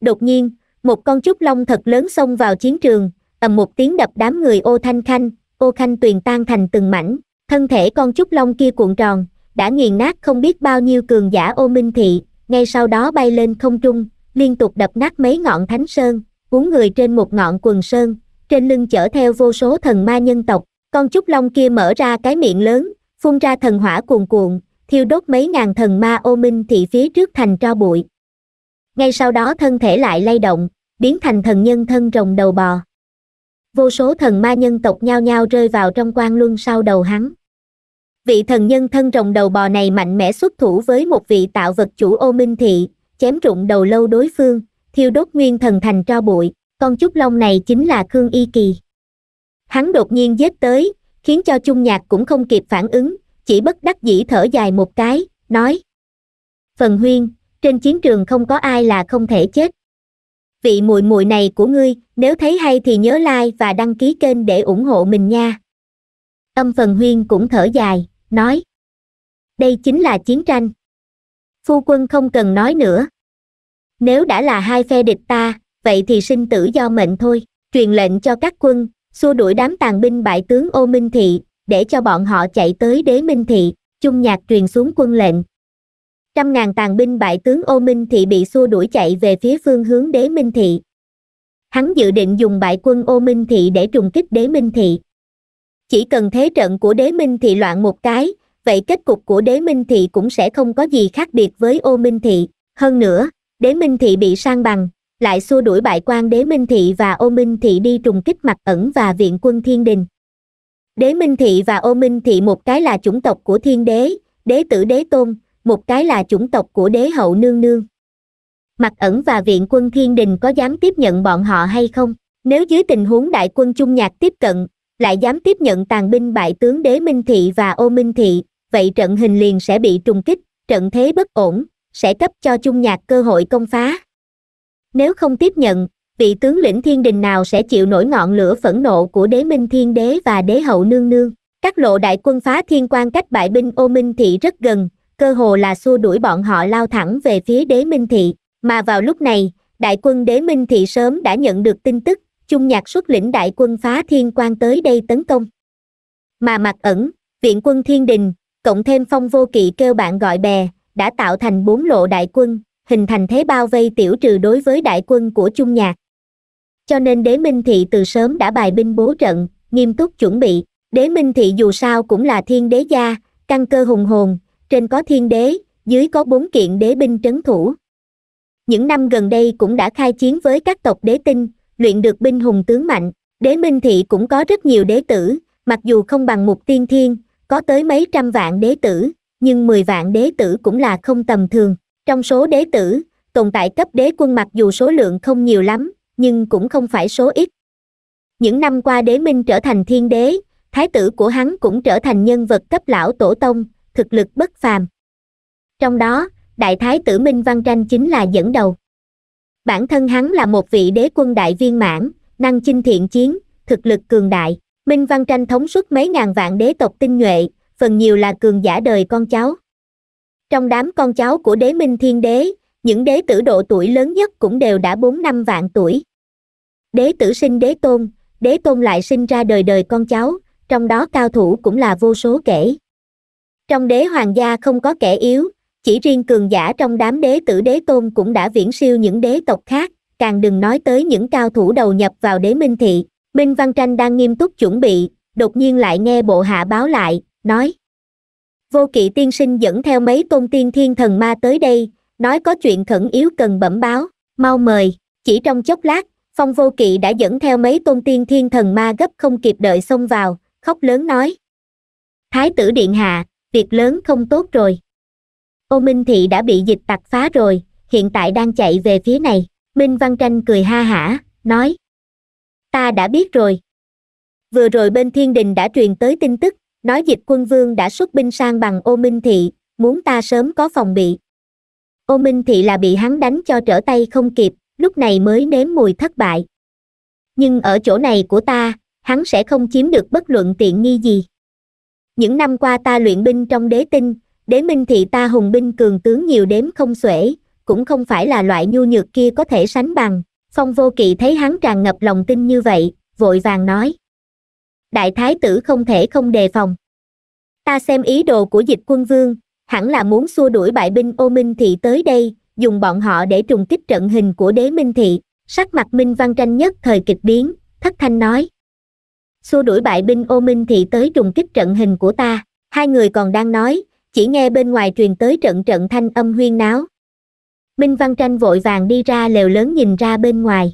Đột nhiên, một con trúc long thật lớn xông vào chiến trường, ầm một tiếng đập đám người ô thanh khanh, ô khanh tuyền tan thành từng mảnh, thân thể con trúc long kia cuộn tròn, đã nghiền nát không biết bao nhiêu cường giả ô minh thị, ngay sau đó bay lên không trung, liên tục đập nát mấy ngọn thánh sơn, cuốn người trên một ngọn quần sơn, trên lưng chở theo vô số thần ma nhân tộc, con trúc long kia mở ra cái miệng lớn, phun ra thần hỏa cuồn cuộn, thiêu đốt mấy ngàn thần ma ô minh thị phía trước thành tro bụi. Ngay sau đó thân thể lại lay động, biến thành thần nhân thân rồng đầu bò. Vô số thần ma nhân tộc nhao nhao rơi vào trong quan luân sau đầu hắn vị thần nhân thân rồng đầu bò này mạnh mẽ xuất thủ với một vị tạo vật chủ ô minh thị chém rụng đầu lâu đối phương thiêu đốt nguyên thần thành tro bụi con trúc long này chính là khương y kỳ hắn đột nhiên giết tới khiến cho chung nhạc cũng không kịp phản ứng chỉ bất đắc dĩ thở dài một cái nói phần huyên trên chiến trường không có ai là không thể chết vị mùi mùi này của ngươi nếu thấy hay thì nhớ like và đăng ký kênh để ủng hộ mình nha âm phần huyên cũng thở dài nói đây chính là chiến tranh phu quân không cần nói nữa nếu đã là hai phe địch ta vậy thì sinh tử do mệnh thôi truyền lệnh cho các quân xua đuổi đám tàn binh bại tướng ô minh thị để cho bọn họ chạy tới đế minh thị chung nhạc truyền xuống quân lệnh trăm ngàn tàn binh bại tướng ô minh thị bị xua đuổi chạy về phía phương hướng đế minh thị hắn dự định dùng bại quân ô minh thị để trùng kích đế minh thị chỉ cần thế trận của đế minh thị loạn một cái vậy kết cục của đế minh thị cũng sẽ không có gì khác biệt với ô minh thị hơn nữa đế minh thị bị sang bằng lại xua đuổi bại quan đế minh thị và ô minh thị đi trùng kích mặt ẩn và viện quân thiên đình đế minh thị và ô minh thị một cái là chủng tộc của thiên đế đế tử đế tôn một cái là chủng tộc của đế hậu nương nương mặt ẩn và viện quân thiên đình có dám tiếp nhận bọn họ hay không nếu dưới tình huống đại quân chung nhạc tiếp cận lại dám tiếp nhận tàn binh bại tướng đế minh thị và ô minh thị vậy trận hình liền sẽ bị trùng kích trận thế bất ổn sẽ cấp cho chung nhạc cơ hội công phá nếu không tiếp nhận vị tướng lĩnh thiên đình nào sẽ chịu nổi ngọn lửa phẫn nộ của đế minh thiên đế và đế hậu nương nương các lộ đại quân phá thiên quan cách bại binh ô minh thị rất gần cơ hồ là xua đuổi bọn họ lao thẳng về phía đế minh thị mà vào lúc này đại quân đế minh thị sớm đã nhận được tin tức Chung Nhạc xuất lĩnh đại quân phá thiên quan tới đây tấn công. Mà mặt ẩn, viện quân thiên đình, cộng thêm phong vô kỵ kêu bạn gọi bè, đã tạo thành bốn lộ đại quân, hình thành thế bao vây tiểu trừ đối với đại quân của Chung Nhạc. Cho nên đế minh thị từ sớm đã bài binh bố trận, nghiêm túc chuẩn bị. Đế minh thị dù sao cũng là thiên đế gia, căn cơ hùng hồn, trên có thiên đế, dưới có bốn kiện đế binh trấn thủ. Những năm gần đây cũng đã khai chiến với các tộc đế tinh, luyện được binh hùng tướng mạnh đế minh thị cũng có rất nhiều đế tử mặc dù không bằng một tiên thiên có tới mấy trăm vạn đế tử nhưng mười vạn đế tử cũng là không tầm thường trong số đế tử tồn tại cấp đế quân mặc dù số lượng không nhiều lắm nhưng cũng không phải số ít những năm qua đế minh trở thành thiên đế thái tử của hắn cũng trở thành nhân vật cấp lão tổ tông thực lực bất phàm trong đó đại thái tử minh văn tranh chính là dẫn đầu bản thân hắn là một vị đế quân đại viên mãn năng chinh thiện chiến thực lực cường đại minh văn tranh thống suất mấy ngàn vạn đế tộc tinh nhuệ phần nhiều là cường giả đời con cháu trong đám con cháu của đế minh thiên đế những đế tử độ tuổi lớn nhất cũng đều đã bốn năm vạn tuổi đế tử sinh đế tôn đế tôn lại sinh ra đời đời con cháu trong đó cao thủ cũng là vô số kể trong đế hoàng gia không có kẻ yếu chỉ riêng cường giả trong đám đế tử đế tôn cũng đã viễn siêu những đế tộc khác càng đừng nói tới những cao thủ đầu nhập vào đế minh thị minh văn tranh đang nghiêm túc chuẩn bị đột nhiên lại nghe bộ hạ báo lại nói vô kỵ tiên sinh dẫn theo mấy tôn tiên thiên thần ma tới đây nói có chuyện khẩn yếu cần bẩm báo mau mời chỉ trong chốc lát phong vô kỵ đã dẫn theo mấy tôn tiên thiên thần ma gấp không kịp đợi xông vào khóc lớn nói thái tử điện hạ việc lớn không tốt rồi ô minh thị đã bị dịch tặc phá rồi hiện tại đang chạy về phía này minh văn tranh cười ha hả nói ta đã biết rồi vừa rồi bên thiên đình đã truyền tới tin tức nói dịch quân vương đã xuất binh sang bằng ô minh thị muốn ta sớm có phòng bị ô minh thị là bị hắn đánh cho trở tay không kịp lúc này mới nếm mùi thất bại nhưng ở chỗ này của ta hắn sẽ không chiếm được bất luận tiện nghi gì những năm qua ta luyện binh trong đế tinh đế minh thị ta hùng binh cường tướng nhiều đếm không xuể cũng không phải là loại nhu nhược kia có thể sánh bằng phong vô kỵ thấy hắn tràn ngập lòng tin như vậy vội vàng nói đại thái tử không thể không đề phòng ta xem ý đồ của dịch quân vương hẳn là muốn xua đuổi bại binh ô minh thị tới đây dùng bọn họ để trùng kích trận hình của đế minh thị sắc mặt minh văn tranh nhất thời kịch biến thất thanh nói xua đuổi bại binh ô minh thị tới trùng kích trận hình của ta hai người còn đang nói chỉ nghe bên ngoài truyền tới trận trận thanh âm huyên náo Minh văn tranh vội vàng đi ra lều lớn nhìn ra bên ngoài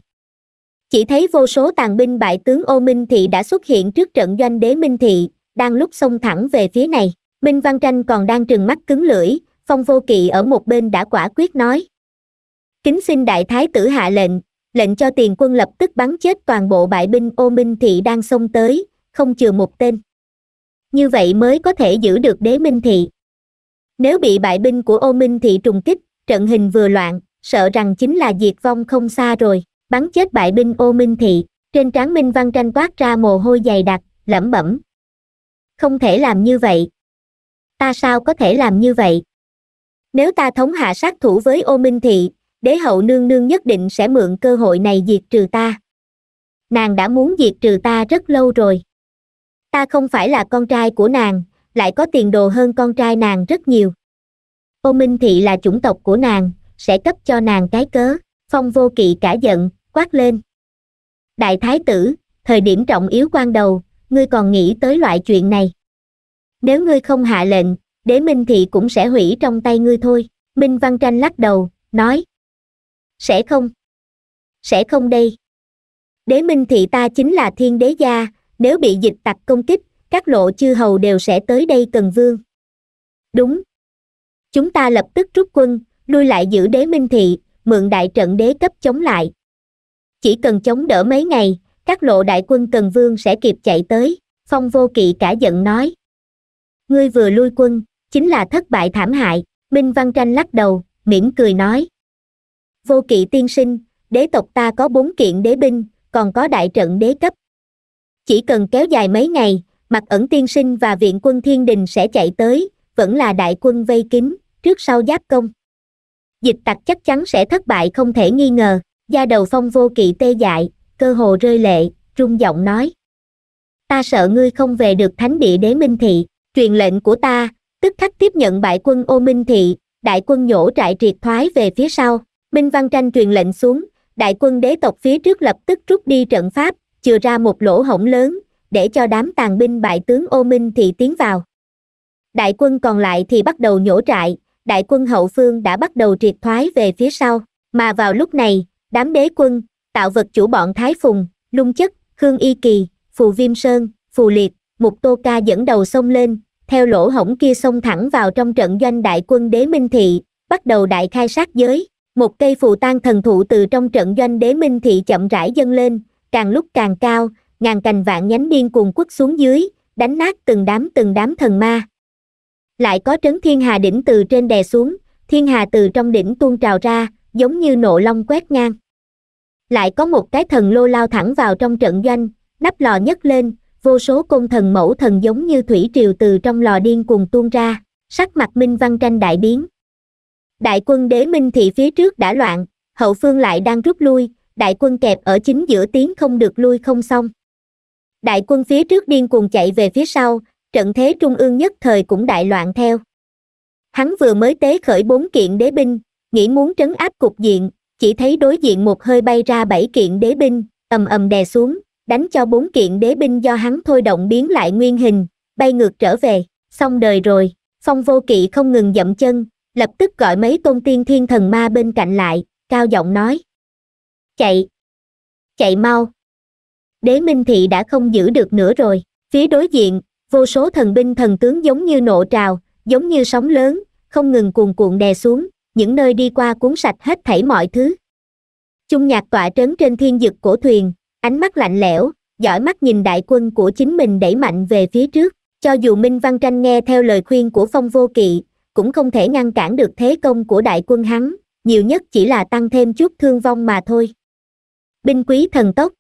chỉ thấy vô số tàn binh bại tướng ô minh thị đã xuất hiện trước trận doanh đế minh thị đang lúc xông thẳng về phía này Minh văn tranh còn đang trừng mắt cứng lưỡi phong vô kỵ ở một bên đã quả quyết nói kính xin đại thái tử hạ lệnh lệnh cho tiền quân lập tức bắn chết toàn bộ bại binh ô minh thị đang xông tới không chừa một tên như vậy mới có thể giữ được đế minh thị nếu bị bại binh của ô minh thị trùng kích trận hình vừa loạn sợ rằng chính là diệt vong không xa rồi bắn chết bại binh ô minh thị trên trán minh văn tranh toát ra mồ hôi dày đặc lẩm bẩm không thể làm như vậy ta sao có thể làm như vậy nếu ta thống hạ sát thủ với ô minh thị đế hậu nương nương nhất định sẽ mượn cơ hội này diệt trừ ta nàng đã muốn diệt trừ ta rất lâu rồi ta không phải là con trai của nàng lại có tiền đồ hơn con trai nàng rất nhiều ô minh thị là chủng tộc của nàng sẽ cấp cho nàng cái cớ phong vô kỵ cả giận quát lên đại thái tử thời điểm trọng yếu quan đầu ngươi còn nghĩ tới loại chuyện này nếu ngươi không hạ lệnh đế minh thị cũng sẽ hủy trong tay ngươi thôi minh văn tranh lắc đầu nói sẽ không sẽ không đây đế minh thị ta chính là thiên đế gia nếu bị dịch tặc công kích các lộ chư hầu đều sẽ tới đây cần vương đúng chúng ta lập tức rút quân lui lại giữ đế minh thị mượn đại trận đế cấp chống lại chỉ cần chống đỡ mấy ngày các lộ đại quân cần vương sẽ kịp chạy tới phong vô kỵ cả giận nói ngươi vừa lui quân chính là thất bại thảm hại minh văn tranh lắc đầu mỉm cười nói vô kỵ tiên sinh đế tộc ta có bốn kiện đế binh còn có đại trận đế cấp chỉ cần kéo dài mấy ngày mặt ẩn tiên sinh và viện quân thiên đình sẽ chạy tới vẫn là đại quân vây kín trước sau giáp công dịch tặc chắc chắn sẽ thất bại không thể nghi ngờ da đầu phong vô kỵ tê dại cơ hồ rơi lệ trung giọng nói ta sợ ngươi không về được thánh địa đế minh thị truyền lệnh của ta tức khắc tiếp nhận bại quân ô minh thị đại quân nhổ trại triệt thoái về phía sau minh văn tranh truyền lệnh xuống đại quân đế tộc phía trước lập tức rút đi trận pháp chừa ra một lỗ hổng lớn để cho đám tàn binh bại tướng ô minh thị tiến vào đại quân còn lại thì bắt đầu nhổ trại đại quân hậu phương đã bắt đầu triệt thoái về phía sau mà vào lúc này đám đế quân tạo vật chủ bọn thái phùng lung chất khương y kỳ phù viêm sơn phù liệt mục tô ca dẫn đầu xông lên theo lỗ hổng kia xông thẳng vào trong trận doanh đại quân đế minh thị bắt đầu đại khai sát giới một cây phù tan thần thụ từ trong trận doanh đế minh thị chậm rãi dâng lên càng lúc càng cao ngàn cành vạn nhánh điên cuồng quất xuống dưới đánh nát từng đám từng đám thần ma lại có trấn thiên hà đỉnh từ trên đè xuống thiên hà từ trong đỉnh tuôn trào ra giống như nộ long quét ngang lại có một cái thần lô lao thẳng vào trong trận doanh nắp lò nhấc lên vô số côn thần mẫu thần giống như thủy triều từ trong lò điên cuồng tuôn ra sắc mặt minh văn tranh đại biến đại quân đế minh thị phía trước đã loạn hậu phương lại đang rút lui đại quân kẹp ở chính giữa tiếng không được lui không xong đại quân phía trước điên cuồng chạy về phía sau trận thế trung ương nhất thời cũng đại loạn theo hắn vừa mới tế khởi bốn kiện đế binh nghĩ muốn trấn áp cục diện chỉ thấy đối diện một hơi bay ra bảy kiện đế binh ầm ầm đè xuống đánh cho bốn kiện đế binh do hắn thôi động biến lại nguyên hình bay ngược trở về xong đời rồi phong vô kỵ không ngừng dậm chân lập tức gọi mấy tôn tiên thiên thần ma bên cạnh lại cao giọng nói chạy chạy mau đế minh thị đã không giữ được nữa rồi phía đối diện vô số thần binh thần tướng giống như nộ trào giống như sóng lớn không ngừng cuồn cuộn đè xuống những nơi đi qua cuốn sạch hết thảy mọi thứ chung nhạc tọa trấn trên thiên dực cổ thuyền ánh mắt lạnh lẽo dõi mắt nhìn đại quân của chính mình đẩy mạnh về phía trước cho dù minh văn tranh nghe theo lời khuyên của phong vô kỵ cũng không thể ngăn cản được thế công của đại quân hắn nhiều nhất chỉ là tăng thêm chút thương vong mà thôi binh quý thần tốc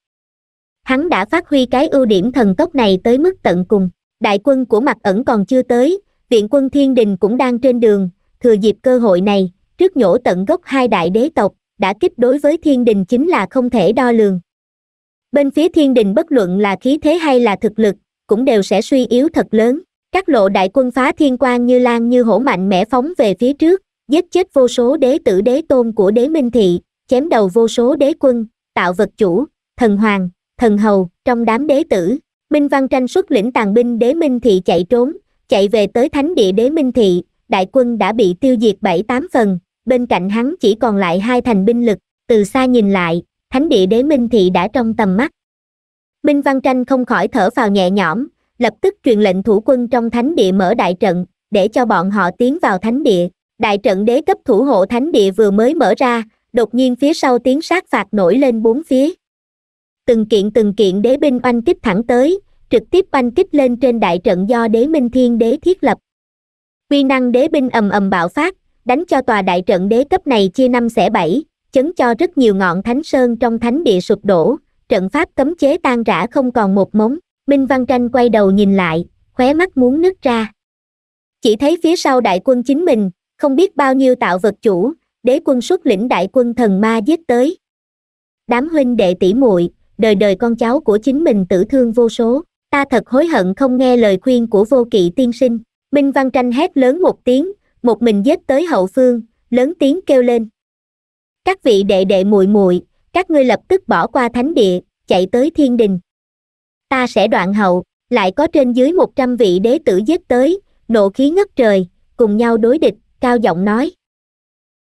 hắn đã phát huy cái ưu điểm thần tốc này tới mức tận cùng đại quân của mặt ẩn còn chưa tới viện quân thiên đình cũng đang trên đường thừa dịp cơ hội này trước nhổ tận gốc hai đại đế tộc đã kích đối với thiên đình chính là không thể đo lường bên phía thiên đình bất luận là khí thế hay là thực lực cũng đều sẽ suy yếu thật lớn các lộ đại quân phá thiên quan như lan như hổ mạnh mẽ phóng về phía trước giết chết vô số đế tử đế tôn của đế minh thị chém đầu vô số đế quân tạo vật chủ thần hoàng thần hầu trong đám đế tử minh văn tranh xuất lĩnh tàn binh đế minh thị chạy trốn chạy về tới thánh địa đế minh thị đại quân đã bị tiêu diệt bảy tám phần bên cạnh hắn chỉ còn lại hai thành binh lực từ xa nhìn lại thánh địa đế minh thị đã trong tầm mắt minh văn tranh không khỏi thở phào nhẹ nhõm lập tức truyền lệnh thủ quân trong thánh địa mở đại trận để cho bọn họ tiến vào thánh địa đại trận đế cấp thủ hộ thánh địa vừa mới mở ra đột nhiên phía sau tiếng sát phạt nổi lên bốn phía từng kiện từng kiện đế binh oanh kích thẳng tới trực tiếp oanh kích lên trên đại trận do đế minh thiên đế thiết lập quy năng đế binh ầm ầm bạo phát đánh cho tòa đại trận đế cấp này chia năm xẻ bảy chấn cho rất nhiều ngọn thánh sơn trong thánh địa sụp đổ trận pháp cấm chế tan rã không còn một mống minh văn tranh quay đầu nhìn lại khóe mắt muốn nứt ra chỉ thấy phía sau đại quân chính mình không biết bao nhiêu tạo vật chủ đế quân xuất lĩnh đại quân thần ma giết tới đám huynh đệ tỷ muội đời đời con cháu của chính mình tử thương vô số ta thật hối hận không nghe lời khuyên của vô kỵ tiên sinh minh văn tranh hét lớn một tiếng một mình dết tới hậu phương lớn tiếng kêu lên các vị đệ đệ muội muội các ngươi lập tức bỏ qua thánh địa chạy tới thiên đình ta sẽ đoạn hậu lại có trên dưới một trăm vị đế tử giết tới nộ khí ngất trời cùng nhau đối địch cao giọng nói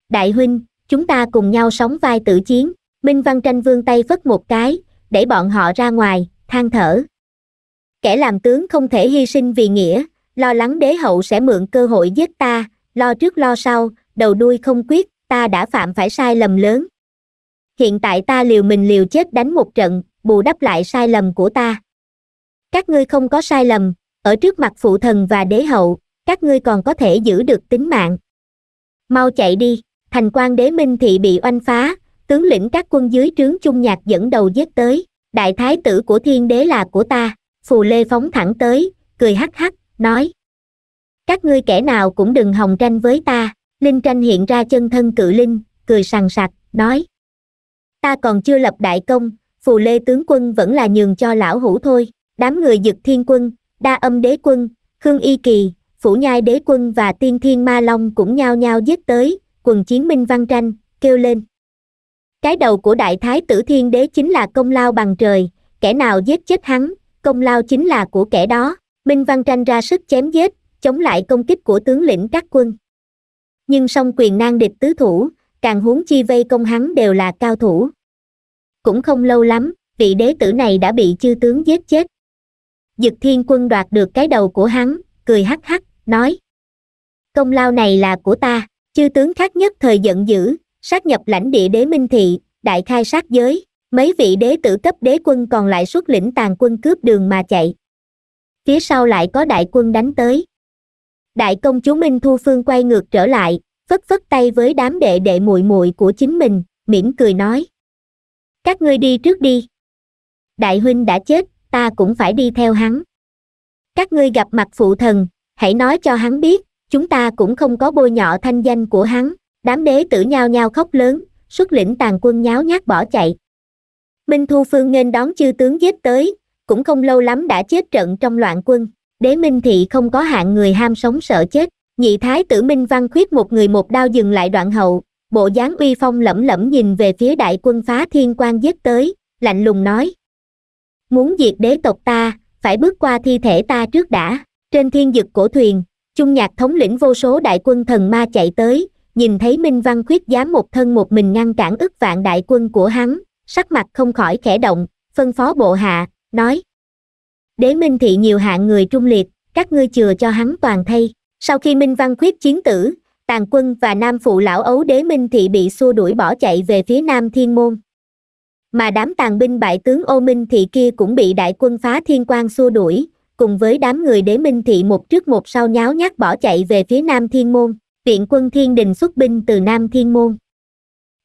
đại huynh chúng ta cùng nhau sống vai tử chiến minh văn tranh vương tay phất một cái để bọn họ ra ngoài than thở kẻ làm tướng không thể hy sinh vì nghĩa lo lắng đế hậu sẽ mượn cơ hội giết ta lo trước lo sau đầu đuôi không quyết ta đã phạm phải sai lầm lớn hiện tại ta liều mình liều chết đánh một trận bù đắp lại sai lầm của ta các ngươi không có sai lầm ở trước mặt phụ thần và đế hậu các ngươi còn có thể giữ được tính mạng mau chạy đi thành quan đế minh thị bị oanh phá tướng lĩnh các quân dưới trướng chung nhạc dẫn đầu giết tới đại thái tử của thiên đế là của ta phù lê phóng thẳng tới cười hắc hắc nói các ngươi kẻ nào cũng đừng hồng tranh với ta linh tranh hiện ra chân thân cự linh cười sằng sặc nói ta còn chưa lập đại công phù lê tướng quân vẫn là nhường cho lão hủ thôi đám người dực thiên quân đa âm đế quân khương y kỳ phủ nhai đế quân và tiên thiên ma long cũng nhao nhao giết tới quần chiến minh văn tranh kêu lên cái đầu của đại thái tử thiên đế chính là công lao bằng trời kẻ nào giết chết hắn công lao chính là của kẻ đó minh văn tranh ra sức chém giết chống lại công kích của tướng lĩnh các quân nhưng song quyền nan địch tứ thủ càng huống chi vây công hắn đều là cao thủ cũng không lâu lắm vị đế tử này đã bị chư tướng giết chết dực thiên quân đoạt được cái đầu của hắn cười hắc hắc nói công lao này là của ta chư tướng khác nhất thời giận dữ sát nhập lãnh địa đế minh thị đại khai sát giới mấy vị đế tử cấp đế quân còn lại xuất lĩnh tàn quân cướp đường mà chạy phía sau lại có đại quân đánh tới đại công chúa minh thu phương quay ngược trở lại phất phất tay với đám đệ đệ muội muội của chính mình mỉm cười nói các ngươi đi trước đi đại huynh đã chết ta cũng phải đi theo hắn các ngươi gặp mặt phụ thần hãy nói cho hắn biết chúng ta cũng không có bôi nhọ thanh danh của hắn đám đế tử nhao nhao khóc lớn xuất lĩnh tàn quân nháo nhác bỏ chạy minh thu phương nên đón chư tướng giết tới cũng không lâu lắm đã chết trận trong loạn quân đế minh thị không có hạng người ham sống sợ chết nhị thái tử minh văn khuyết một người một đao dừng lại đoạn hậu bộ dáng uy phong lẫm lẫm nhìn về phía đại quân phá thiên quan giết tới lạnh lùng nói muốn diệt đế tộc ta phải bước qua thi thể ta trước đã trên thiên dực cổ thuyền chung nhạc thống lĩnh vô số đại quân thần ma chạy tới nhìn thấy Minh Văn Khuyết dám một thân một mình ngăn cản ức vạn đại quân của hắn, sắc mặt không khỏi khẽ động, phân phó bộ hạ, nói. Đế Minh Thị nhiều hạng người trung liệt, các ngươi chừa cho hắn toàn thay. Sau khi Minh Văn Khuyết chiến tử, Tàn Quân và Nam Phụ Lão Ấu Đế Minh Thị bị xua đuổi bỏ chạy về phía Nam Thiên Môn. Mà đám tàn binh bại tướng Ô Minh Thị kia cũng bị đại quân phá thiên quan xua đuổi, cùng với đám người Đế Minh Thị một trước một sau nháo nhác bỏ chạy về phía Nam Thiên Môn viện quân thiên đình xuất binh từ Nam Thiên Môn.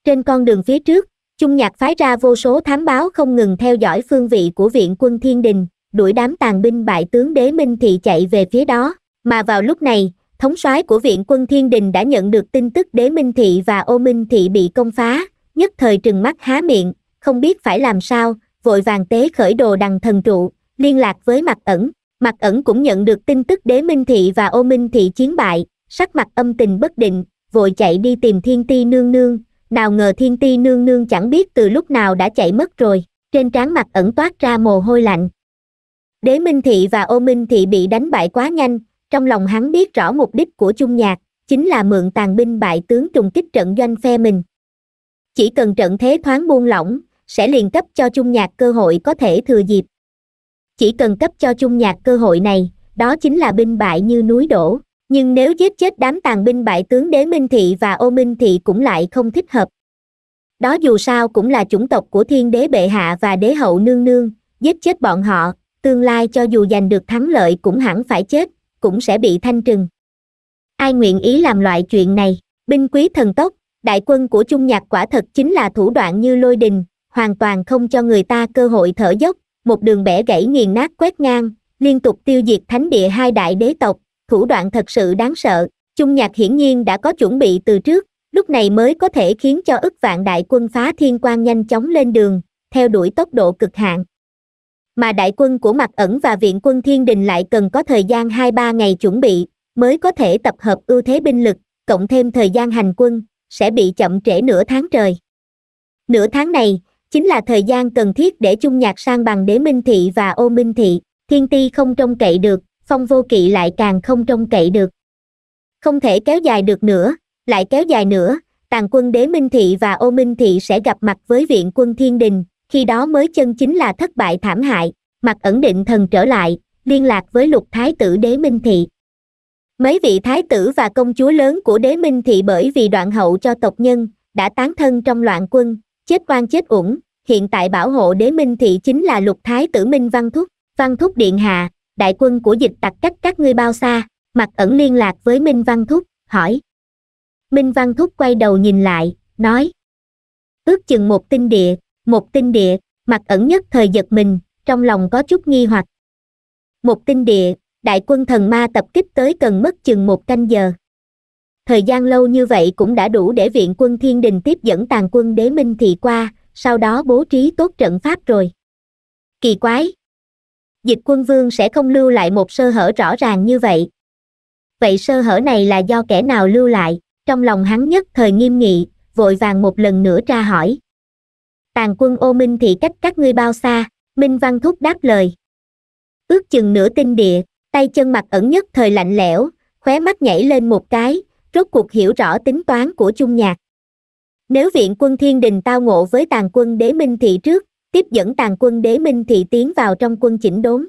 Trên con đường phía trước, Trung Nhạc phái ra vô số thám báo không ngừng theo dõi phương vị của viện quân thiên đình, đuổi đám tàn binh bại tướng đế minh thị chạy về phía đó, mà vào lúc này, thống soái của viện quân thiên đình đã nhận được tin tức đế minh thị và ô minh thị bị công phá, nhất thời trừng mắt há miệng, không biết phải làm sao, vội vàng tế khởi đồ đằng thần trụ, liên lạc với mặt ẩn, mặt ẩn cũng nhận được tin tức đế minh thị và ô minh thị chiến bại, sắc mặt âm tình bất định vội chạy đi tìm thiên ti nương nương nào ngờ thiên ti nương nương chẳng biết từ lúc nào đã chạy mất rồi trên trán mặt ẩn toát ra mồ hôi lạnh đế minh thị và ô minh thị bị đánh bại quá nhanh trong lòng hắn biết rõ mục đích của chung nhạc chính là mượn tàn binh bại tướng trùng kích trận doanh phe mình chỉ cần trận thế thoáng buông lỏng sẽ liền cấp cho chung nhạc cơ hội có thể thừa dịp chỉ cần cấp cho chung nhạc cơ hội này đó chính là binh bại như núi đổ nhưng nếu giết chết đám tàn binh bại tướng đế minh thị và ô minh thị cũng lại không thích hợp đó dù sao cũng là chủng tộc của thiên đế bệ hạ và đế hậu nương nương giết chết bọn họ tương lai cho dù giành được thắng lợi cũng hẳn phải chết cũng sẽ bị thanh trừng ai nguyện ý làm loại chuyện này binh quý thần tốc đại quân của trung nhạc quả thật chính là thủ đoạn như lôi đình hoàn toàn không cho người ta cơ hội thở dốc một đường bẻ gãy nghiền nát quét ngang liên tục tiêu diệt thánh địa hai đại đế tộc thủ đoạn thật sự đáng sợ chung nhạc hiển nhiên đã có chuẩn bị từ trước lúc này mới có thể khiến cho ức vạn đại quân phá thiên quan nhanh chóng lên đường theo đuổi tốc độ cực hạn mà đại quân của mặt ẩn và viện quân thiên đình lại cần có thời gian hai ba ngày chuẩn bị mới có thể tập hợp ưu thế binh lực cộng thêm thời gian hành quân sẽ bị chậm trễ nửa tháng trời nửa tháng này chính là thời gian cần thiết để chung nhạc sang bằng đế minh thị và ô minh thị thiên ti không trông cậy được phong vô kỵ lại càng không trông cậy được không thể kéo dài được nữa lại kéo dài nữa tàn quân đế minh thị và ô minh thị sẽ gặp mặt với viện quân thiên đình khi đó mới chân chính là thất bại thảm hại mặt ẩn định thần trở lại liên lạc với lục thái tử đế minh thị mấy vị thái tử và công chúa lớn của đế minh thị bởi vì đoạn hậu cho tộc nhân đã tán thân trong loạn quân chết oan chết uổng hiện tại bảo hộ đế minh thị chính là lục thái tử minh văn thúc văn thúc điện hạ đại quân của dịch tặc cách các ngươi bao xa mặt ẩn liên lạc với minh văn thúc hỏi minh văn thúc quay đầu nhìn lại nói ước chừng một tinh địa một tinh địa mặt ẩn nhất thời giật mình trong lòng có chút nghi hoặc một tinh địa đại quân thần ma tập kích tới cần mất chừng một canh giờ thời gian lâu như vậy cũng đã đủ để viện quân thiên đình tiếp dẫn tàn quân đế minh thị qua sau đó bố trí tốt trận pháp rồi kỳ quái dịch quân vương sẽ không lưu lại một sơ hở rõ ràng như vậy vậy sơ hở này là do kẻ nào lưu lại trong lòng hắn nhất thời nghiêm nghị vội vàng một lần nữa tra hỏi tàn quân ô minh thị cách các ngươi bao xa minh văn thúc đáp lời ước chừng nửa tinh địa tay chân mặt ẩn nhất thời lạnh lẽo khóe mắt nhảy lên một cái rốt cuộc hiểu rõ tính toán của chung nhạc nếu viện quân thiên đình tao ngộ với tàn quân đế minh thị trước tiếp dẫn tàn quân đế minh thị tiến vào trong quân chỉnh đốn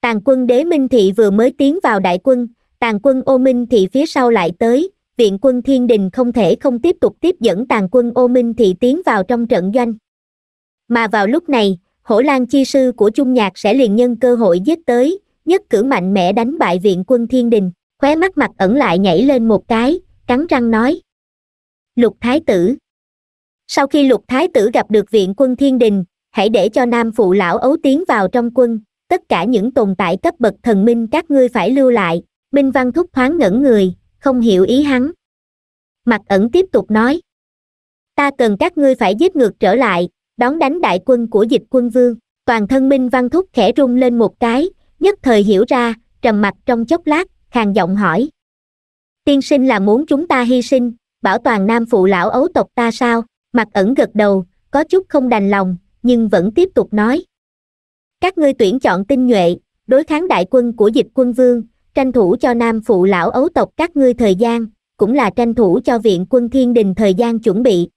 tàn quân đế minh thị vừa mới tiến vào đại quân tàn quân ô minh thị phía sau lại tới viện quân thiên đình không thể không tiếp tục tiếp dẫn tàn quân ô minh thị tiến vào trong trận doanh mà vào lúc này hổ lan chi sư của trung nhạc sẽ liền nhân cơ hội giết tới nhất cử mạnh mẽ đánh bại viện quân thiên đình khóe mắt mặt ẩn lại nhảy lên một cái cắn răng nói lục thái tử sau khi lục thái tử gặp được viện quân thiên đình hãy để cho nam phụ lão ấu tiến vào trong quân tất cả những tồn tại cấp bậc thần minh các ngươi phải lưu lại minh văn thúc thoáng ngẩn người không hiểu ý hắn mặt ẩn tiếp tục nói ta cần các ngươi phải giết ngược trở lại đón đánh đại quân của dịch quân vương toàn thân minh văn thúc khẽ rung lên một cái nhất thời hiểu ra trầm mặt trong chốc lát khàn giọng hỏi tiên sinh là muốn chúng ta hy sinh bảo toàn nam phụ lão ấu tộc ta sao mặt ẩn gật đầu có chút không đành lòng nhưng vẫn tiếp tục nói các ngươi tuyển chọn tinh nhuệ đối kháng đại quân của dịch quân vương tranh thủ cho nam phụ lão ấu tộc các ngươi thời gian cũng là tranh thủ cho viện quân thiên đình thời gian chuẩn bị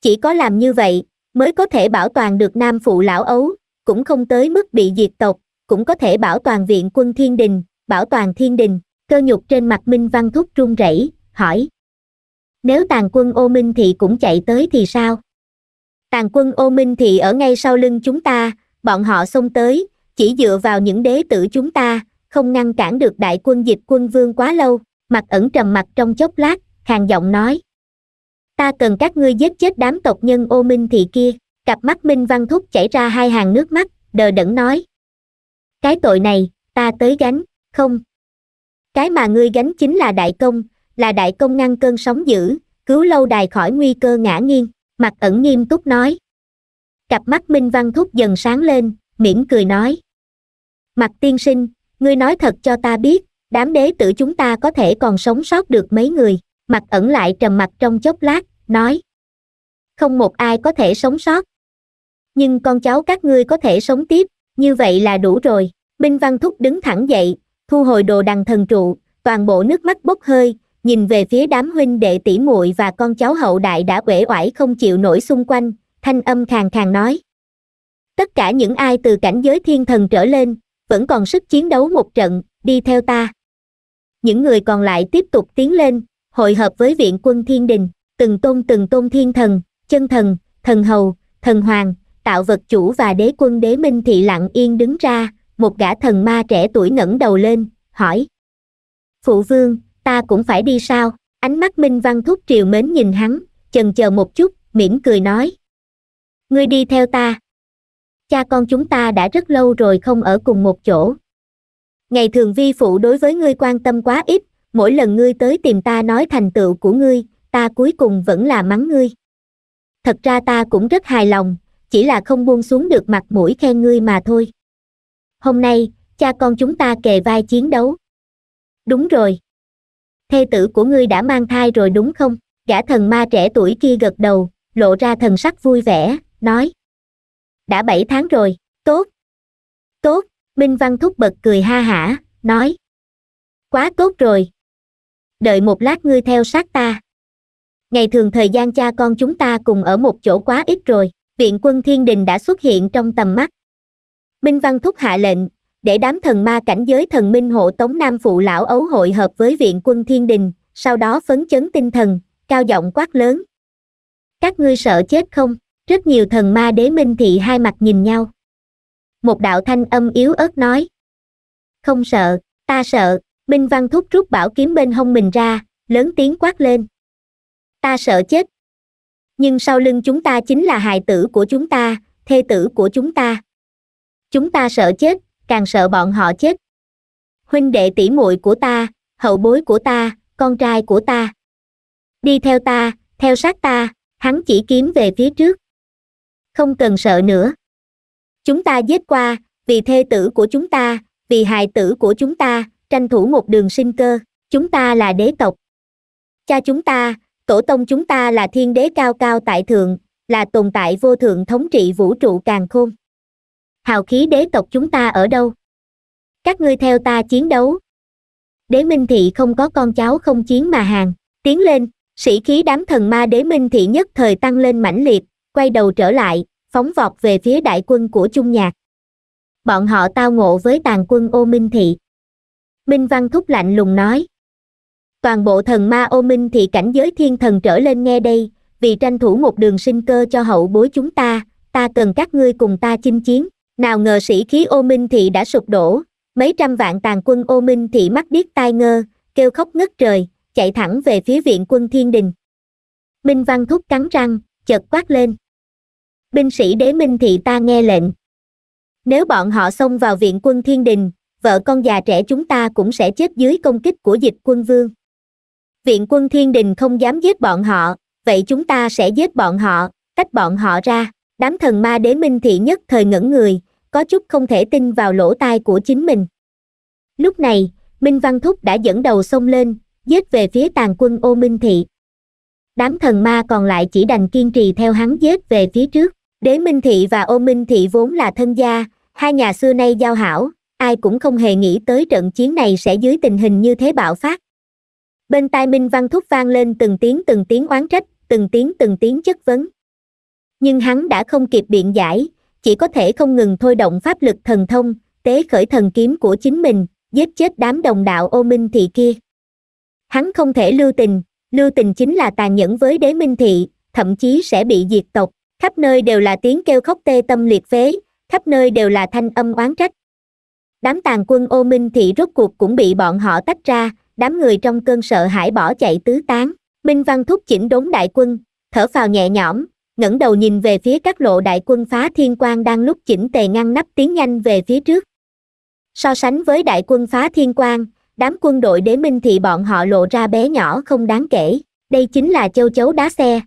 chỉ có làm như vậy mới có thể bảo toàn được nam phụ lão ấu cũng không tới mức bị diệt tộc cũng có thể bảo toàn viện quân thiên đình bảo toàn thiên đình cơ nhục trên mặt minh văn thúc run rẩy hỏi nếu tàn quân ô minh thì cũng chạy tới thì sao tàn quân ô minh Thị ở ngay sau lưng chúng ta bọn họ xông tới chỉ dựa vào những đế tử chúng ta không ngăn cản được đại quân dịch quân vương quá lâu mặt ẩn trầm mặt trong chốc lát hàng giọng nói ta cần các ngươi giết chết đám tộc nhân ô minh thị kia cặp mắt minh văn thúc chảy ra hai hàng nước mắt đờ đẫn nói cái tội này ta tới gánh không cái mà ngươi gánh chính là đại công là đại công ngăn cơn sóng dữ cứu lâu đài khỏi nguy cơ ngã nghiêng mặt ẩn nghiêm túc nói cặp mắt minh văn thúc dần sáng lên mỉm cười nói mặt tiên sinh ngươi nói thật cho ta biết đám đế tử chúng ta có thể còn sống sót được mấy người mặt ẩn lại trầm mặt trong chốc lát nói không một ai có thể sống sót nhưng con cháu các ngươi có thể sống tiếp như vậy là đủ rồi minh văn thúc đứng thẳng dậy thu hồi đồ đằng thần trụ toàn bộ nước mắt bốc hơi nhìn về phía đám huynh đệ tỷ muội và con cháu hậu đại đã uể oải không chịu nổi xung quanh thanh âm khàn khàn nói tất cả những ai từ cảnh giới thiên thần trở lên vẫn còn sức chiến đấu một trận đi theo ta những người còn lại tiếp tục tiến lên hội hợp với viện quân thiên đình từng tôn từng tôn thiên thần chân thần thần hầu thần hoàng tạo vật chủ và đế quân đế minh thị lặng yên đứng ra một gã thần ma trẻ tuổi ngẩng đầu lên hỏi phụ vương ta cũng phải đi sao ánh mắt minh văn thúc triều mến nhìn hắn chần chờ một chút mỉm cười nói ngươi đi theo ta cha con chúng ta đã rất lâu rồi không ở cùng một chỗ ngày thường vi phụ đối với ngươi quan tâm quá ít mỗi lần ngươi tới tìm ta nói thành tựu của ngươi ta cuối cùng vẫn là mắng ngươi thật ra ta cũng rất hài lòng chỉ là không buông xuống được mặt mũi khen ngươi mà thôi hôm nay cha con chúng ta kề vai chiến đấu đúng rồi thê tử của ngươi đã mang thai rồi đúng không gã thần ma trẻ tuổi kia gật đầu lộ ra thần sắc vui vẻ nói đã bảy tháng rồi tốt tốt minh văn thúc bật cười ha hả nói quá tốt rồi đợi một lát ngươi theo sát ta ngày thường thời gian cha con chúng ta cùng ở một chỗ quá ít rồi viện quân thiên đình đã xuất hiện trong tầm mắt minh văn thúc hạ lệnh để đám thần ma cảnh giới thần minh hộ tống nam phụ lão ấu hội hợp với viện quân thiên đình, sau đó phấn chấn tinh thần, cao giọng quát lớn. Các ngươi sợ chết không? Rất nhiều thần ma đế minh thị hai mặt nhìn nhau. Một đạo thanh âm yếu ớt nói. Không sợ, ta sợ, Minh Văn Thúc rút bảo kiếm bên hông mình ra, lớn tiếng quát lên. Ta sợ chết. Nhưng sau lưng chúng ta chính là hài tử của chúng ta, thê tử của chúng ta. Chúng ta sợ chết, càng sợ bọn họ chết huynh đệ tỷ muội của ta hậu bối của ta con trai của ta đi theo ta theo sát ta hắn chỉ kiếm về phía trước không cần sợ nữa chúng ta giết qua vì thê tử của chúng ta vì hài tử của chúng ta tranh thủ một đường sinh cơ chúng ta là đế tộc cha chúng ta tổ tông chúng ta là thiên đế cao cao tại thượng là tồn tại vô thượng thống trị vũ trụ càng khôn hào khí đế tộc chúng ta ở đâu các ngươi theo ta chiến đấu đế minh thị không có con cháu không chiến mà hàng tiến lên sĩ khí đám thần ma đế minh thị nhất thời tăng lên mãnh liệt quay đầu trở lại phóng vọt về phía đại quân của trung nhạc bọn họ tao ngộ với tàn quân ô minh thị minh văn thúc lạnh lùng nói toàn bộ thần ma ô minh thị cảnh giới thiên thần trở lên nghe đây vì tranh thủ một đường sinh cơ cho hậu bối chúng ta ta cần các ngươi cùng ta chinh chiến nào ngờ sĩ khí ô minh thị đã sụp đổ mấy trăm vạn tàn quân ô minh thị mắt biết tai ngơ kêu khóc ngất trời chạy thẳng về phía viện quân thiên đình minh văn thúc cắn răng chợt quát lên binh sĩ đế minh thị ta nghe lệnh nếu bọn họ xông vào viện quân thiên đình vợ con già trẻ chúng ta cũng sẽ chết dưới công kích của dịch quân vương viện quân thiên đình không dám giết bọn họ vậy chúng ta sẽ giết bọn họ tách bọn họ ra đám thần ma đế minh thị nhất thời ngẩn người có chút không thể tin vào lỗ tai của chính mình lúc này minh văn thúc đã dẫn đầu xông lên giết về phía tàn quân ô minh thị đám thần ma còn lại chỉ đành kiên trì theo hắn giết về phía trước đế minh thị và ô minh thị vốn là thân gia hai nhà xưa nay giao hảo ai cũng không hề nghĩ tới trận chiến này sẽ dưới tình hình như thế bạo phát bên tai minh văn thúc vang lên từng tiếng từng tiếng oán trách từng tiếng từng tiếng chất vấn nhưng hắn đã không kịp biện giải chỉ có thể không ngừng thôi động pháp lực thần thông tế khởi thần kiếm của chính mình giết chết đám đồng đạo ô minh thị kia hắn không thể lưu tình lưu tình chính là tàn nhẫn với đế minh thị thậm chí sẽ bị diệt tộc khắp nơi đều là tiếng kêu khóc tê tâm liệt phế khắp nơi đều là thanh âm oán trách đám tàn quân ô minh thị rốt cuộc cũng bị bọn họ tách ra đám người trong cơn sợ hãi bỏ chạy tứ tán minh văn thúc chỉnh đốn đại quân thở phào nhẹ nhõm ngẩng đầu nhìn về phía các lộ đại quân phá thiên quan đang lúc chỉnh tề ngăn nắp tiến nhanh về phía trước so sánh với đại quân phá thiên quan đám quân đội đế minh thị bọn họ lộ ra bé nhỏ không đáng kể đây chính là châu chấu đá xe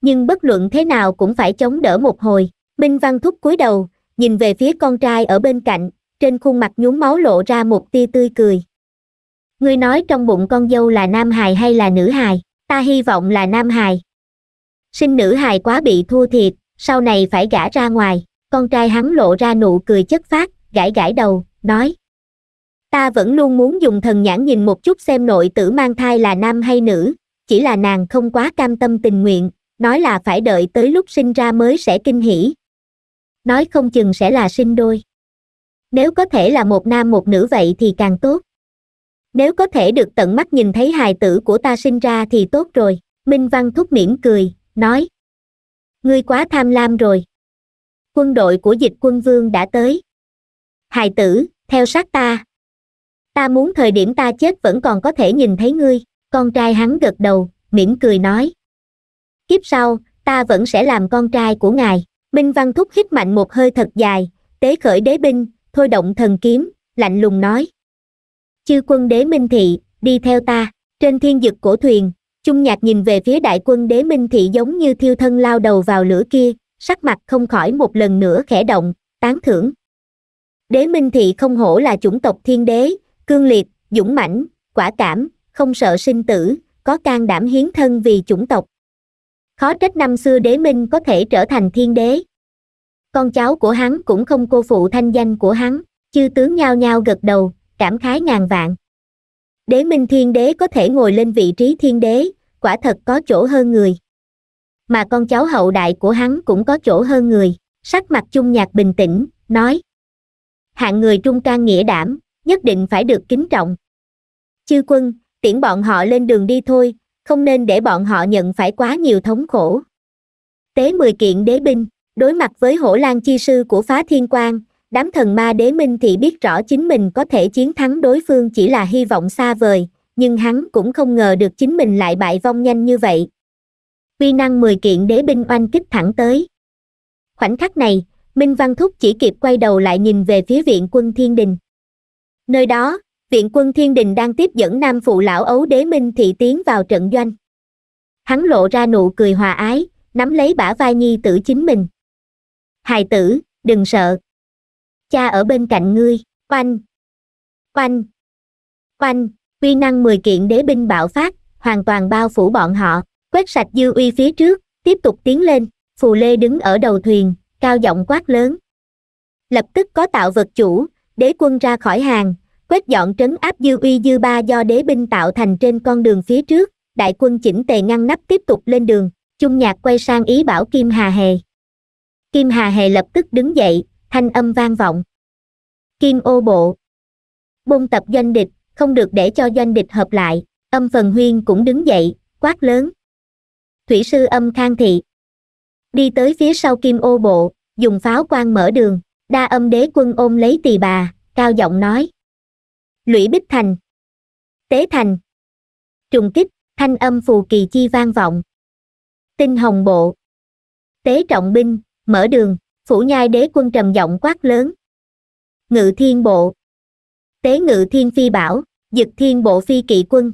nhưng bất luận thế nào cũng phải chống đỡ một hồi minh văn thúc cúi đầu nhìn về phía con trai ở bên cạnh trên khuôn mặt nhuốm máu lộ ra một tia tươi cười ngươi nói trong bụng con dâu là nam hài hay là nữ hài ta hy vọng là nam hài sinh nữ hài quá bị thua thiệt sau này phải gả ra ngoài con trai hắn lộ ra nụ cười chất phát gãi gãi đầu nói ta vẫn luôn muốn dùng thần nhãn nhìn một chút xem nội tử mang thai là nam hay nữ chỉ là nàng không quá cam tâm tình nguyện nói là phải đợi tới lúc sinh ra mới sẽ kinh hỉ nói không chừng sẽ là sinh đôi nếu có thể là một nam một nữ vậy thì càng tốt nếu có thể được tận mắt nhìn thấy hài tử của ta sinh ra thì tốt rồi minh văn thúc mỉm cười nói ngươi quá tham lam rồi quân đội của dịch quân vương đã tới hài tử theo sát ta ta muốn thời điểm ta chết vẫn còn có thể nhìn thấy ngươi con trai hắn gật đầu mỉm cười nói kiếp sau ta vẫn sẽ làm con trai của ngài minh văn thúc hít mạnh một hơi thật dài tế khởi đế binh thôi động thần kiếm lạnh lùng nói chư quân đế minh thị đi theo ta trên thiên dực cổ thuyền Trung nhạc nhìn về phía đại quân đế minh thị giống như thiêu thân lao đầu vào lửa kia sắc mặt không khỏi một lần nữa khẽ động tán thưởng đế minh thị không hổ là chủng tộc thiên đế cương liệt dũng mãnh quả cảm không sợ sinh tử có can đảm hiến thân vì chủng tộc khó trách năm xưa đế minh có thể trở thành thiên đế con cháu của hắn cũng không cô phụ thanh danh của hắn chư tướng nhao nhao gật đầu cảm khái ngàn vạn đế minh thiên đế có thể ngồi lên vị trí thiên đế quả thật có chỗ hơn người mà con cháu hậu đại của hắn cũng có chỗ hơn người sắc mặt chung nhạc bình tĩnh nói hạng người trung can nghĩa đảm nhất định phải được kính trọng chư quân tiễn bọn họ lên đường đi thôi không nên để bọn họ nhận phải quá nhiều thống khổ tế mười kiện đế binh đối mặt với hổ lan chi sư của phá thiên quang, đám thần ma đế minh thì biết rõ chính mình có thể chiến thắng đối phương chỉ là hy vọng xa vời nhưng hắn cũng không ngờ được chính mình lại bại vong nhanh như vậy quy năng mười kiện đế binh oanh kích thẳng tới khoảnh khắc này minh văn thúc chỉ kịp quay đầu lại nhìn về phía viện quân thiên đình nơi đó viện quân thiên đình đang tiếp dẫn nam phụ lão ấu đế minh thị tiến vào trận doanh hắn lộ ra nụ cười hòa ái nắm lấy bả vai nhi tử chính mình hài tử đừng sợ cha ở bên cạnh ngươi oanh oanh oanh uy năng mười kiện đế binh bạo phát hoàn toàn bao phủ bọn họ quét sạch dư uy phía trước tiếp tục tiến lên phù lê đứng ở đầu thuyền cao giọng quát lớn lập tức có tạo vật chủ đế quân ra khỏi hàng quét dọn trấn áp dư uy dư ba do đế binh tạo thành trên con đường phía trước đại quân chỉnh tề ngăn nắp tiếp tục lên đường chung nhạc quay sang ý bảo kim hà hề kim hà hề lập tức đứng dậy thanh âm vang vọng kim ô bộ bôn tập doanh địch không được để cho doanh địch hợp lại âm phần huyên cũng đứng dậy quát lớn thủy sư âm khang thị đi tới phía sau kim ô bộ dùng pháo quan mở đường đa âm đế quân ôm lấy tỳ bà cao giọng nói lũy bích thành tế thành trùng kích thanh âm phù kỳ chi vang vọng tinh hồng bộ tế trọng binh mở đường phủ nhai đế quân trầm giọng quát lớn ngự thiên bộ tế ngự thiên phi bảo dực thiên bộ phi kỵ quân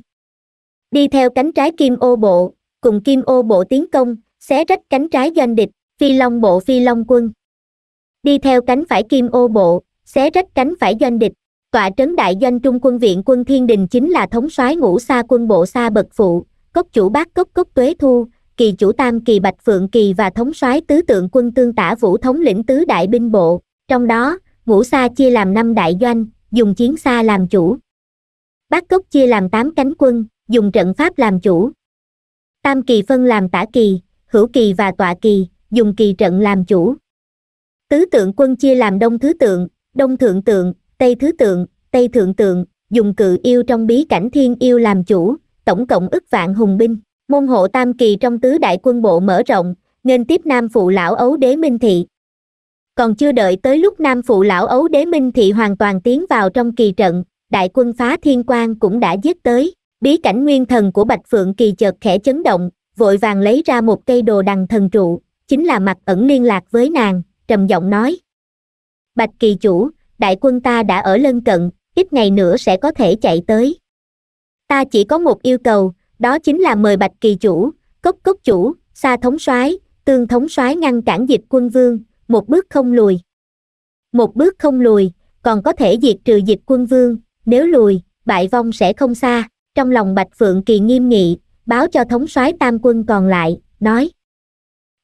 đi theo cánh trái kim ô bộ cùng kim ô bộ tiến công xé rách cánh trái doanh địch phi long bộ phi long quân đi theo cánh phải kim ô bộ xé rách cánh phải doanh địch tọa trấn đại doanh trung quân viện quân thiên đình chính là thống soái ngũ xa quân bộ xa bậc phụ cốc chủ bác cốc cốc tuế thu kỳ chủ tam kỳ bạch phượng kỳ và thống soái tứ tượng quân tương tả vũ thống lĩnh tứ đại binh bộ trong đó ngũ xa chia làm năm đại doanh dùng chiến xa làm chủ bát cốc chia làm tám cánh quân dùng trận pháp làm chủ tam kỳ phân làm tả kỳ hữu kỳ và tọa kỳ dùng kỳ trận làm chủ tứ tượng quân chia làm đông thứ tượng đông thượng tượng tây thứ tượng tây thượng tượng dùng cự yêu trong bí cảnh thiên yêu làm chủ tổng cộng ức vạn hùng binh môn hộ tam kỳ trong tứ đại quân bộ mở rộng nên tiếp nam phụ lão ấu đế minh thị còn chưa đợi tới lúc nam phụ lão ấu đế minh thị hoàn toàn tiến vào trong kỳ trận đại quân phá thiên quan cũng đã giết tới bí cảnh nguyên thần của bạch phượng kỳ chợt khẽ chấn động vội vàng lấy ra một cây đồ đằng thần trụ chính là mặt ẩn liên lạc với nàng trầm giọng nói bạch kỳ chủ đại quân ta đã ở lân cận ít ngày nữa sẽ có thể chạy tới ta chỉ có một yêu cầu đó chính là mời bạch kỳ chủ cốc cốc chủ xa thống soái tương thống soái ngăn cản dịch quân vương một bước không lùi một bước không lùi còn có thể diệt trừ dịch quân vương nếu lùi, bại vong sẽ không xa, trong lòng Bạch Phượng Kỳ nghiêm nghị, báo cho thống soái tam quân còn lại, nói.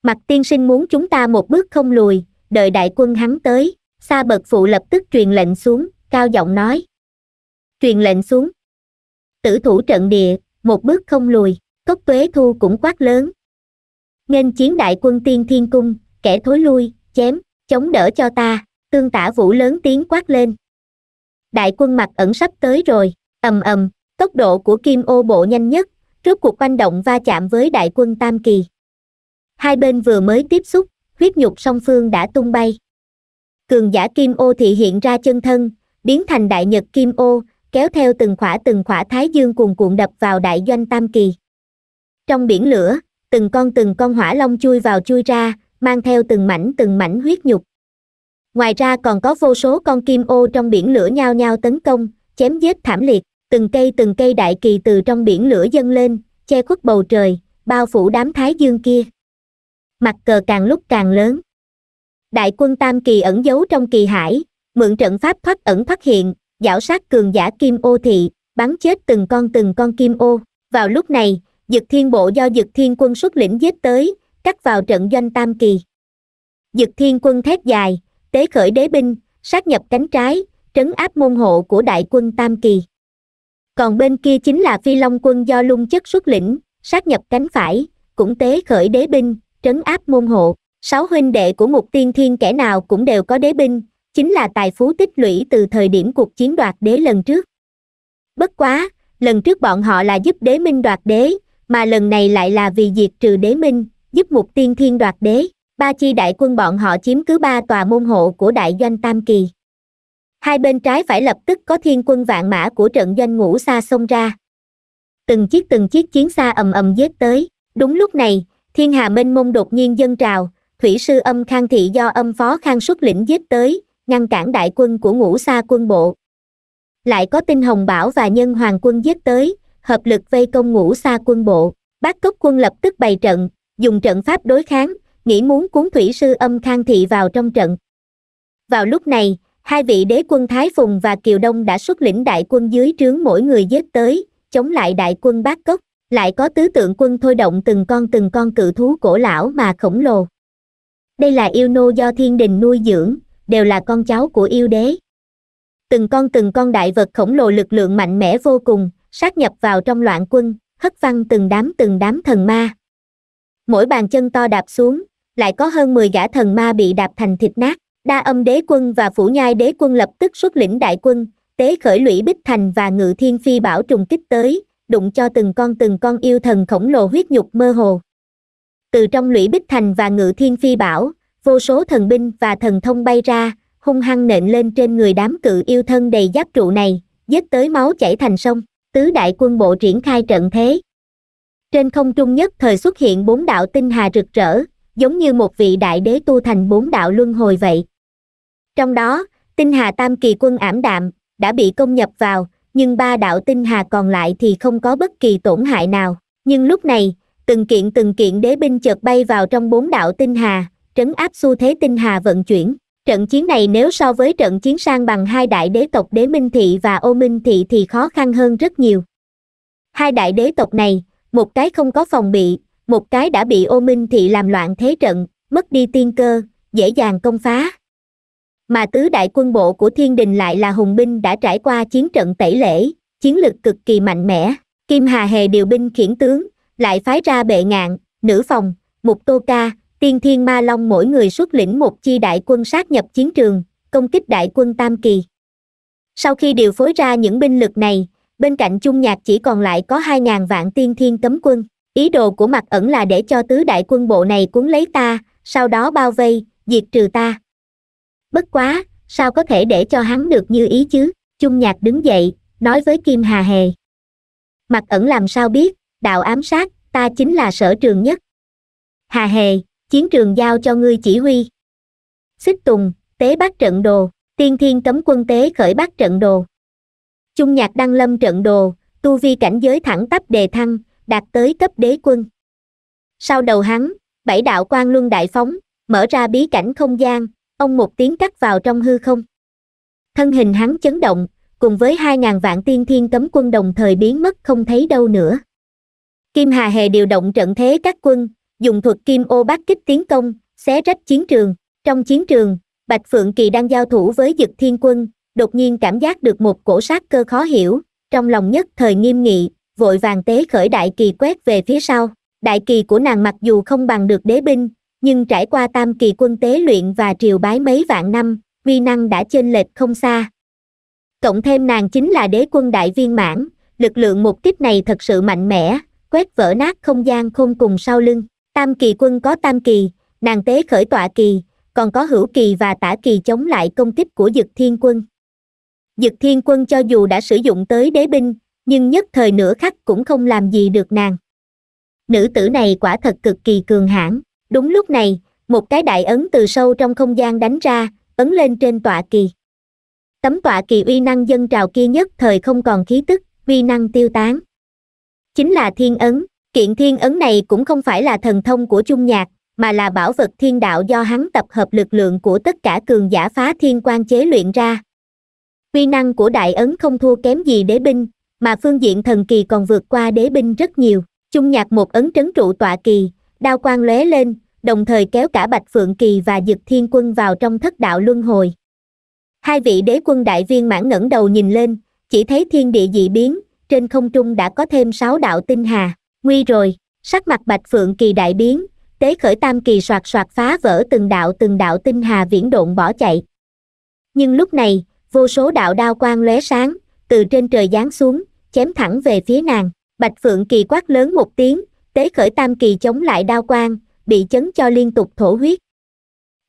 Mặt tiên sinh muốn chúng ta một bước không lùi, đợi đại quân hắn tới, xa bậc Phụ lập tức truyền lệnh xuống, cao giọng nói. Truyền lệnh xuống. Tử thủ trận địa, một bước không lùi, cốc tuế thu cũng quát lớn. Nghênh chiến đại quân tiên thiên cung, kẻ thối lui, chém, chống đỡ cho ta, tương tả vũ lớn tiếng quát lên đại quân mặt ẩn sắp tới rồi ầm ầm tốc độ của kim ô bộ nhanh nhất trước cuộc oanh động va chạm với đại quân tam kỳ hai bên vừa mới tiếp xúc huyết nhục song phương đã tung bay cường giả kim ô thị hiện ra chân thân biến thành đại nhật kim ô kéo theo từng khỏa từng khỏa thái dương cuồn cuộn đập vào đại doanh tam kỳ trong biển lửa từng con từng con hỏa long chui vào chui ra mang theo từng mảnh từng mảnh huyết nhục ngoài ra còn có vô số con kim ô trong biển lửa nhao nhao tấn công chém giết thảm liệt từng cây từng cây đại kỳ từ trong biển lửa dâng lên che khuất bầu trời bao phủ đám thái dương kia mặt cờ càng lúc càng lớn đại quân tam kỳ ẩn giấu trong kỳ hải mượn trận pháp thoát ẩn phát hiện giảo sát cường giả kim ô thị bắn chết từng con từng con kim ô vào lúc này dực thiên bộ do dực thiên quân xuất lĩnh giết tới cắt vào trận doanh tam kỳ dực thiên quân thét dài tế khởi đế binh, sát nhập cánh trái, trấn áp môn hộ của đại quân Tam Kỳ. Còn bên kia chính là phi long quân do lung chất xuất lĩnh, sát nhập cánh phải, cũng tế khởi đế binh, trấn áp môn hộ. Sáu huynh đệ của mục tiên thiên kẻ nào cũng đều có đế binh, chính là tài phú tích lũy từ thời điểm cuộc chiến đoạt đế lần trước. Bất quá, lần trước bọn họ là giúp đế minh đoạt đế, mà lần này lại là vì diệt trừ đế minh, giúp mục tiên thiên đoạt đế ba chi đại quân bọn họ chiếm cứ ba tòa môn hộ của đại doanh Tam Kỳ. Hai bên trái phải lập tức có thiên quân vạn mã của trận doanh ngũ xa xông ra. Từng chiếc từng chiếc chiến xa ầm ầm giết tới, đúng lúc này, thiên hà mênh mông đột nhiên dân trào, thủy sư âm khang thị do âm phó khang xuất lĩnh giết tới, ngăn cản đại quân của ngũ xa quân bộ. Lại có tinh hồng bảo và nhân hoàng quân giết tới, hợp lực vây công ngũ xa quân bộ, bác cốc quân lập tức bày trận, dùng trận pháp đối kháng, nghĩ muốn cuốn thủy sư âm khang thị vào trong trận vào lúc này hai vị đế quân thái phùng và kiều đông đã xuất lĩnh đại quân dưới trướng mỗi người giết tới chống lại đại quân bát cốc lại có tứ tượng quân thôi động từng con từng con cự thú cổ lão mà khổng lồ đây là yêu nô do thiên đình nuôi dưỡng đều là con cháu của yêu đế từng con từng con đại vật khổng lồ lực lượng mạnh mẽ vô cùng sát nhập vào trong loạn quân hất văng từng đám từng đám thần ma mỗi bàn chân to đạp xuống lại có hơn 10 gã thần ma bị đạp thành thịt nát. Đa âm đế quân và phủ nhai đế quân lập tức xuất lĩnh đại quân, tế khởi lũy bích thành và ngự thiên phi bảo trùng kích tới, đụng cho từng con từng con yêu thần khổng lồ huyết nhục mơ hồ. Từ trong lũy bích thành và ngự thiên phi bảo, vô số thần binh và thần thông bay ra, hung hăng nện lên trên người đám cự yêu thân đầy giáp trụ này, dứt tới máu chảy thành sông, tứ đại quân bộ triển khai trận thế. Trên không trung nhất thời xuất hiện bốn đạo tinh hà rực rỡ, giống như một vị đại đế tu thành bốn đạo luân hồi vậy trong đó tinh hà tam kỳ quân ảm đạm đã bị công nhập vào nhưng ba đạo tinh hà còn lại thì không có bất kỳ tổn hại nào nhưng lúc này từng kiện từng kiện đế binh chợt bay vào trong bốn đạo tinh hà trấn áp xu thế tinh hà vận chuyển trận chiến này nếu so với trận chiến sang bằng hai đại đế tộc đế minh thị và ô minh thị thì khó khăn hơn rất nhiều hai đại đế tộc này một cái không có phòng bị một cái đã bị ô minh thị làm loạn thế trận mất đi tiên cơ dễ dàng công phá mà tứ đại quân bộ của thiên đình lại là hùng binh đã trải qua chiến trận tẩy lễ chiến lực cực kỳ mạnh mẽ kim hà hề điều binh khiển tướng lại phái ra bệ ngạn nữ phòng mục tô ca tiên thiên ma long mỗi người xuất lĩnh một chi đại quân sát nhập chiến trường công kích đại quân tam kỳ sau khi điều phối ra những binh lực này bên cạnh chung nhạc chỉ còn lại có hai ngàn vạn tiên thiên cấm quân ý đồ của mặt ẩn là để cho tứ đại quân bộ này cuốn lấy ta sau đó bao vây diệt trừ ta bất quá sao có thể để cho hắn được như ý chứ chung nhạc đứng dậy nói với kim hà hề mặt ẩn làm sao biết đạo ám sát ta chính là sở trường nhất hà hề chiến trường giao cho ngươi chỉ huy xích tùng tế bát trận đồ tiên thiên cấm quân tế khởi bát trận đồ chung nhạc đăng lâm trận đồ tu vi cảnh giới thẳng tắp đề thăng đạt tới cấp đế quân sau đầu hắn bảy đạo quan luân đại phóng mở ra bí cảnh không gian ông một tiếng cắt vào trong hư không thân hình hắn chấn động cùng với hai ngàn vạn tiên thiên cấm quân đồng thời biến mất không thấy đâu nữa kim hà hề điều động trận thế các quân dùng thuật kim ô bắt kích tiến công xé rách chiến trường trong chiến trường bạch phượng kỳ đang giao thủ với dực thiên quân đột nhiên cảm giác được một cổ sát cơ khó hiểu trong lòng nhất thời nghiêm nghị vội vàng tế khởi đại kỳ quét về phía sau đại kỳ của nàng mặc dù không bằng được đế binh nhưng trải qua tam kỳ quân tế luyện và triều bái mấy vạn năm uy năng đã chênh lệch không xa cộng thêm nàng chính là đế quân đại viên mãn lực lượng một kích này thật sự mạnh mẽ quét vỡ nát không gian khôn cùng sau lưng tam kỳ quân có tam kỳ nàng tế khởi tọa kỳ còn có hữu kỳ và tả kỳ chống lại công kích của dực thiên quân dực thiên quân cho dù đã sử dụng tới đế binh nhưng nhất thời nửa khắc cũng không làm gì được nàng nữ tử này quả thật cực kỳ cường hãn đúng lúc này một cái đại ấn từ sâu trong không gian đánh ra ấn lên trên tọa kỳ tấm tọa kỳ uy năng dân trào kia nhất thời không còn khí tức uy năng tiêu tán chính là thiên ấn kiện thiên ấn này cũng không phải là thần thông của chung nhạc mà là bảo vật thiên đạo do hắn tập hợp lực lượng của tất cả cường giả phá thiên quan chế luyện ra uy năng của đại ấn không thua kém gì đế binh mà phương diện thần kỳ còn vượt qua đế binh rất nhiều chung nhạc một ấn trấn trụ tọa kỳ đao quang lóe lên đồng thời kéo cả bạch phượng kỳ và dực thiên quân vào trong thất đạo luân hồi hai vị đế quân đại viên mãn ngẩng đầu nhìn lên chỉ thấy thiên địa dị biến trên không trung đã có thêm sáu đạo tinh hà nguy rồi sắc mặt bạch phượng kỳ đại biến tế khởi tam kỳ soạt soạt phá vỡ từng đạo từng đạo tinh hà viễn độn bỏ chạy nhưng lúc này vô số đạo đao quang lóe sáng từ trên trời giáng xuống chém thẳng về phía nàng bạch phượng kỳ quát lớn một tiếng tế khởi tam kỳ chống lại đao quang bị chấn cho liên tục thổ huyết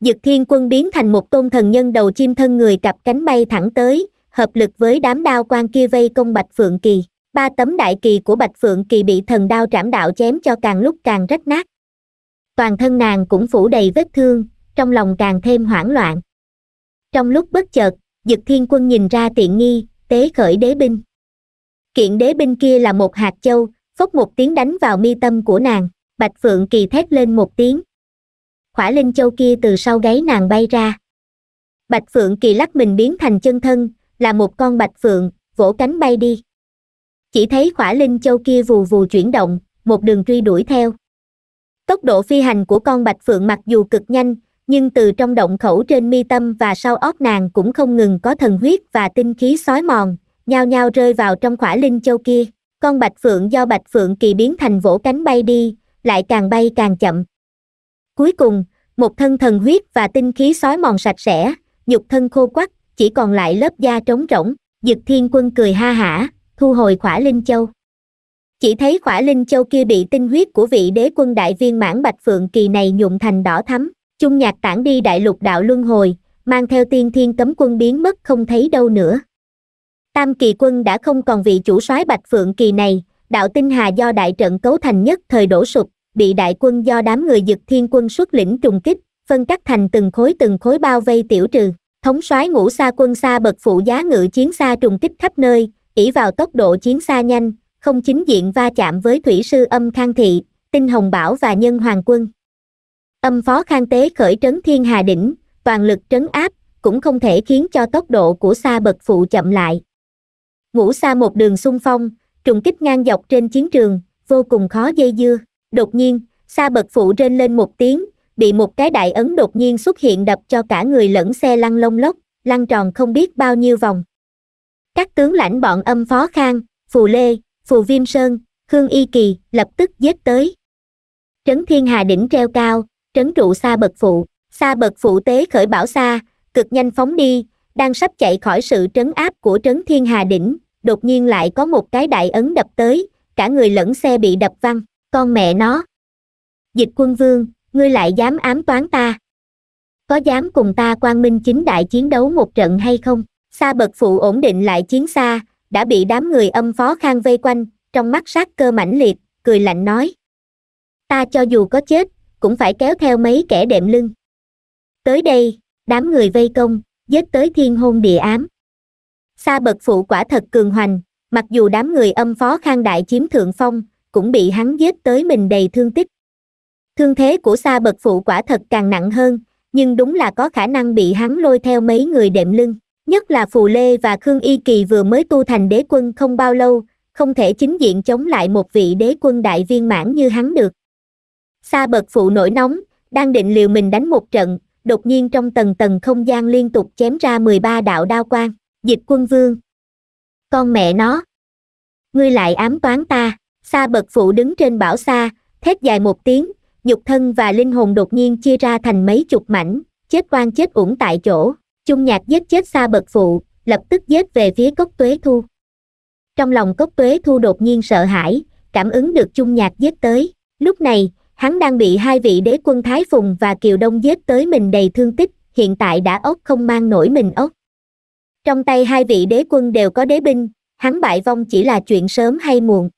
dực thiên quân biến thành một tôn thần nhân đầu chim thân người cặp cánh bay thẳng tới hợp lực với đám đao quang kia vây công bạch phượng kỳ ba tấm đại kỳ của bạch phượng kỳ bị thần đao trảm đạo chém cho càng lúc càng rách nát toàn thân nàng cũng phủ đầy vết thương trong lòng càng thêm hoảng loạn trong lúc bất chợt dực thiên quân nhìn ra tiện nghi tế khởi đế binh kiện đế binh kia là một hạt châu phốc một tiếng đánh vào mi tâm của nàng bạch phượng kỳ thét lên một tiếng khỏa linh châu kia từ sau gáy nàng bay ra bạch phượng kỳ lắc mình biến thành chân thân là một con bạch phượng vỗ cánh bay đi chỉ thấy khỏa linh châu kia vù vù chuyển động một đường truy đuổi theo tốc độ phi hành của con bạch phượng mặc dù cực nhanh nhưng từ trong động khẩu trên mi tâm và sau óc nàng cũng không ngừng có thần huyết và tinh khí sói mòn nhao nhao rơi vào trong khỏa linh châu kia con bạch phượng do bạch phượng kỳ biến thành vỗ cánh bay đi lại càng bay càng chậm cuối cùng một thân thần huyết và tinh khí sói mòn sạch sẽ nhục thân khô quắc chỉ còn lại lớp da trống rỗng dực thiên quân cười ha hả thu hồi khỏa linh châu chỉ thấy khỏa linh châu kia bị tinh huyết của vị đế quân đại viên mãn bạch phượng kỳ này nhuộm thành đỏ thắm chung nhạc tản đi đại lục đạo luân hồi mang theo tiên thiên cấm quân biến mất không thấy đâu nữa tam kỳ quân đã không còn vị chủ soái bạch phượng kỳ này đạo tinh hà do đại trận cấu thành nhất thời đổ sụp bị đại quân do đám người dực thiên quân xuất lĩnh trùng kích phân cắt thành từng khối từng khối bao vây tiểu trừ thống soái ngũ xa quân xa bậc phụ giá ngự chiến xa trùng kích khắp nơi ỷ vào tốc độ chiến xa nhanh không chính diện va chạm với thủy sư âm khang thị tinh hồng bảo và nhân hoàng quân âm phó khang tế khởi trấn thiên hà đỉnh toàn lực trấn áp cũng không thể khiến cho tốc độ của xa bậc phụ chậm lại ngũ xa một đường xung phong, trùng kích ngang dọc trên chiến trường, vô cùng khó dây dưa. Đột nhiên, xa bật phụ rên lên một tiếng, bị một cái đại ấn đột nhiên xuất hiện đập cho cả người lẫn xe lăn lông lốc, lăn tròn không biết bao nhiêu vòng. Các tướng lãnh bọn âm phó khang, phù lê, phù viêm sơn, Khương y kỳ lập tức giết tới. Trấn thiên hà đỉnh treo cao, trấn trụ xa bật phụ, xa bật phụ tế khởi bảo xa, cực nhanh phóng đi, đang sắp chạy khỏi sự trấn áp của trấn thiên hà đỉnh đột nhiên lại có một cái đại ấn đập tới cả người lẫn xe bị đập văng con mẹ nó dịch quân vương ngươi lại dám ám toán ta có dám cùng ta quang minh chính đại chiến đấu một trận hay không sa bậc phụ ổn định lại chiến xa đã bị đám người âm phó khang vây quanh trong mắt sát cơ mãnh liệt cười lạnh nói ta cho dù có chết cũng phải kéo theo mấy kẻ đệm lưng tới đây đám người vây công giết tới thiên hôn địa ám sa bậc phụ quả thật cường hoành mặc dù đám người âm phó khang đại chiếm thượng phong cũng bị hắn giết tới mình đầy thương tích thương thế của sa bậc phụ quả thật càng nặng hơn nhưng đúng là có khả năng bị hắn lôi theo mấy người đệm lưng nhất là phù lê và khương y kỳ vừa mới tu thành đế quân không bao lâu không thể chính diện chống lại một vị đế quân đại viên mãn như hắn được sa bậc phụ nổi nóng đang định liều mình đánh một trận đột nhiên trong tầng tầng không gian liên tục chém ra mười ba đạo đao quang dịch quân vương con mẹ nó ngươi lại ám toán ta xa bậc phụ đứng trên bảo xa thét dài một tiếng nhục thân và linh hồn đột nhiên chia ra thành mấy chục mảnh chết oan chết uổng tại chỗ chung nhạc giết chết xa bậc phụ lập tức giết về phía cốc tuế thu trong lòng cốc tuế thu đột nhiên sợ hãi cảm ứng được chung nhạc giết tới lúc này hắn đang bị hai vị đế quân thái phùng và kiều đông giết tới mình đầy thương tích hiện tại đã ốc không mang nổi mình ốc trong tay hai vị đế quân đều có đế binh hắn bại vong chỉ là chuyện sớm hay muộn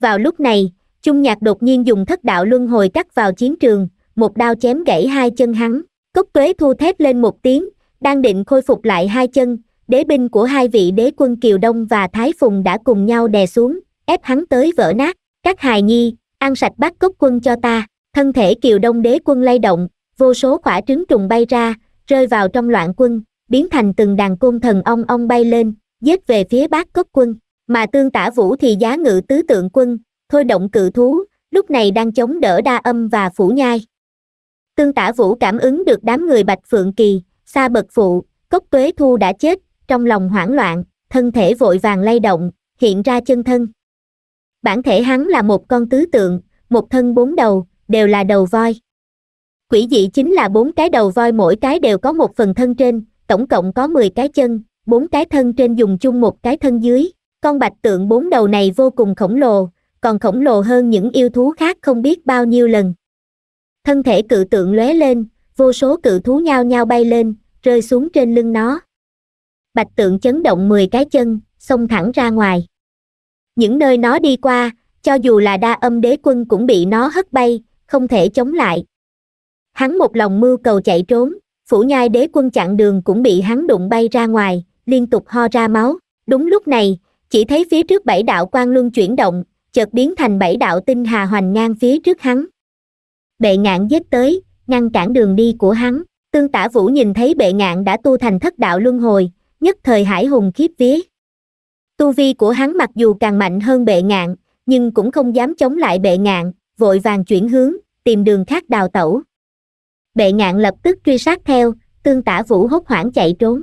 vào lúc này Trung nhạc đột nhiên dùng thất đạo luân hồi cắt vào chiến trường một đao chém gãy hai chân hắn cốc tuế thu thét lên một tiếng đang định khôi phục lại hai chân đế binh của hai vị đế quân kiều đông và thái phùng đã cùng nhau đè xuống ép hắn tới vỡ nát các hài nhi ăn sạch bát cốc quân cho ta thân thể kiều đông đế quân lay động vô số quả trứng trùng bay ra rơi vào trong loạn quân biến thành từng đàn côn thần ong ong bay lên giết về phía bát cốc quân mà tương tả vũ thì giá ngự tứ tượng quân thôi động cự thú lúc này đang chống đỡ đa âm và phủ nhai tương tả vũ cảm ứng được đám người bạch phượng kỳ xa bậc phụ cốc tuế thu đã chết trong lòng hoảng loạn thân thể vội vàng lay động hiện ra chân thân bản thể hắn là một con tứ tượng một thân bốn đầu đều là đầu voi quỷ dị chính là bốn cái đầu voi mỗi cái đều có một phần thân trên tổng cộng có mười cái chân bốn cái thân trên dùng chung một cái thân dưới con bạch tượng bốn đầu này vô cùng khổng lồ còn khổng lồ hơn những yêu thú khác không biết bao nhiêu lần thân thể cự tượng lóe lên vô số cự thú nhao nhao bay lên rơi xuống trên lưng nó bạch tượng chấn động mười cái chân xông thẳng ra ngoài những nơi nó đi qua cho dù là đa âm đế quân cũng bị nó hất bay không thể chống lại hắn một lòng mưu cầu chạy trốn phủ nhai đế quân chặn đường cũng bị hắn đụng bay ra ngoài liên tục ho ra máu đúng lúc này chỉ thấy phía trước bảy đạo quan luân chuyển động chợt biến thành bảy đạo tinh hà hoành ngang phía trước hắn bệ ngạn giết tới ngăn cản đường đi của hắn tương tả vũ nhìn thấy bệ ngạn đã tu thành thất đạo luân hồi nhất thời hải hùng khiếp vía tu vi của hắn mặc dù càng mạnh hơn bệ ngạn nhưng cũng không dám chống lại bệ ngạn vội vàng chuyển hướng tìm đường khác đào tẩu bệ ngạn lập tức truy sát theo tương tả vũ hốt hoảng chạy trốn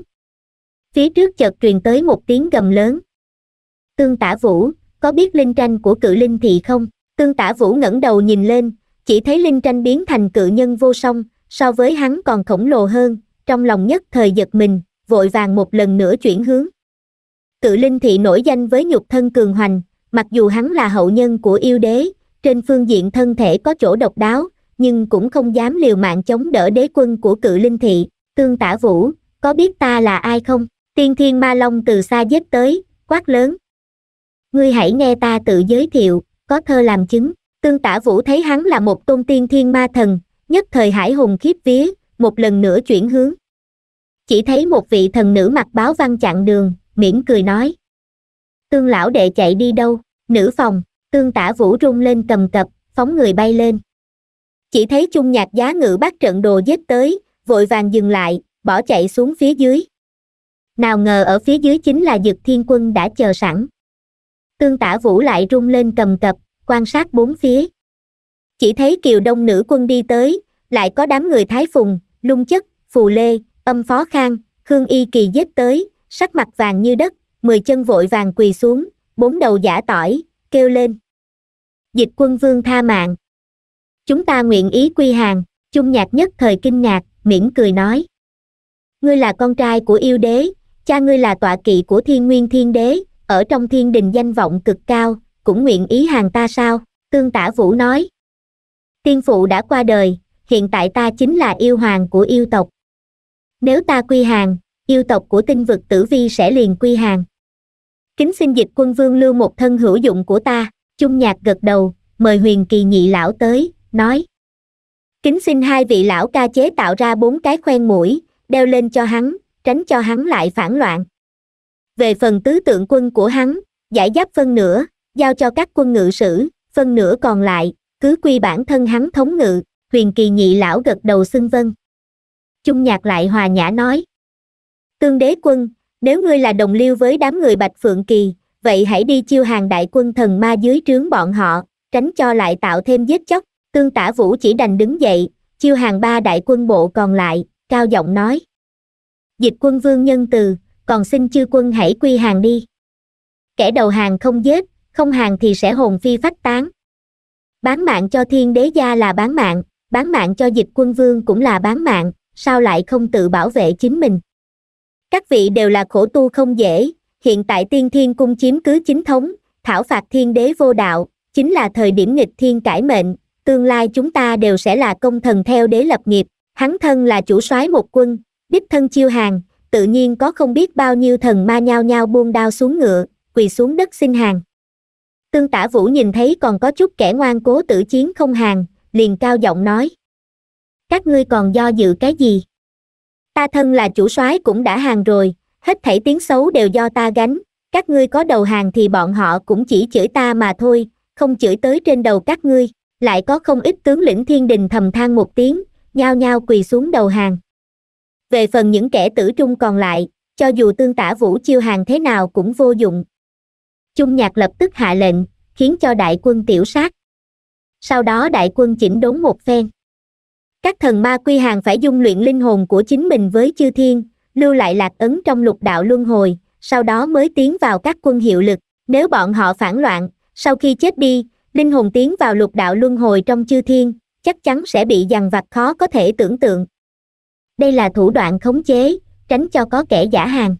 phía trước chợt truyền tới một tiếng gầm lớn tương tả vũ có biết linh tranh của cự linh thì không tương tả vũ ngẩng đầu nhìn lên chỉ thấy linh tranh biến thành cự nhân vô song so với hắn còn khổng lồ hơn trong lòng nhất thời giật mình vội vàng một lần nữa chuyển hướng cự linh thị nổi danh với nhục thân cường hoành mặc dù hắn là hậu nhân của yêu đế trên phương diện thân thể có chỗ độc đáo nhưng cũng không dám liều mạng chống đỡ đế quân của cự linh thị tương tả vũ có biết ta là ai không tiên thiên ma long từ xa giết tới quát lớn ngươi hãy nghe ta tự giới thiệu có thơ làm chứng tương tả vũ thấy hắn là một tôn tiên thiên ma thần nhất thời hải hùng khiếp vía một lần nữa chuyển hướng chỉ thấy một vị thần nữ mặc báo văn chặn đường miễn cười nói tương lão đệ chạy đi đâu nữ phòng tương tả vũ rung lên cầm cập phóng người bay lên chỉ thấy chung nhạc giá ngự bắt trận đồ giết tới vội vàng dừng lại bỏ chạy xuống phía dưới nào ngờ ở phía dưới chính là dực thiên quân đã chờ sẵn tương tả vũ lại rung lên cầm cập quan sát bốn phía chỉ thấy kiều đông nữ quân đi tới lại có đám người thái phùng lung chất phù lê âm phó khang khương y kỳ giết tới sắc mặt vàng như đất mười chân vội vàng quỳ xuống bốn đầu giả tỏi kêu lên dịch quân vương tha mạng chúng ta nguyện ý quy hàng chung nhạc nhất thời kinh ngạc mỉm cười nói ngươi là con trai của yêu đế cha ngươi là tọa kỵ của thiên nguyên thiên đế ở trong thiên đình danh vọng cực cao cũng nguyện ý hàng ta sao tương tả vũ nói tiên phụ đã qua đời hiện tại ta chính là yêu hoàng của yêu tộc nếu ta quy hàng yêu tộc của tinh vực tử vi sẽ liền quy hàng kính xin dịch quân vương lưu một thân hữu dụng của ta chung nhạc gật đầu mời huyền kỳ nhị lão tới nói kính xin hai vị lão ca chế tạo ra bốn cái khoen mũi đeo lên cho hắn tránh cho hắn lại phản loạn về phần tứ tượng quân của hắn giải giáp phân nửa giao cho các quân ngự sử phân nửa còn lại cứ quy bản thân hắn thống ngự huyền kỳ nhị lão gật đầu xưng vân trung nhạc lại hòa nhã nói tương đế quân nếu ngươi là đồng liêu với đám người bạch phượng kỳ vậy hãy đi chiêu hàng đại quân thần ma dưới trướng bọn họ tránh cho lại tạo thêm giết chóc tương tả vũ chỉ đành đứng dậy chiêu hàng ba đại quân bộ còn lại cao giọng nói dịch quân vương nhân từ còn xin chư quân hãy quy hàng đi kẻ đầu hàng không giết không hàng thì sẽ hồn phi phách tán bán mạng cho thiên đế gia là bán mạng bán mạng cho dịch quân vương cũng là bán mạng sao lại không tự bảo vệ chính mình các vị đều là khổ tu không dễ hiện tại tiên thiên cung chiếm cứ chính thống thảo phạt thiên đế vô đạo chính là thời điểm nghịch thiên cải mệnh tương lai chúng ta đều sẽ là công thần theo đế lập nghiệp hắn thân là chủ soái một quân đích thân chiêu hàng tự nhiên có không biết bao nhiêu thần ma nhao nhao buông đao xuống ngựa quỳ xuống đất xin hàng tương tả vũ nhìn thấy còn có chút kẻ ngoan cố tử chiến không hàng liền cao giọng nói các ngươi còn do dự cái gì ta thân là chủ soái cũng đã hàng rồi hết thảy tiếng xấu đều do ta gánh các ngươi có đầu hàng thì bọn họ cũng chỉ chửi ta mà thôi không chửi tới trên đầu các ngươi lại có không ít tướng lĩnh thiên đình thầm than một tiếng nhao nhao quỳ xuống đầu hàng về phần những kẻ tử trung còn lại cho dù tương tả vũ chiêu hàng thế nào cũng vô dụng Trung nhạc lập tức hạ lệnh khiến cho đại quân tiểu sát sau đó đại quân chỉnh đốn một phen các thần ma quy hàng phải dung luyện linh hồn của chính mình với chư thiên, lưu lại lạc ấn trong lục đạo luân hồi, sau đó mới tiến vào các quân hiệu lực. Nếu bọn họ phản loạn, sau khi chết đi, linh hồn tiến vào lục đạo luân hồi trong chư thiên, chắc chắn sẽ bị dằn vặt khó có thể tưởng tượng. Đây là thủ đoạn khống chế, tránh cho có kẻ giả hàng.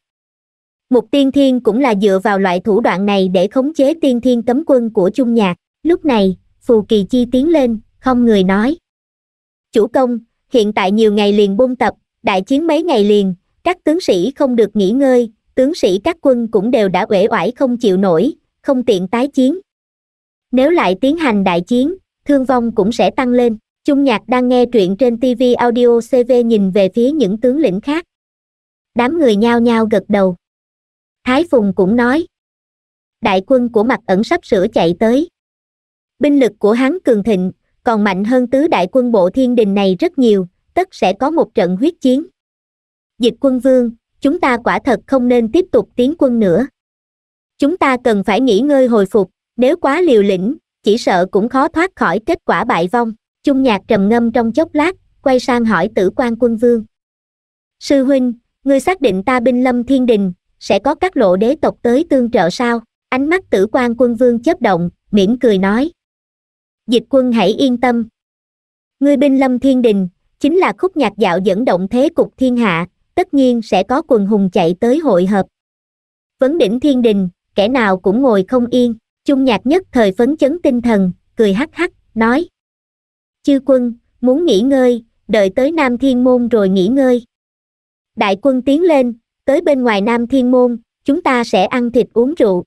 Mục tiên thiên cũng là dựa vào loại thủ đoạn này để khống chế tiên thiên cấm quân của chung nhạc. Lúc này, Phù Kỳ Chi tiến lên, không người nói chủ công hiện tại nhiều ngày liền buôn tập đại chiến mấy ngày liền các tướng sĩ không được nghỉ ngơi tướng sĩ các quân cũng đều đã uể oải không chịu nổi không tiện tái chiến nếu lại tiến hành đại chiến thương vong cũng sẽ tăng lên chung nhạc đang nghe truyện trên tv audio cv nhìn về phía những tướng lĩnh khác đám người nhao nhao gật đầu thái phùng cũng nói đại quân của mặt ẩn sắp sửa chạy tới binh lực của hắn cường thịnh còn mạnh hơn tứ đại quân bộ thiên đình này rất nhiều, tất sẽ có một trận huyết chiến. Dịch quân vương, chúng ta quả thật không nên tiếp tục tiến quân nữa. Chúng ta cần phải nghỉ ngơi hồi phục, nếu quá liều lĩnh, chỉ sợ cũng khó thoát khỏi kết quả bại vong. trung nhạc trầm ngâm trong chốc lát, quay sang hỏi tử quan quân vương. Sư huynh, ngươi xác định ta binh lâm thiên đình, sẽ có các lộ đế tộc tới tương trợ sao? Ánh mắt tử quan quân vương chớp động, mỉm cười nói dịch quân hãy yên tâm ngươi binh lâm thiên đình chính là khúc nhạc dạo dẫn động thế cục thiên hạ tất nhiên sẽ có quần hùng chạy tới hội hợp vấn đỉnh thiên đình kẻ nào cũng ngồi không yên chung nhạc nhất thời phấn chấn tinh thần cười hắc hắc nói chư quân muốn nghỉ ngơi đợi tới nam thiên môn rồi nghỉ ngơi đại quân tiến lên tới bên ngoài nam thiên môn chúng ta sẽ ăn thịt uống rượu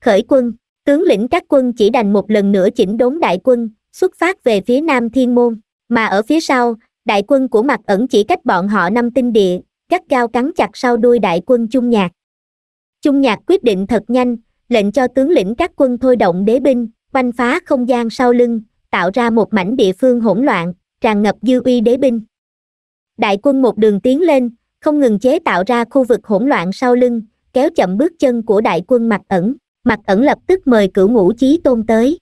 khởi quân tướng lĩnh các quân chỉ đành một lần nữa chỉnh đốn đại quân xuất phát về phía nam thiên môn mà ở phía sau đại quân của mặt ẩn chỉ cách bọn họ năm tinh địa gắt gao cắn chặt sau đuôi đại quân chung nhạc chung nhạc quyết định thật nhanh lệnh cho tướng lĩnh các quân thôi động đế binh quanh phá không gian sau lưng tạo ra một mảnh địa phương hỗn loạn tràn ngập dư uy đế binh đại quân một đường tiến lên không ngừng chế tạo ra khu vực hỗn loạn sau lưng kéo chậm bước chân của đại quân mặt ẩn mặt ẩn lập tức mời cửu ngũ chí tôn tới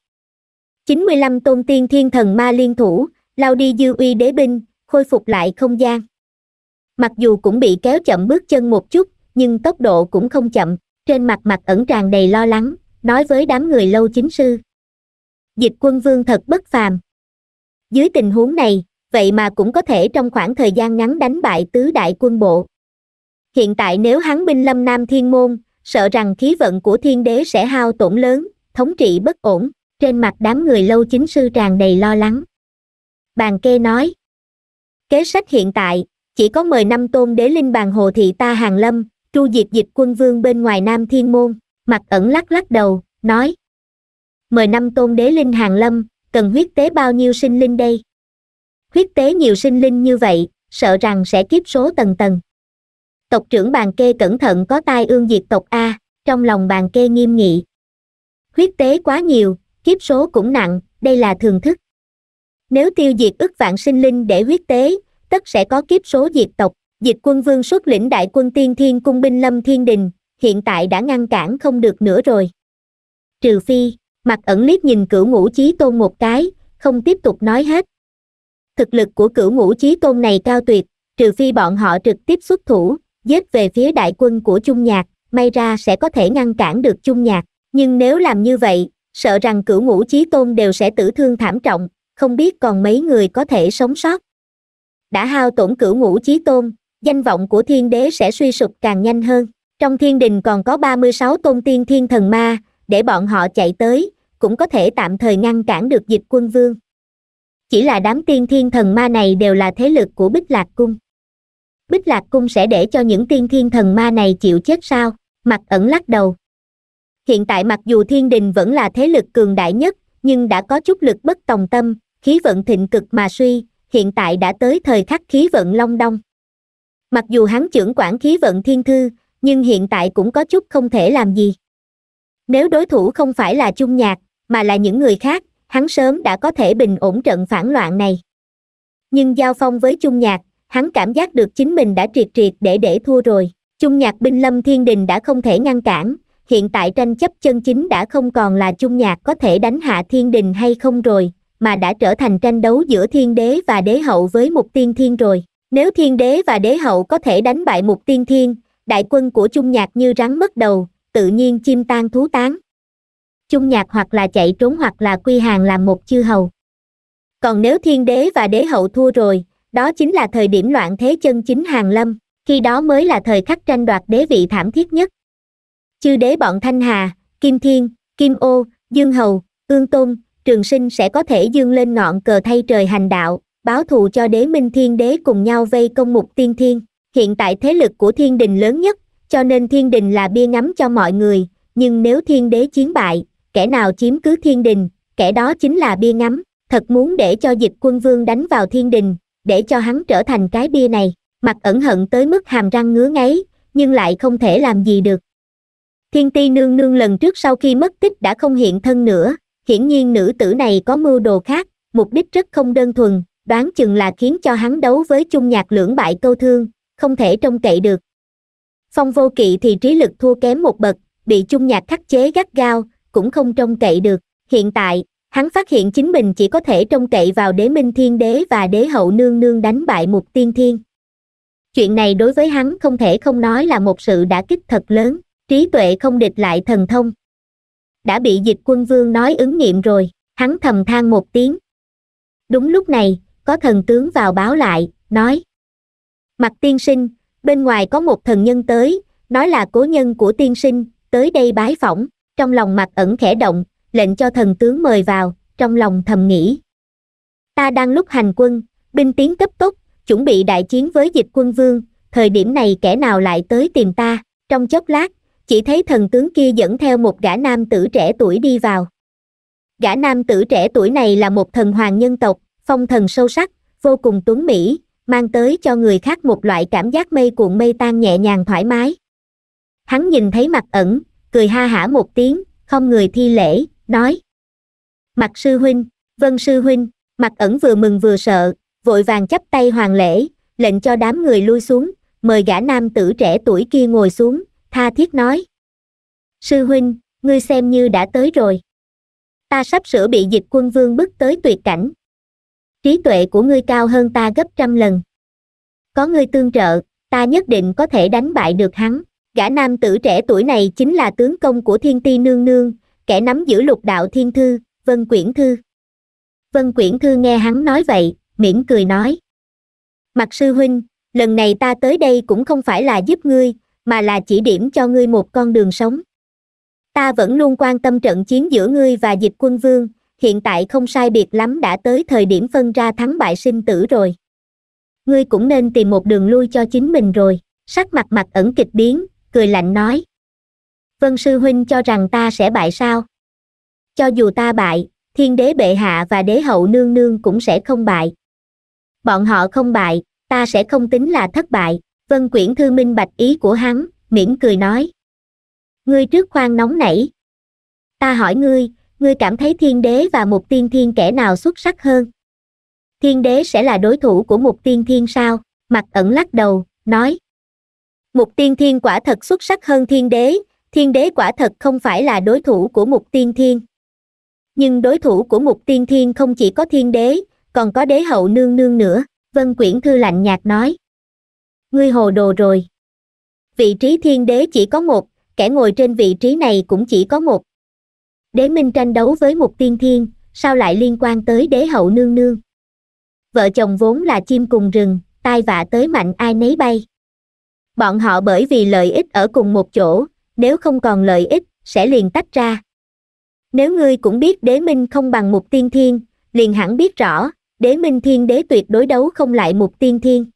chín mươi lăm tôn tiên thiên thần ma liên thủ lao đi dư uy đế binh khôi phục lại không gian mặc dù cũng bị kéo chậm bước chân một chút nhưng tốc độ cũng không chậm trên mặt mặt ẩn tràn đầy lo lắng nói với đám người lâu chính sư dịch quân vương thật bất phàm dưới tình huống này vậy mà cũng có thể trong khoảng thời gian ngắn đánh bại tứ đại quân bộ hiện tại nếu hắn binh lâm nam thiên môn sợ rằng khí vận của thiên đế sẽ hao tổn lớn thống trị bất ổn trên mặt đám người lâu chính sư tràn đầy lo lắng bàn kê nói kế sách hiện tại chỉ có mời năm tôn đế linh bàn hồ thị ta hàng lâm tru diệt dịch quân vương bên ngoài nam thiên môn mặt ẩn lắc lắc đầu nói mời năm tôn đế linh hàng lâm cần huyết tế bao nhiêu sinh linh đây huyết tế nhiều sinh linh như vậy sợ rằng sẽ kiếp số tầng tầng tộc trưởng bàn kê cẩn thận có tai ương diệt tộc a trong lòng bàn kê nghiêm nghị huyết tế quá nhiều kiếp số cũng nặng đây là thường thức nếu tiêu diệt ức vạn sinh linh để huyết tế tất sẽ có kiếp số diệt tộc dịch quân vương xuất lĩnh đại quân tiên thiên cung binh lâm thiên đình hiện tại đã ngăn cản không được nữa rồi trừ phi mặt ẩn liếc nhìn cửu ngũ chí tôn một cái không tiếp tục nói hết thực lực của cửu ngũ chí tôn này cao tuyệt trừ phi bọn họ trực tiếp xuất thủ giết về phía đại quân của Chung Nhạc, may ra sẽ có thể ngăn cản được Chung Nhạc, nhưng nếu làm như vậy, sợ rằng cửu ngũ chí tôn đều sẽ tử thương thảm trọng, không biết còn mấy người có thể sống sót. Đã hao tổn cửu ngũ chí tôn, danh vọng của thiên đế sẽ suy sụp càng nhanh hơn. Trong thiên đình còn có 36 tôn tiên thiên thần ma, để bọn họ chạy tới, cũng có thể tạm thời ngăn cản được dịch quân vương. Chỉ là đám tiên thiên thần ma này đều là thế lực của Bích Lạc Cung bích lạc cung sẽ để cho những tiên thiên thần ma này chịu chết sao mặt ẩn lắc đầu hiện tại mặc dù thiên đình vẫn là thế lực cường đại nhất nhưng đã có chút lực bất tòng tâm khí vận thịnh cực mà suy hiện tại đã tới thời khắc khí vận long đong mặc dù hắn trưởng quản khí vận thiên thư nhưng hiện tại cũng có chút không thể làm gì nếu đối thủ không phải là chung nhạc mà là những người khác hắn sớm đã có thể bình ổn trận phản loạn này nhưng giao phong với chung nhạc hắn cảm giác được chính mình đã triệt triệt để để thua rồi trung nhạc binh lâm thiên đình đã không thể ngăn cản hiện tại tranh chấp chân chính đã không còn là trung nhạc có thể đánh hạ thiên đình hay không rồi mà đã trở thành tranh đấu giữa thiên đế và đế hậu với mục tiên thiên rồi nếu thiên đế và đế hậu có thể đánh bại mục tiên thiên đại quân của trung nhạc như rắn mất đầu tự nhiên chim tan thú tán trung nhạc hoặc là chạy trốn hoặc là quy hàng làm một chư hầu còn nếu thiên đế và đế hậu thua rồi đó chính là thời điểm loạn thế chân chính hàng lâm khi đó mới là thời khắc tranh đoạt đế vị thảm thiết nhất chư đế bọn thanh hà kim thiên kim ô dương hầu ương tôn trường sinh sẽ có thể dương lên ngọn cờ thay trời hành đạo báo thù cho đế minh thiên đế cùng nhau vây công mục tiên thiên hiện tại thế lực của thiên đình lớn nhất cho nên thiên đình là bia ngắm cho mọi người nhưng nếu thiên đế chiến bại kẻ nào chiếm cứ thiên đình kẻ đó chính là bia ngắm thật muốn để cho dịch quân vương đánh vào thiên đình để cho hắn trở thành cái bia này, mặt ẩn hận tới mức hàm răng ngứa ngáy, nhưng lại không thể làm gì được. Thiên ti nương nương lần trước sau khi mất tích đã không hiện thân nữa, hiển nhiên nữ tử này có mưu đồ khác, mục đích rất không đơn thuần, đoán chừng là khiến cho hắn đấu với chung nhạc lưỡng bại câu thương, không thể trông cậy được. Phong vô kỵ thì trí lực thua kém một bậc, bị chung nhạc khắc chế gắt gao, cũng không trông cậy được. Hiện tại, hắn phát hiện chính mình chỉ có thể trông cậy vào đế minh thiên đế và đế hậu nương nương đánh bại mục tiên thiên chuyện này đối với hắn không thể không nói là một sự đã kích thật lớn trí tuệ không địch lại thần thông đã bị dịch quân vương nói ứng nghiệm rồi hắn thầm than một tiếng đúng lúc này có thần tướng vào báo lại nói mặt tiên sinh bên ngoài có một thần nhân tới nói là cố nhân của tiên sinh tới đây bái phỏng trong lòng mặt ẩn khẽ động lệnh cho thần tướng mời vào, trong lòng thầm nghĩ. Ta đang lúc hành quân, binh tiến cấp tốc, chuẩn bị đại chiến với dịch quân vương, thời điểm này kẻ nào lại tới tìm ta, trong chốc lát, chỉ thấy thần tướng kia dẫn theo một gã nam tử trẻ tuổi đi vào. Gã nam tử trẻ tuổi này là một thần hoàng nhân tộc, phong thần sâu sắc, vô cùng tuấn mỹ, mang tới cho người khác một loại cảm giác mây cuộn mây tan nhẹ nhàng thoải mái. Hắn nhìn thấy mặt ẩn, cười ha hả một tiếng, không người thi lễ, nói mặt sư huynh vân sư huynh mặt ẩn vừa mừng vừa sợ vội vàng chắp tay hoàng lễ lệnh cho đám người lui xuống mời gã nam tử trẻ tuổi kia ngồi xuống tha thiết nói sư huynh ngươi xem như đã tới rồi ta sắp sửa bị dịch quân vương bức tới tuyệt cảnh trí tuệ của ngươi cao hơn ta gấp trăm lần có ngươi tương trợ ta nhất định có thể đánh bại được hắn gã nam tử trẻ tuổi này chính là tướng công của thiên ti nương nương kẻ nắm giữ lục đạo thiên thư, Vân Quyển Thư. Vân Quyển Thư nghe hắn nói vậy, mỉm cười nói. Mặt sư huynh, lần này ta tới đây cũng không phải là giúp ngươi, mà là chỉ điểm cho ngươi một con đường sống. Ta vẫn luôn quan tâm trận chiến giữa ngươi và dịch quân vương, hiện tại không sai biệt lắm đã tới thời điểm phân ra thắng bại sinh tử rồi. Ngươi cũng nên tìm một đường lui cho chính mình rồi, sắc mặt mặt ẩn kịch biến, cười lạnh nói vân sư huynh cho rằng ta sẽ bại sao cho dù ta bại thiên đế bệ hạ và đế hậu nương nương cũng sẽ không bại bọn họ không bại ta sẽ không tính là thất bại vân quyển thư minh bạch ý của hắn mỉm cười nói ngươi trước khoan nóng nảy ta hỏi ngươi ngươi cảm thấy thiên đế và một tiên thiên kẻ nào xuất sắc hơn thiên đế sẽ là đối thủ của một tiên thiên sao mặt ẩn lắc đầu nói một tiên thiên quả thật xuất sắc hơn thiên đế thiên đế quả thật không phải là đối thủ của mục tiên thiên nhưng đối thủ của mục tiên thiên không chỉ có thiên đế còn có đế hậu nương nương nữa vân quyển thư lạnh nhạt nói ngươi hồ đồ rồi vị trí thiên đế chỉ có một kẻ ngồi trên vị trí này cũng chỉ có một đế minh tranh đấu với mục tiên thiên sao lại liên quan tới đế hậu nương nương vợ chồng vốn là chim cùng rừng tai vạ tới mạnh ai nấy bay bọn họ bởi vì lợi ích ở cùng một chỗ nếu không còn lợi ích sẽ liền tách ra nếu ngươi cũng biết đế minh không bằng một tiên thiên liền hẳn biết rõ đế minh thiên đế tuyệt đối đấu không lại một tiên thiên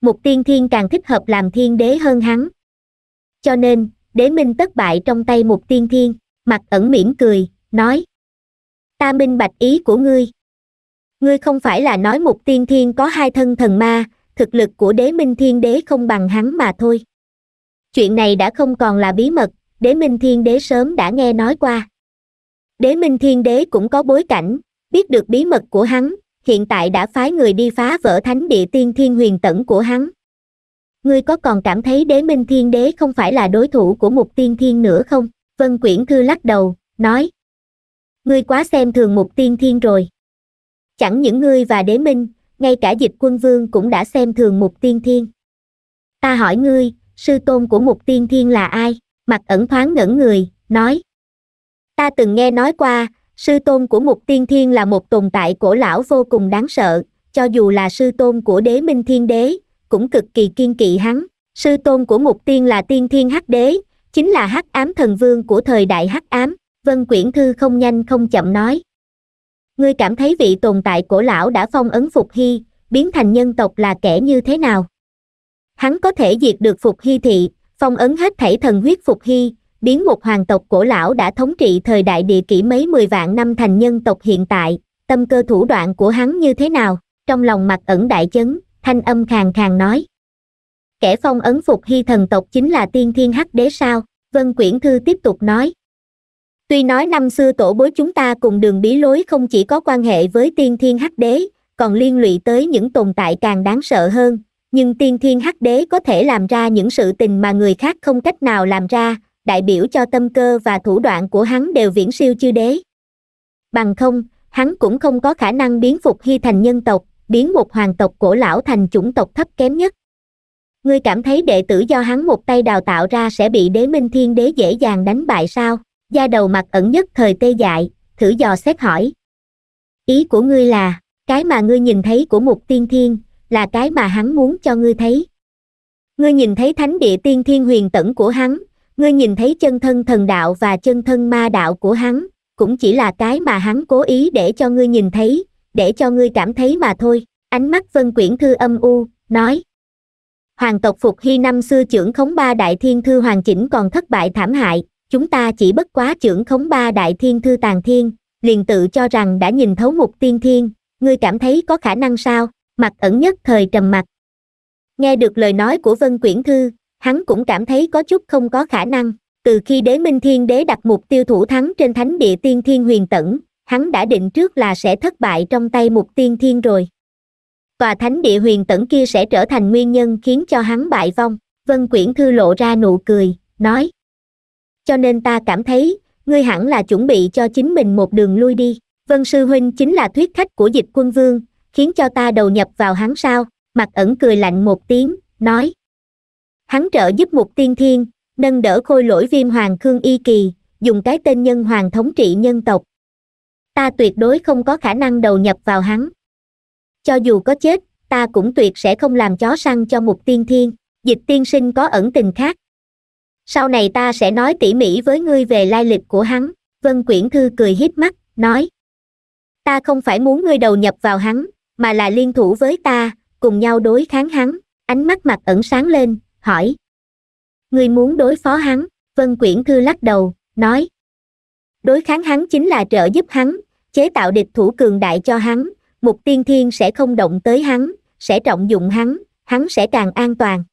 một tiên thiên càng thích hợp làm thiên đế hơn hắn cho nên đế minh tất bại trong tay một tiên thiên mặt ẩn mỉm cười nói ta minh bạch ý của ngươi ngươi không phải là nói một tiên thiên có hai thân thần ma thực lực của đế minh thiên đế không bằng hắn mà thôi chuyện này đã không còn là bí mật đế minh thiên đế sớm đã nghe nói qua đế minh thiên đế cũng có bối cảnh biết được bí mật của hắn hiện tại đã phái người đi phá vỡ thánh địa tiên thiên huyền tẩn của hắn ngươi có còn cảm thấy đế minh thiên đế không phải là đối thủ của mục tiên thiên nữa không vân quyển thư lắc đầu nói ngươi quá xem thường mục tiên thiên rồi chẳng những ngươi và đế minh ngay cả dịch quân vương cũng đã xem thường mục tiên thiên ta hỏi ngươi sư tôn của mục tiên thiên là ai mặt ẩn thoáng ngẩn người nói ta từng nghe nói qua sư tôn của mục tiên thiên là một tồn tại cổ lão vô cùng đáng sợ cho dù là sư tôn của đế minh thiên đế cũng cực kỳ kiên kỵ hắn sư tôn của mục tiên là tiên thiên hắc đế chính là hắc ám thần vương của thời đại hắc ám vân quyển thư không nhanh không chậm nói ngươi cảm thấy vị tồn tại cổ lão đã phong ấn phục hy biến thành nhân tộc là kẻ như thế nào hắn có thể diệt được Phục Hy Thị, phong ấn hết thảy thần huyết Phục Hy, biến một hoàng tộc cổ lão đã thống trị thời đại địa kỷ mấy mười vạn năm thành nhân tộc hiện tại, tâm cơ thủ đoạn của hắn như thế nào, trong lòng mặt ẩn đại chấn, thanh âm khàn khàn nói. Kẻ phong ấn Phục Hy thần tộc chính là tiên thiên hắc đế sao, Vân Quyển Thư tiếp tục nói. Tuy nói năm xưa tổ bối chúng ta cùng đường bí lối không chỉ có quan hệ với tiên thiên hắc đế, còn liên lụy tới những tồn tại càng đáng sợ hơn, nhưng tiên thiên hắc đế có thể làm ra những sự tình mà người khác không cách nào làm ra đại biểu cho tâm cơ và thủ đoạn của hắn đều viễn siêu chư đế bằng không hắn cũng không có khả năng biến phục hy thành nhân tộc biến một hoàng tộc cổ lão thành chủng tộc thấp kém nhất ngươi cảm thấy đệ tử do hắn một tay đào tạo ra sẽ bị đế minh thiên đế dễ dàng đánh bại sao da đầu mặt ẩn nhất thời tê dại thử dò xét hỏi ý của ngươi là cái mà ngươi nhìn thấy của một tiên thiên là cái mà hắn muốn cho ngươi thấy ngươi nhìn thấy thánh địa tiên thiên huyền tẩn của hắn ngươi nhìn thấy chân thân thần đạo và chân thân ma đạo của hắn cũng chỉ là cái mà hắn cố ý để cho ngươi nhìn thấy để cho ngươi cảm thấy mà thôi ánh mắt vân quyển thư âm u nói hoàng tộc phục hy năm xưa trưởng khống ba đại thiên thư hoàn chỉnh còn thất bại thảm hại chúng ta chỉ bất quá trưởng khống ba đại thiên thư tàn thiên liền tự cho rằng đã nhìn thấu mục tiên thiên ngươi cảm thấy có khả năng sao mặt ẩn nhất thời trầm mặc nghe được lời nói của vân quyển thư hắn cũng cảm thấy có chút không có khả năng từ khi đế minh thiên đế đặt mục tiêu thủ thắng trên thánh địa tiên thiên huyền tẩn hắn đã định trước là sẽ thất bại trong tay mục tiên thiên rồi tòa thánh địa huyền tẩn kia sẽ trở thành nguyên nhân khiến cho hắn bại vong vân quyển thư lộ ra nụ cười nói cho nên ta cảm thấy ngươi hẳn là chuẩn bị cho chính mình một đường lui đi vân sư huynh chính là thuyết khách của dịch quân vương khiến cho ta đầu nhập vào hắn sao mặt ẩn cười lạnh một tiếng nói hắn trợ giúp một tiên thiên nâng đỡ khôi lỗi viêm hoàng khương y kỳ dùng cái tên nhân hoàng thống trị nhân tộc ta tuyệt đối không có khả năng đầu nhập vào hắn cho dù có chết ta cũng tuyệt sẽ không làm chó săn cho một tiên thiên dịch tiên sinh có ẩn tình khác sau này ta sẽ nói tỉ mỉ với ngươi về lai lịch của hắn vân quyển thư cười hít mắt nói ta không phải muốn ngươi đầu nhập vào hắn mà là liên thủ với ta cùng nhau đối kháng hắn ánh mắt mặt ẩn sáng lên hỏi ngươi muốn đối phó hắn vân quyển thư lắc đầu nói đối kháng hắn chính là trợ giúp hắn chế tạo địch thủ cường đại cho hắn mục tiên thiên sẽ không động tới hắn sẽ trọng dụng hắn hắn sẽ càng an toàn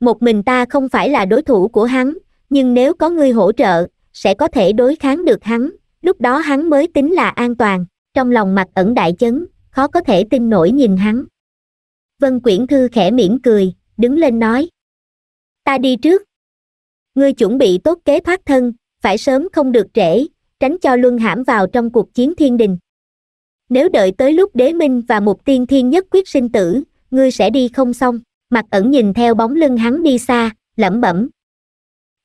một mình ta không phải là đối thủ của hắn nhưng nếu có ngươi hỗ trợ sẽ có thể đối kháng được hắn lúc đó hắn mới tính là an toàn trong lòng mặt ẩn đại chấn khó có thể tin nổi nhìn hắn vân quyển thư khẽ mỉm cười đứng lên nói ta đi trước ngươi chuẩn bị tốt kế thoát thân phải sớm không được trễ tránh cho luân hãm vào trong cuộc chiến thiên đình nếu đợi tới lúc đế minh và mục tiên thiên nhất quyết sinh tử ngươi sẽ đi không xong mặt ẩn nhìn theo bóng lưng hắn đi xa lẩm bẩm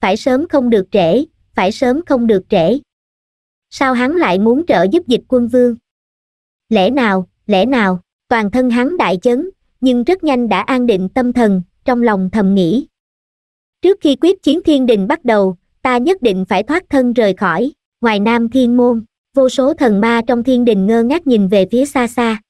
phải sớm không được trễ phải sớm không được trễ sao hắn lại muốn trợ giúp dịch quân vương lẽ nào lẽ nào toàn thân hắn đại chấn nhưng rất nhanh đã an định tâm thần trong lòng thầm nghĩ trước khi quyết chiến thiên đình bắt đầu ta nhất định phải thoát thân rời khỏi ngoài nam thiên môn vô số thần ma trong thiên đình ngơ ngác nhìn về phía xa xa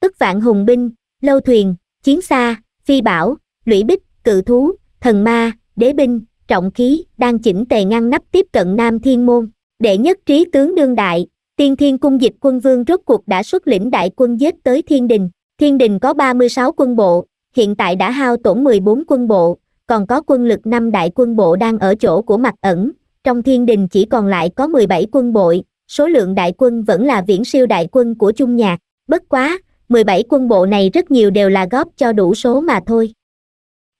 tức vạn hùng binh lâu thuyền chiến xa phi bảo lũy bích cự thú thần ma đế binh trọng khí đang chỉnh tề ngăn nắp tiếp cận nam thiên môn để nhất trí tướng đương đại tiên thiên cung dịch quân vương rốt cuộc đã xuất lĩnh đại quân giết tới thiên đình thiên đình có 36 quân bộ hiện tại đã hao tổn 14 quân bộ còn có quân lực năm đại quân bộ đang ở chỗ của mặt ẩn trong thiên đình chỉ còn lại có 17 quân bộ, số lượng đại quân vẫn là viễn siêu đại quân của chung nhạc bất quá 17 quân bộ này rất nhiều đều là góp cho đủ số mà thôi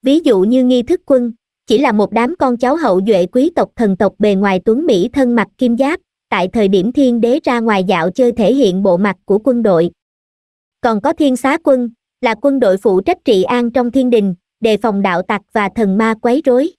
ví dụ như nghi thức quân chỉ là một đám con cháu hậu duệ quý tộc thần tộc bề ngoài tuấn mỹ thân mặc kim giáp tại thời điểm thiên đế ra ngoài dạo chơi thể hiện bộ mặt của quân đội còn có thiên xá quân là quân đội phụ trách trị an trong thiên đình đề phòng đạo tặc và thần ma quấy rối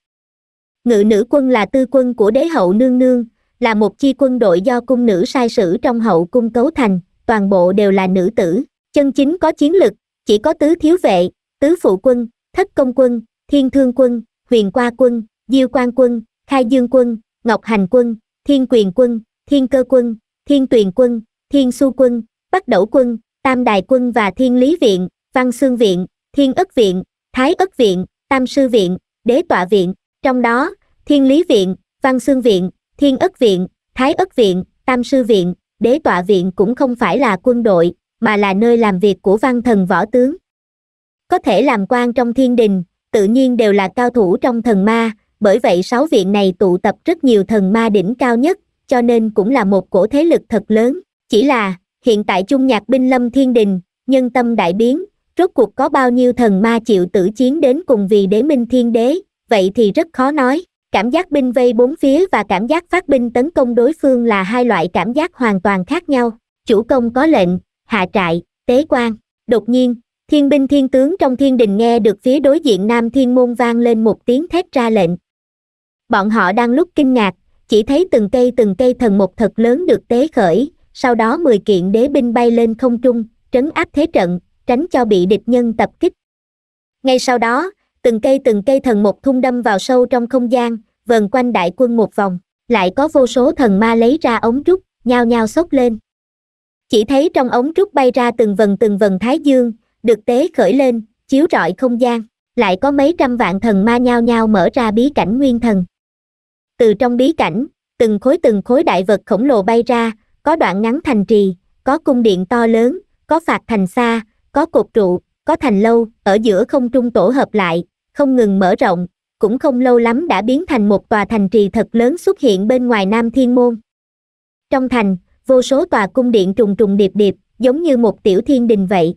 ngự nữ quân là tư quân của đế hậu nương nương là một chi quân đội do cung nữ sai sử trong hậu cung cấu thành toàn bộ đều là nữ tử chân chính có chiến lực chỉ có tứ thiếu vệ tứ phụ quân thất công quân thiên thương quân huyền qua quân diêu quan quân khai dương quân ngọc hành quân thiên quyền quân thiên cơ quân thiên tuyền quân thiên su quân bắc đẩu quân tam đài quân và thiên lý viện văn xương viện thiên ất viện thái ất viện tam sư viện đế tọa viện trong đó thiên lý viện văn xương viện thiên ất viện thái ất viện tam sư viện đế tọa viện cũng không phải là quân đội mà là nơi làm việc của văn thần võ tướng có thể làm quan trong thiên đình tự nhiên đều là cao thủ trong thần ma bởi vậy sáu viện này tụ tập rất nhiều thần ma đỉnh cao nhất cho nên cũng là một cổ thế lực thật lớn chỉ là hiện tại trung nhạc binh lâm thiên đình nhân tâm đại biến rốt cuộc có bao nhiêu thần ma chịu tử chiến đến cùng vì đế minh thiên đế vậy thì rất khó nói cảm giác binh vây bốn phía và cảm giác phát binh tấn công đối phương là hai loại cảm giác hoàn toàn khác nhau chủ công có lệnh hạ trại tế quan đột nhiên thiên binh thiên tướng trong thiên đình nghe được phía đối diện nam thiên môn vang lên một tiếng thét ra lệnh bọn họ đang lúc kinh ngạc chỉ thấy từng cây từng cây thần một thật lớn được tế khởi sau đó 10 kiện đế binh bay lên không trung trấn áp thế trận tránh cho bị địch nhân tập kích ngay sau đó từng cây từng cây thần một thung đâm vào sâu trong không gian vần quanh đại quân một vòng lại có vô số thần ma lấy ra ống trúc nhao nhao xốc lên chỉ thấy trong ống trúc bay ra từng vần từng vần thái dương được tế khởi lên chiếu rọi không gian lại có mấy trăm vạn thần ma nhao nhao mở ra bí cảnh nguyên thần từ trong bí cảnh từng khối từng khối đại vật khổng lồ bay ra có đoạn ngắn thành trì có cung điện to lớn có phạt thành xa có cột trụ có thành lâu ở giữa không trung tổ hợp lại không ngừng mở rộng cũng không lâu lắm đã biến thành một tòa thành trì thật lớn xuất hiện bên ngoài nam thiên môn trong thành vô số tòa cung điện trùng trùng điệp điệp giống như một tiểu thiên đình vậy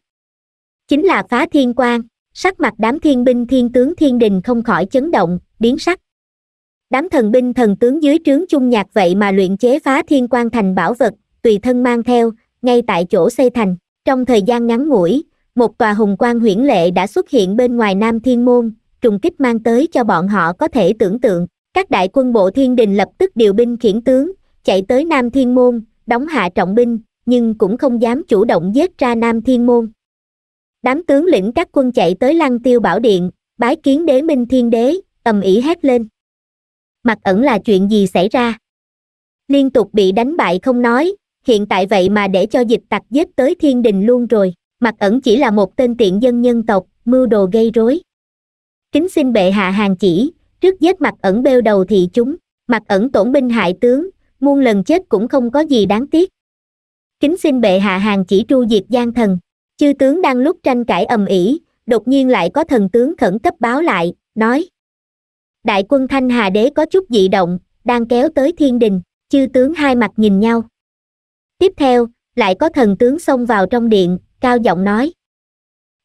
chính là phá thiên quan sắc mặt đám thiên binh thiên tướng thiên đình không khỏi chấn động biến sắc đám thần binh thần tướng dưới trướng chung nhạc vậy mà luyện chế phá thiên quan thành bảo vật tùy thân mang theo ngay tại chỗ xây thành trong thời gian ngắn ngủi một tòa hùng quan huyễn lệ đã xuất hiện bên ngoài nam thiên môn trùng kích mang tới cho bọn họ có thể tưởng tượng các đại quân bộ thiên đình lập tức điều binh khiển tướng chạy tới nam thiên môn đóng hạ trọng binh nhưng cũng không dám chủ động giết ra nam thiên môn đám tướng lĩnh các quân chạy tới lăng tiêu bảo điện bái kiến đế minh thiên đế ầm ĩ hét lên mặt ẩn là chuyện gì xảy ra liên tục bị đánh bại không nói hiện tại vậy mà để cho dịch tặc giết tới thiên đình luôn rồi mặt ẩn chỉ là một tên tiện dân nhân tộc mưu đồ gây rối kính xin bệ hạ hàng chỉ trước giết mặt ẩn bêu đầu thị chúng mặt ẩn tổn binh hại tướng muôn lần chết cũng không có gì đáng tiếc kính xin bệ hạ hàng chỉ tru diệt gian thần chư tướng đang lúc tranh cãi ầm ĩ đột nhiên lại có thần tướng khẩn cấp báo lại nói đại quân thanh hà đế có chút dị động đang kéo tới thiên đình chư tướng hai mặt nhìn nhau tiếp theo lại có thần tướng xông vào trong điện cao giọng nói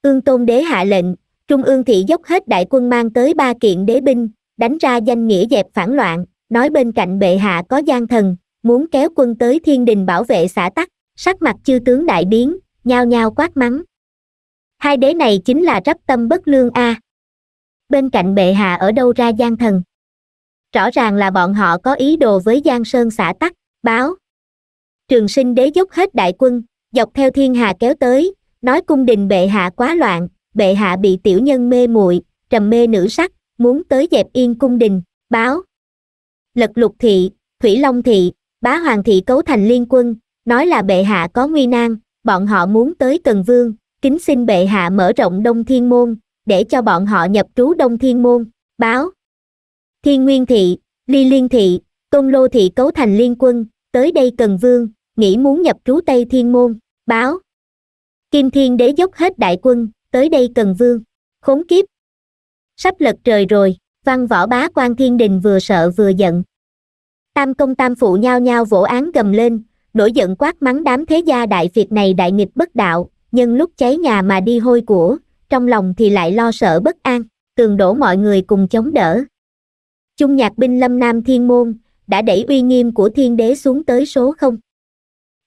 ương tôn đế hạ lệnh trung ương thị dốc hết đại quân mang tới ba kiện đế binh đánh ra danh nghĩa dẹp phản loạn nói bên cạnh bệ hạ có gian thần muốn kéo quân tới thiên đình bảo vệ xã tắc sắc mặt chư tướng đại biến nhao nhao quát mắng hai đế này chính là rắp tâm bất lương a à bên cạnh bệ hạ ở đâu ra gian thần rõ ràng là bọn họ có ý đồ với giang sơn xã tắc báo trường sinh đế dốc hết đại quân dọc theo thiên hà kéo tới nói cung đình bệ hạ quá loạn bệ hạ bị tiểu nhân mê muội trầm mê nữ sắc muốn tới dẹp yên cung đình báo lật lục thị thủy long thị bá hoàng thị cấu thành liên quân nói là bệ hạ có nguy nan bọn họ muốn tới cần vương kính xin bệ hạ mở rộng đông thiên môn để cho bọn họ nhập trú Đông Thiên Môn, báo. Thiên Nguyên Thị, Ly Liên Thị, Tôn Lô Thị cấu thành liên quân, tới đây Cần Vương, nghĩ muốn nhập trú Tây Thiên Môn, báo. Kim Thiên Đế dốc hết đại quân, tới đây Cần Vương, khốn kiếp. Sắp lật trời rồi, văn võ bá quan thiên đình vừa sợ vừa giận. Tam công tam phụ nhao nhao vỗ án gầm lên, nổi giận quát mắng đám thế gia đại việt này đại nghịch bất đạo, nhân lúc cháy nhà mà đi hôi của, trong lòng thì lại lo sợ bất an, tường đổ mọi người cùng chống đỡ. Trung nhạc binh lâm nam thiên môn, đã đẩy uy nghiêm của thiên đế xuống tới số không.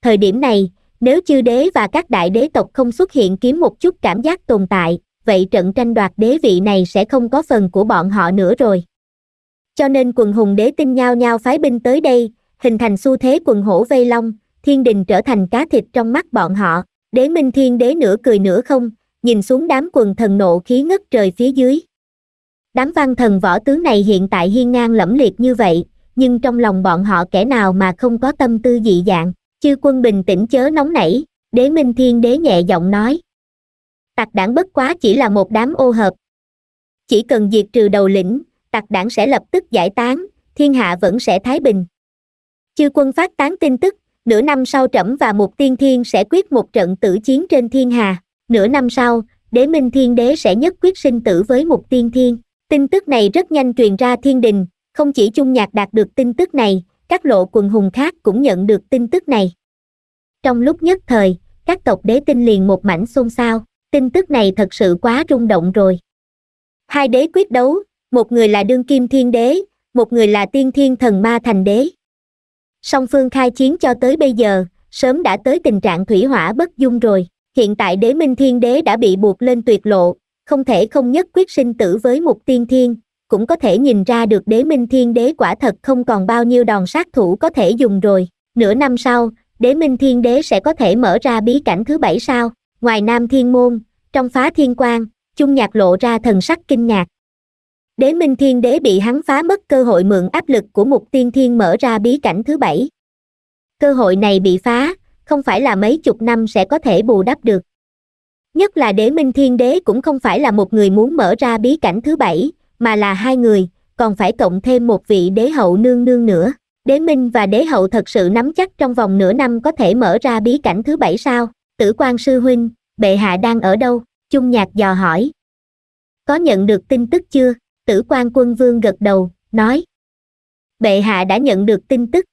Thời điểm này, nếu chư đế và các đại đế tộc không xuất hiện kiếm một chút cảm giác tồn tại, vậy trận tranh đoạt đế vị này sẽ không có phần của bọn họ nữa rồi. Cho nên quần hùng đế tinh nhau nhau phái binh tới đây, hình thành xu thế quần hổ vây long, thiên đình trở thành cá thịt trong mắt bọn họ, đế minh thiên đế nửa cười nửa không, nhìn xuống đám quần thần nộ khí ngất trời phía dưới đám văn thần võ tướng này hiện tại hiên ngang lẫm liệt như vậy nhưng trong lòng bọn họ kẻ nào mà không có tâm tư dị dạng chư quân bình tĩnh chớ nóng nảy đế minh thiên đế nhẹ giọng nói tặc đảng bất quá chỉ là một đám ô hợp chỉ cần diệt trừ đầu lĩnh tặc đảng sẽ lập tức giải tán thiên hạ vẫn sẽ thái bình chư quân phát tán tin tức nửa năm sau trẫm và một tiên thiên sẽ quyết một trận tử chiến trên thiên hà Nửa năm sau, đế minh thiên đế sẽ nhất quyết sinh tử với một tiên thiên. Tin tức này rất nhanh truyền ra thiên đình, không chỉ chung nhạc đạt được tin tức này, các lộ quần hùng khác cũng nhận được tin tức này. Trong lúc nhất thời, các tộc đế tinh liền một mảnh xôn xao, tin tức này thật sự quá rung động rồi. Hai đế quyết đấu, một người là đương kim thiên đế, một người là tiên thiên thần ma thành đế. Song phương khai chiến cho tới bây giờ, sớm đã tới tình trạng thủy hỏa bất dung rồi hiện tại đế minh thiên đế đã bị buộc lên tuyệt lộ không thể không nhất quyết sinh tử với một tiên thiên cũng có thể nhìn ra được đế minh thiên đế quả thật không còn bao nhiêu đòn sát thủ có thể dùng rồi nửa năm sau đế minh thiên đế sẽ có thể mở ra bí cảnh thứ bảy sao ngoài nam thiên môn trong phá thiên quan chung nhạc lộ ra thần sắc kinh ngạc đế minh thiên đế bị hắn phá mất cơ hội mượn áp lực của một tiên thiên mở ra bí cảnh thứ bảy cơ hội này bị phá không phải là mấy chục năm sẽ có thể bù đắp được nhất là đế minh thiên đế cũng không phải là một người muốn mở ra bí cảnh thứ bảy mà là hai người còn phải cộng thêm một vị đế hậu nương nương nữa đế minh và đế hậu thật sự nắm chắc trong vòng nửa năm có thể mở ra bí cảnh thứ bảy sao tử quan sư huynh bệ hạ đang ở đâu trung nhạc dò hỏi có nhận được tin tức chưa tử quan quân vương gật đầu nói bệ hạ đã nhận được tin tức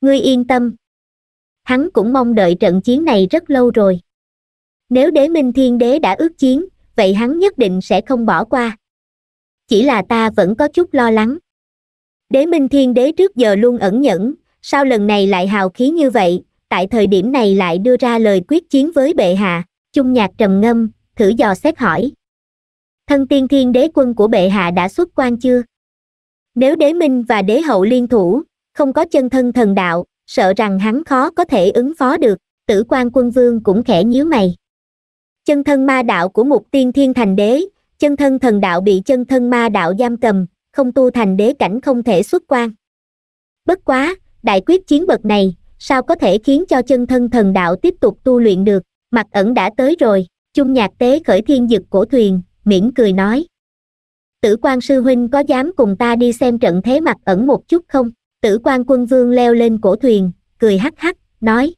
ngươi yên tâm hắn cũng mong đợi trận chiến này rất lâu rồi nếu đế minh thiên đế đã ước chiến vậy hắn nhất định sẽ không bỏ qua chỉ là ta vẫn có chút lo lắng đế minh thiên đế trước giờ luôn ẩn nhẫn sao lần này lại hào khí như vậy tại thời điểm này lại đưa ra lời quyết chiến với bệ hạ chung nhạc trầm ngâm thử dò xét hỏi thân tiên thiên đế quân của bệ hạ đã xuất quan chưa nếu đế minh và đế hậu liên thủ không có chân thân thần đạo sợ rằng hắn khó có thể ứng phó được tử quan quân vương cũng khẽ nhíu mày chân thân ma đạo của một tiên thiên thành đế chân thân thần đạo bị chân thân ma đạo giam cầm không tu thành đế cảnh không thể xuất quan bất quá đại quyết chiến bậc này sao có thể khiến cho chân thân thần đạo tiếp tục tu luyện được mặt ẩn đã tới rồi chung nhạc tế khởi thiên dực cổ thuyền miễn cười nói tử quan sư huynh có dám cùng ta đi xem trận thế mặt ẩn một chút không tử quan quân vương leo lên cổ thuyền cười hắc hắc nói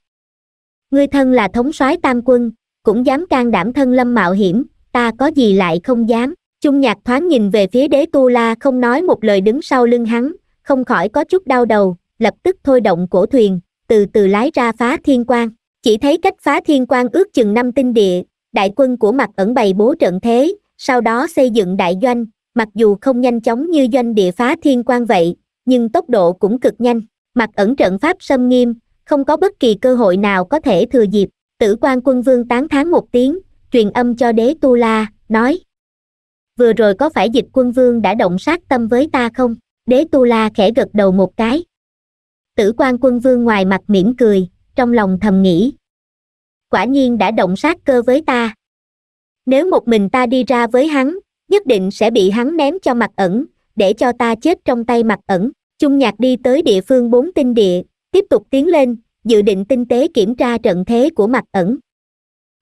ngươi thân là thống soái tam quân cũng dám can đảm thân lâm mạo hiểm ta có gì lại không dám chung nhạc thoáng nhìn về phía đế tu la không nói một lời đứng sau lưng hắn không khỏi có chút đau đầu lập tức thôi động cổ thuyền từ từ lái ra phá thiên quan chỉ thấy cách phá thiên quan ước chừng năm tinh địa đại quân của mặt ẩn bày bố trận thế sau đó xây dựng đại doanh mặc dù không nhanh chóng như doanh địa phá thiên quan vậy nhưng tốc độ cũng cực nhanh mặt ẩn trận pháp xâm nghiêm không có bất kỳ cơ hội nào có thể thừa dịp tử quan quân vương tán thán một tiếng truyền âm cho đế tu la nói vừa rồi có phải dịch quân vương đã động sát tâm với ta không đế tu la khẽ gật đầu một cái tử quan quân vương ngoài mặt mỉm cười trong lòng thầm nghĩ quả nhiên đã động sát cơ với ta nếu một mình ta đi ra với hắn nhất định sẽ bị hắn ném cho mặt ẩn để cho ta chết trong tay mặt ẩn chung nhạc đi tới địa phương bốn tinh địa tiếp tục tiến lên dự định tinh tế kiểm tra trận thế của mặt ẩn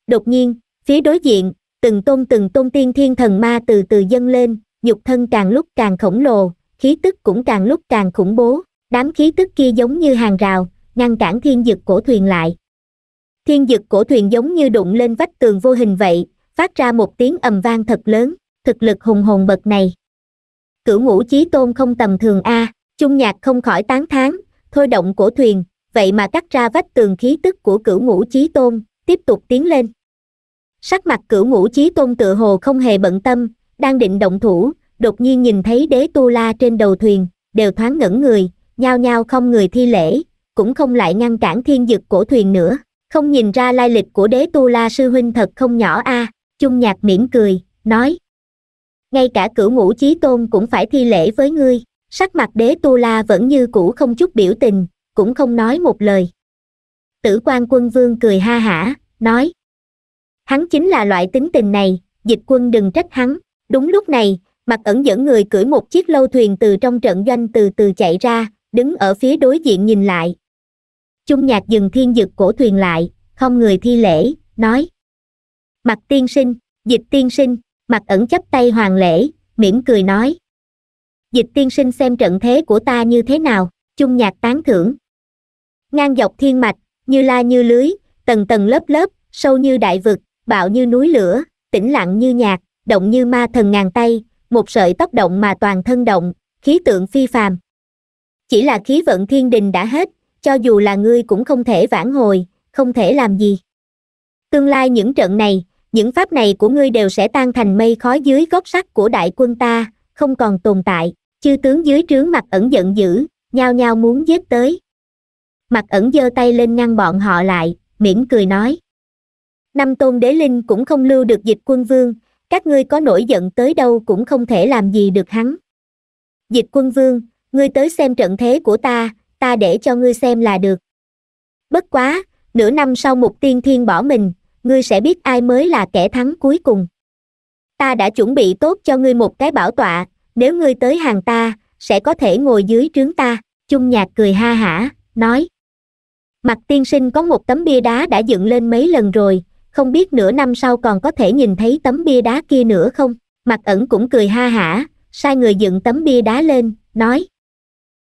đột nhiên phía đối diện từng tôn từng tôn tiên thiên thần ma từ từ dâng lên nhục thân càng lúc càng khổng lồ khí tức cũng càng lúc càng khủng bố đám khí tức kia giống như hàng rào ngăn cản thiên dực cổ thuyền lại thiên dực cổ thuyền giống như đụng lên vách tường vô hình vậy phát ra một tiếng ầm vang thật lớn thực lực hùng hồn bậc này cửu ngũ chí tôn không tầm thường a chung nhạc không khỏi tán thán thôi động cổ thuyền vậy mà cắt ra vách tường khí tức của cửu ngũ chí tôn tiếp tục tiến lên sắc mặt cửu ngũ chí tôn tựa hồ không hề bận tâm đang định động thủ đột nhiên nhìn thấy đế tu la trên đầu thuyền đều thoáng ngẩn người nhao nhao không người thi lễ cũng không lại ngăn cản thiên dực cổ thuyền nữa không nhìn ra lai lịch của đế tu la sư huynh thật không nhỏ a à, chung nhạc mỉm cười nói ngay cả cửu ngũ chí tôn cũng phải thi lễ với ngươi sắc mặt đế tu la vẫn như cũ không chút biểu tình cũng không nói một lời tử quan quân vương cười ha hả nói hắn chính là loại tính tình này dịch quân đừng trách hắn đúng lúc này mặt ẩn dẫn người cưỡi một chiếc lâu thuyền từ trong trận doanh từ từ chạy ra đứng ở phía đối diện nhìn lại chung nhạc dừng thiên dực cổ thuyền lại không người thi lễ nói mặt tiên sinh dịch tiên sinh mặt ẩn chấp tay hoàng lễ mỉm cười nói dịch tiên sinh xem trận thế của ta như thế nào chung nhạc tán thưởng ngang dọc thiên mạch như la như lưới tầng tầng lớp lớp sâu như đại vực bạo như núi lửa tĩnh lặng như nhạc động như ma thần ngàn tay một sợi tóc động mà toàn thân động khí tượng phi phàm chỉ là khí vận thiên đình đã hết cho dù là ngươi cũng không thể vãn hồi không thể làm gì tương lai những trận này những pháp này của ngươi đều sẽ tan thành mây khói dưới gốc sắt của đại quân ta không còn tồn tại chư tướng dưới trướng mặt ẩn giận dữ nhao nhao muốn giết tới mặt ẩn giơ tay lên ngăn bọn họ lại mỉm cười nói năm tôn đế linh cũng không lưu được dịch quân vương các ngươi có nổi giận tới đâu cũng không thể làm gì được hắn dịch quân vương ngươi tới xem trận thế của ta ta để cho ngươi xem là được bất quá nửa năm sau mục tiên thiên bỏ mình ngươi sẽ biết ai mới là kẻ thắng cuối cùng ta đã chuẩn bị tốt cho ngươi một cái bảo tọa nếu ngươi tới hàng ta sẽ có thể ngồi dưới trướng ta chung nhạc cười ha hả nói mặt tiên sinh có một tấm bia đá đã dựng lên mấy lần rồi không biết nửa năm sau còn có thể nhìn thấy tấm bia đá kia nữa không mặt ẩn cũng cười ha hả sai người dựng tấm bia đá lên nói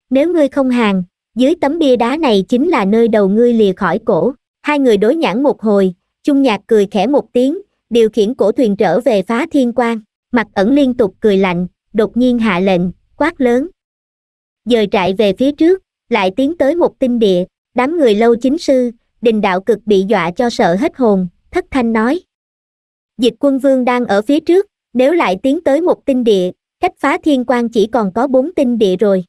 nếu ngươi không hàng dưới tấm bia đá này chính là nơi đầu ngươi lìa khỏi cổ hai người đối nhãn một hồi chung nhạc cười khẽ một tiếng điều khiển cổ thuyền trở về phá thiên quan mặt ẩn liên tục cười lạnh đột nhiên hạ lệnh quát lớn dời trại về phía trước lại tiến tới một tinh địa đám người lâu chính sư đình đạo cực bị dọa cho sợ hết hồn thất thanh nói dịch quân vương đang ở phía trước nếu lại tiến tới một tinh địa cách phá thiên quan chỉ còn có bốn tinh địa rồi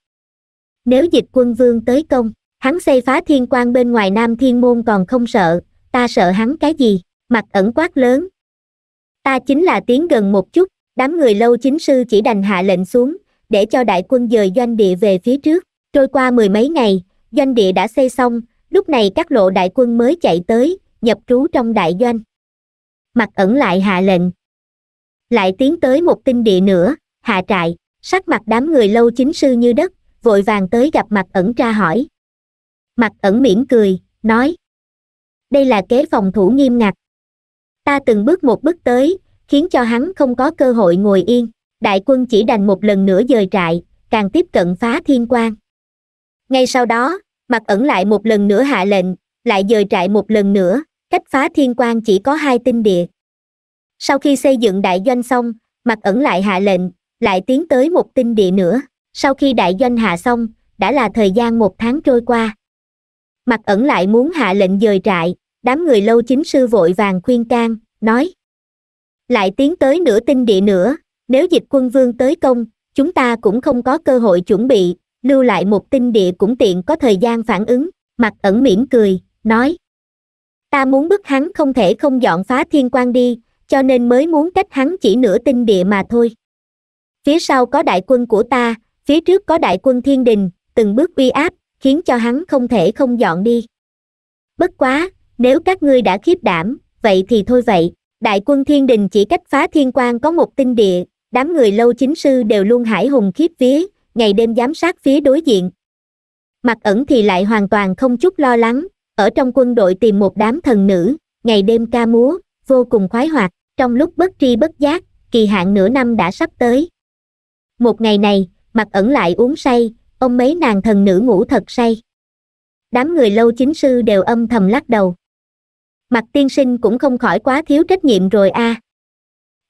nếu dịch quân vương tới công hắn xây phá thiên quan bên ngoài nam thiên môn còn không sợ ta sợ hắn cái gì mặt ẩn quát lớn ta chính là tiến gần một chút đám người lâu chính sư chỉ đành hạ lệnh xuống để cho đại quân dời doanh địa về phía trước trôi qua mười mấy ngày doanh địa đã xây xong lúc này các lộ đại quân mới chạy tới nhập trú trong đại doanh mặt ẩn lại hạ lệnh lại tiến tới một tinh địa nữa hạ trại sắc mặt đám người lâu chính sư như đất vội vàng tới gặp mặt ẩn tra hỏi mặt ẩn mỉm cười nói đây là kế phòng thủ nghiêm ngặt ta từng bước một bước tới khiến cho hắn không có cơ hội ngồi yên đại quân chỉ đành một lần nữa dời trại càng tiếp cận phá thiên quan ngay sau đó mặt ẩn lại một lần nữa hạ lệnh lại dời trại một lần nữa cách phá thiên quan chỉ có hai tinh địa sau khi xây dựng đại doanh xong mặt ẩn lại hạ lệnh lại tiến tới một tinh địa nữa sau khi đại doanh hạ xong đã là thời gian một tháng trôi qua mặt ẩn lại muốn hạ lệnh dời trại đám người lâu chính sư vội vàng khuyên can nói lại tiến tới nửa tinh địa nữa nếu dịch quân vương tới công chúng ta cũng không có cơ hội chuẩn bị lưu lại một tinh địa cũng tiện có thời gian phản ứng mặt ẩn mỉm cười nói ta muốn bức hắn không thể không dọn phá thiên quan đi cho nên mới muốn cách hắn chỉ nửa tinh địa mà thôi phía sau có đại quân của ta phía trước có đại quân thiên đình từng bước uy áp khiến cho hắn không thể không dọn đi bất quá nếu các ngươi đã khiếp đảm vậy thì thôi vậy đại quân thiên đình chỉ cách phá thiên quan có một tinh địa đám người lâu chính sư đều luôn hải hùng khiếp vía ngày đêm giám sát phía đối diện mặt ẩn thì lại hoàn toàn không chút lo lắng ở trong quân đội tìm một đám thần nữ ngày đêm ca múa vô cùng khoái hoạt trong lúc bất tri bất giác kỳ hạn nửa năm đã sắp tới một ngày này mặt ẩn lại uống say ông mấy nàng thần nữ ngủ thật say đám người lâu chính sư đều âm thầm lắc đầu mặt tiên sinh cũng không khỏi quá thiếu trách nhiệm rồi a à.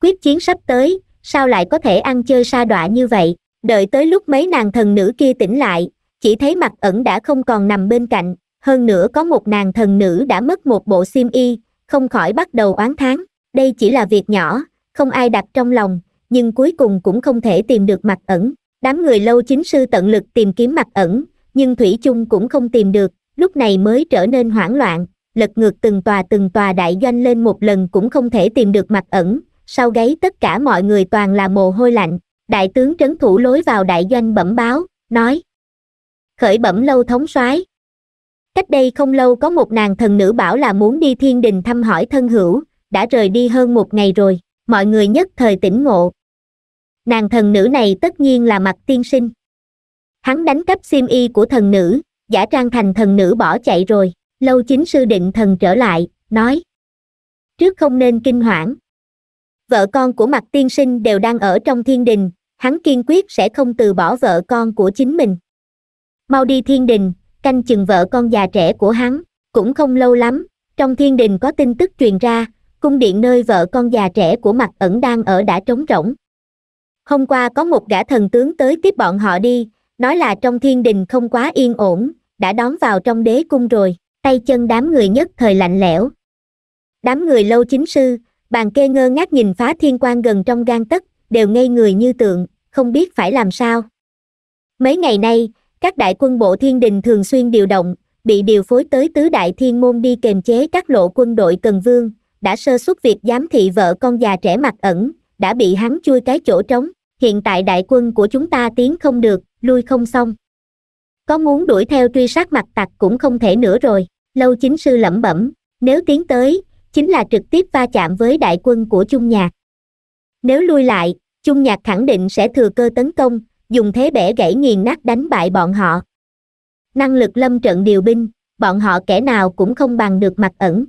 quyết chiến sắp tới sao lại có thể ăn chơi sa đọa như vậy đợi tới lúc mấy nàng thần nữ kia tỉnh lại chỉ thấy mặt ẩn đã không còn nằm bên cạnh hơn nữa có một nàng thần nữ đã mất một bộ xiêm y không khỏi bắt đầu oán thán đây chỉ là việc nhỏ không ai đặt trong lòng nhưng cuối cùng cũng không thể tìm được mặt ẩn đám người lâu chính sư tận lực tìm kiếm mặt ẩn nhưng thủy chung cũng không tìm được lúc này mới trở nên hoảng loạn lật ngược từng tòa từng tòa đại doanh lên một lần cũng không thể tìm được mặt ẩn sau gáy tất cả mọi người toàn là mồ hôi lạnh đại tướng trấn thủ lối vào đại doanh bẩm báo nói khởi bẩm lâu thống soái cách đây không lâu có một nàng thần nữ bảo là muốn đi thiên đình thăm hỏi thân hữu đã rời đi hơn một ngày rồi mọi người nhất thời tỉnh ngộ nàng thần nữ này tất nhiên là mặt tiên sinh hắn đánh cắp sim y của thần nữ giả trang thành thần nữ bỏ chạy rồi lâu chính sư định thần trở lại nói trước không nên kinh hoảng vợ con của mặt tiên sinh đều đang ở trong thiên đình hắn kiên quyết sẽ không từ bỏ vợ con của chính mình mau đi thiên đình canh chừng vợ con già trẻ của hắn cũng không lâu lắm trong thiên đình có tin tức truyền ra cung điện nơi vợ con già trẻ của mặt ẩn đang ở đã trống rỗng hôm qua có một gã thần tướng tới tiếp bọn họ đi nói là trong thiên đình không quá yên ổn đã đón vào trong đế cung rồi tay chân đám người nhất thời lạnh lẽo đám người lâu chính sư bàn kê ngơ ngác nhìn phá thiên quan gần trong gan tất đều ngây người như tượng không biết phải làm sao mấy ngày nay các đại quân bộ thiên đình thường xuyên điều động bị điều phối tới tứ đại thiên môn đi kềm chế các lộ quân đội cần vương đã sơ xuất việc giám thị vợ con già trẻ mặt ẩn đã bị hắn chui cái chỗ trống hiện tại đại quân của chúng ta tiến không được lui không xong có muốn đuổi theo truy sát mặt tặc cũng không thể nữa rồi lâu chính sư lẩm bẩm nếu tiến tới chính là trực tiếp va chạm với đại quân của chung nhạc nếu lui lại chung nhạc khẳng định sẽ thừa cơ tấn công dùng thế bẻ gãy nghiền nát đánh bại bọn họ năng lực lâm trận điều binh bọn họ kẻ nào cũng không bằng được mặt ẩn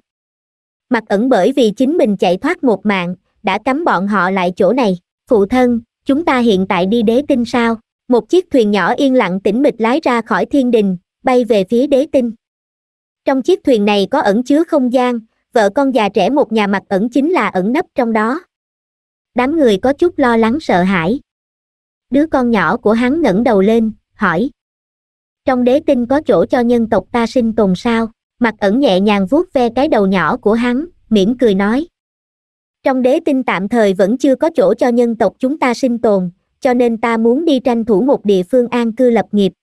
mặt ẩn bởi vì chính mình chạy thoát một mạng đã cắm bọn họ lại chỗ này phụ thân chúng ta hiện tại đi đế tinh sao một chiếc thuyền nhỏ yên lặng tĩnh mịch lái ra khỏi thiên đình bay về phía đế tinh trong chiếc thuyền này có ẩn chứa không gian vợ con già trẻ một nhà mặt ẩn chính là ẩn nấp trong đó đám người có chút lo lắng sợ hãi đứa con nhỏ của hắn ngẩng đầu lên hỏi trong đế tinh có chỗ cho nhân tộc ta sinh tồn sao mặt ẩn nhẹ nhàng vuốt ve cái đầu nhỏ của hắn mỉm cười nói trong đế tinh tạm thời vẫn chưa có chỗ cho nhân tộc chúng ta sinh tồn cho nên ta muốn đi tranh thủ một địa phương an cư lập nghiệp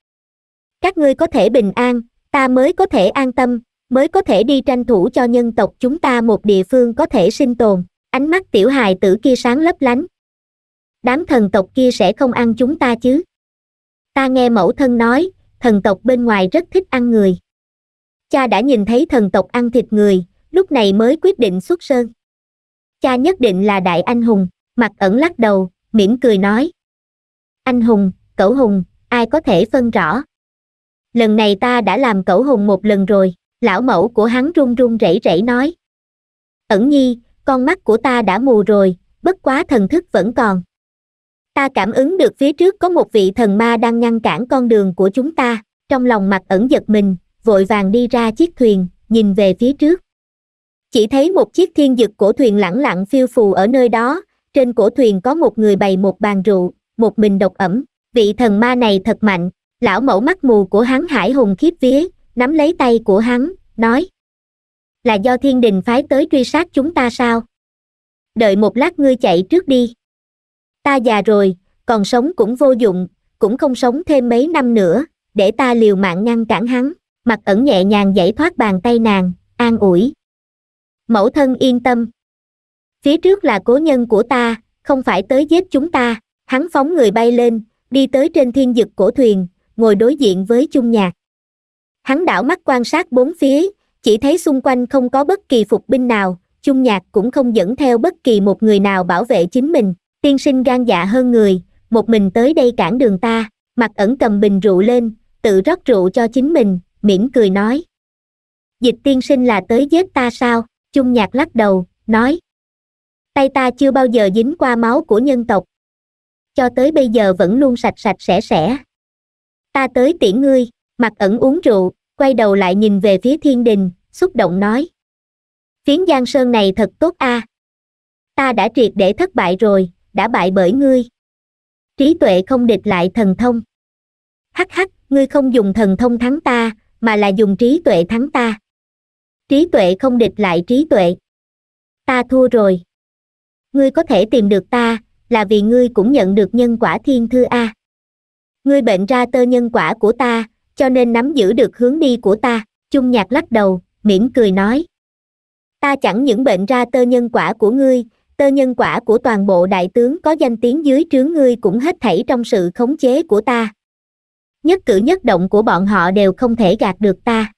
các ngươi có thể bình an ta mới có thể an tâm mới có thể đi tranh thủ cho nhân tộc chúng ta một địa phương có thể sinh tồn ánh mắt tiểu hài tử kia sáng lấp lánh đám thần tộc kia sẽ không ăn chúng ta chứ ta nghe mẫu thân nói thần tộc bên ngoài rất thích ăn người cha đã nhìn thấy thần tộc ăn thịt người lúc này mới quyết định xuất sơn cha nhất định là đại anh hùng mặt ẩn lắc đầu mỉm cười nói anh hùng cẩu hùng ai có thể phân rõ lần này ta đã làm cẩu hùng một lần rồi lão mẫu của hắn run run rẩy rẩy nói ẩn nhi con mắt của ta đã mù rồi bất quá thần thức vẫn còn ta cảm ứng được phía trước có một vị thần ma đang ngăn cản con đường của chúng ta trong lòng mặt ẩn giật mình vội vàng đi ra chiếc thuyền nhìn về phía trước chỉ thấy một chiếc thiên dực cổ thuyền lẳng lặng phiêu phù ở nơi đó trên cổ thuyền có một người bày một bàn rượu một mình độc ẩm vị thần ma này thật mạnh lão mẫu mắt mù của hắn hải hùng khiếp vía nắm lấy tay của hắn nói là do thiên đình phái tới truy sát chúng ta sao đợi một lát ngươi chạy trước đi ta già rồi còn sống cũng vô dụng cũng không sống thêm mấy năm nữa để ta liều mạng ngăn cản hắn mặt ẩn nhẹ nhàng giải thoát bàn tay nàng an ủi mẫu thân yên tâm phía trước là cố nhân của ta không phải tới giết chúng ta hắn phóng người bay lên đi tới trên thiên dực cổ thuyền ngồi đối diện với chung nhạc hắn đảo mắt quan sát bốn phía chỉ thấy xung quanh không có bất kỳ phục binh nào chung nhạc cũng không dẫn theo bất kỳ một người nào bảo vệ chính mình tiên sinh gan dạ hơn người một mình tới đây cản đường ta mặt ẩn cầm bình rượu lên tự rót rượu cho chính mình mỉm cười nói dịch tiên sinh là tới giết ta sao chung nhạc lắc đầu nói tay ta chưa bao giờ dính qua máu của nhân tộc cho tới bây giờ vẫn luôn sạch sạch sẽ sẽ ta tới tiễn ngươi mặt ẩn uống rượu quay đầu lại nhìn về phía thiên đình xúc động nói phiến giang sơn này thật tốt a à. ta đã triệt để thất bại rồi đã bại bởi ngươi trí tuệ không địch lại thần thông hắc hắc ngươi không dùng thần thông thắng ta mà là dùng trí tuệ thắng ta trí tuệ không địch lại trí tuệ ta thua rồi ngươi có thể tìm được ta là vì ngươi cũng nhận được nhân quả thiên thư a ngươi bệnh ra tơ nhân quả của ta cho nên nắm giữ được hướng đi của ta chung nhạc lắc đầu mỉm cười nói ta chẳng những bệnh ra tơ nhân quả của ngươi tơ nhân quả của toàn bộ đại tướng có danh tiếng dưới trướng ngươi cũng hết thảy trong sự khống chế của ta nhất cử nhất động của bọn họ đều không thể gạt được ta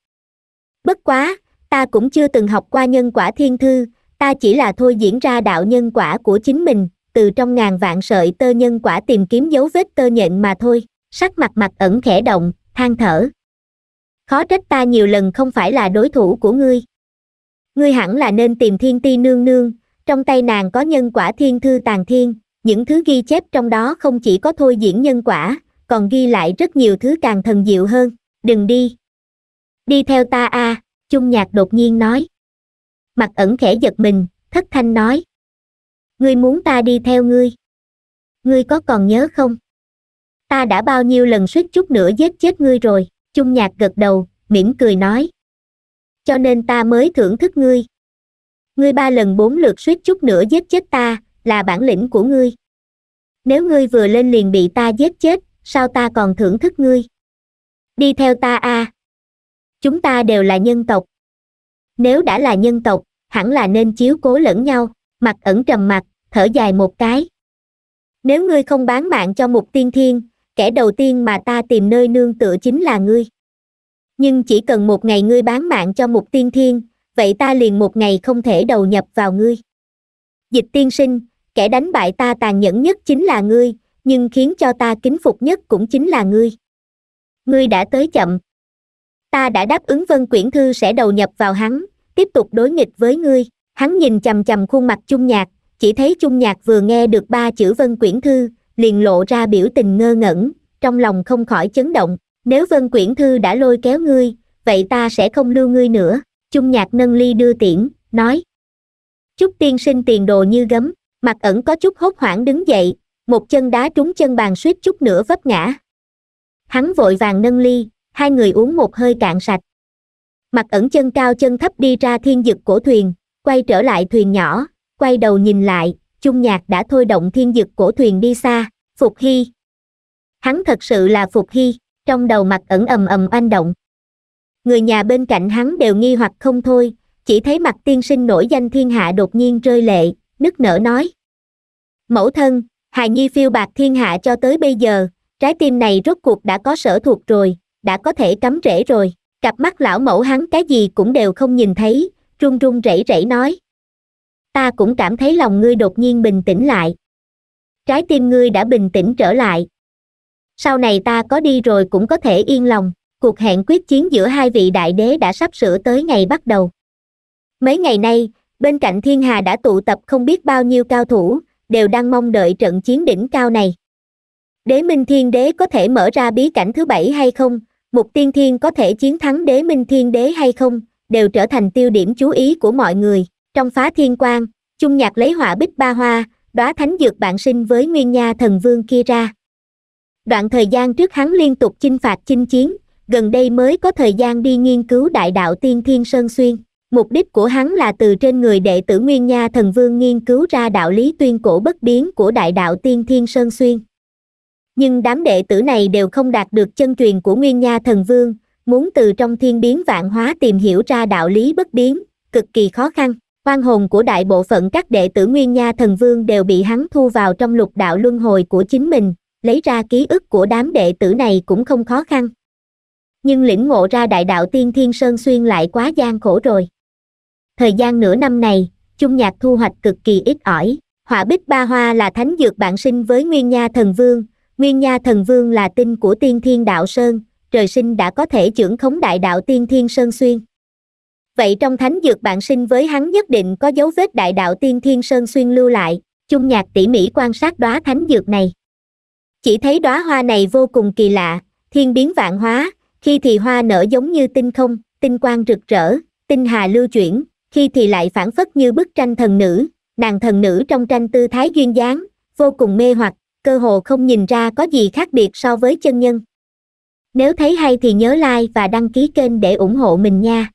bất quá ta cũng chưa từng học qua nhân quả thiên thư ta chỉ là thôi diễn ra đạo nhân quả của chính mình từ trong ngàn vạn sợi tơ nhân quả tìm kiếm dấu vết tơ nhận mà thôi sắc mặt mặt ẩn khẽ động than thở khó trách ta nhiều lần không phải là đối thủ của ngươi ngươi hẳn là nên tìm thiên ti nương nương trong tay nàng có nhân quả thiên thư tàn thiên những thứ ghi chép trong đó không chỉ có thôi diễn nhân quả còn ghi lại rất nhiều thứ càng thần diệu hơn đừng đi đi theo ta a à. Trung nhạc đột nhiên nói. Mặt ẩn khẽ giật mình, thất thanh nói. Ngươi muốn ta đi theo ngươi. Ngươi có còn nhớ không? Ta đã bao nhiêu lần suýt chút nữa giết chết ngươi rồi, Trung nhạc gật đầu, mỉm cười nói. Cho nên ta mới thưởng thức ngươi. Ngươi ba lần bốn lượt suýt chút nữa giết chết ta, là bản lĩnh của ngươi. Nếu ngươi vừa lên liền bị ta giết chết, sao ta còn thưởng thức ngươi? Đi theo ta a à? chúng ta đều là nhân tộc nếu đã là nhân tộc hẳn là nên chiếu cố lẫn nhau mặt ẩn trầm mặt thở dài một cái nếu ngươi không bán mạng cho một tiên thiên kẻ đầu tiên mà ta tìm nơi nương tựa chính là ngươi nhưng chỉ cần một ngày ngươi bán mạng cho một tiên thiên vậy ta liền một ngày không thể đầu nhập vào ngươi dịch tiên sinh kẻ đánh bại ta tàn nhẫn nhất chính là ngươi nhưng khiến cho ta kính phục nhất cũng chính là ngươi ngươi đã tới chậm ta đã đáp ứng vân quyển thư sẽ đầu nhập vào hắn tiếp tục đối nghịch với ngươi hắn nhìn chằm chằm khuôn mặt chung nhạc chỉ thấy chung nhạc vừa nghe được ba chữ vân quyển thư liền lộ ra biểu tình ngơ ngẩn trong lòng không khỏi chấn động nếu vân quyển thư đã lôi kéo ngươi vậy ta sẽ không lưu ngươi nữa chung nhạc nâng ly đưa tiễn nói chúc tiên sinh tiền đồ như gấm mặt ẩn có chút hốt hoảng đứng dậy một chân đá trúng chân bàn suýt chút nữa vấp ngã hắn vội vàng nâng ly hai người uống một hơi cạn sạch mặt ẩn chân cao chân thấp đi ra thiên dực cổ thuyền quay trở lại thuyền nhỏ quay đầu nhìn lại chung nhạc đã thôi động thiên dực cổ thuyền đi xa phục hy hắn thật sự là phục hy trong đầu mặt ẩn ầm ầm oanh động người nhà bên cạnh hắn đều nghi hoặc không thôi chỉ thấy mặt tiên sinh nổi danh thiên hạ đột nhiên rơi lệ nức nở nói mẫu thân hài nhi phiêu bạc thiên hạ cho tới bây giờ trái tim này rốt cuộc đã có sở thuộc rồi đã có thể cắm rễ rồi cặp mắt lão mẫu hắn cái gì cũng đều không nhìn thấy run run rẩy rẩy nói ta cũng cảm thấy lòng ngươi đột nhiên bình tĩnh lại trái tim ngươi đã bình tĩnh trở lại sau này ta có đi rồi cũng có thể yên lòng cuộc hẹn quyết chiến giữa hai vị đại đế đã sắp sửa tới ngày bắt đầu mấy ngày nay bên cạnh thiên hà đã tụ tập không biết bao nhiêu cao thủ đều đang mong đợi trận chiến đỉnh cao này đế minh thiên đế có thể mở ra bí cảnh thứ bảy hay không mục tiên thiên có thể chiến thắng đế minh thiên đế hay không đều trở thành tiêu điểm chú ý của mọi người trong phá thiên quan chung nhạc lấy họa bích ba hoa đóa thánh dược bạn sinh với nguyên nha thần vương kia ra đoạn thời gian trước hắn liên tục chinh phạt chinh chiến gần đây mới có thời gian đi nghiên cứu đại đạo tiên thiên sơn xuyên mục đích của hắn là từ trên người đệ tử nguyên nha thần vương nghiên cứu ra đạo lý tuyên cổ bất biến của đại đạo tiên thiên sơn xuyên nhưng đám đệ tử này đều không đạt được chân truyền của Nguyên Nha Thần Vương, muốn từ trong thiên biến vạn hóa tìm hiểu ra đạo lý bất biến, cực kỳ khó khăn. quan hồn của đại bộ phận các đệ tử Nguyên Nha Thần Vương đều bị hắn thu vào trong lục đạo luân hồi của chính mình, lấy ra ký ức của đám đệ tử này cũng không khó khăn. Nhưng lĩnh ngộ ra đại đạo tiên thiên sơn xuyên lại quá gian khổ rồi. Thời gian nửa năm này, chung nhạc thu hoạch cực kỳ ít ỏi, hỏa bích ba hoa là thánh dược bản sinh với Nguyên Nha Thần Vương, Nguyên Nha Thần Vương là tinh của tiên thiên đạo Sơn, trời sinh đã có thể trưởng khống đại đạo tiên thiên Sơn Xuyên. Vậy trong thánh dược bạn sinh với hắn nhất định có dấu vết đại đạo tiên thiên Sơn Xuyên lưu lại, chung nhạc tỉ mỉ quan sát đóa thánh dược này. Chỉ thấy đóa hoa này vô cùng kỳ lạ, thiên biến vạn hóa, khi thì hoa nở giống như tinh không, tinh quang rực rỡ, tinh hà lưu chuyển, khi thì lại phản phất như bức tranh thần nữ, nàng thần nữ trong tranh tư thái duyên dáng, vô cùng mê hoặc, cơ hồ không nhìn ra có gì khác biệt so với chân nhân nếu thấy hay thì nhớ like và đăng ký kênh để ủng hộ mình nha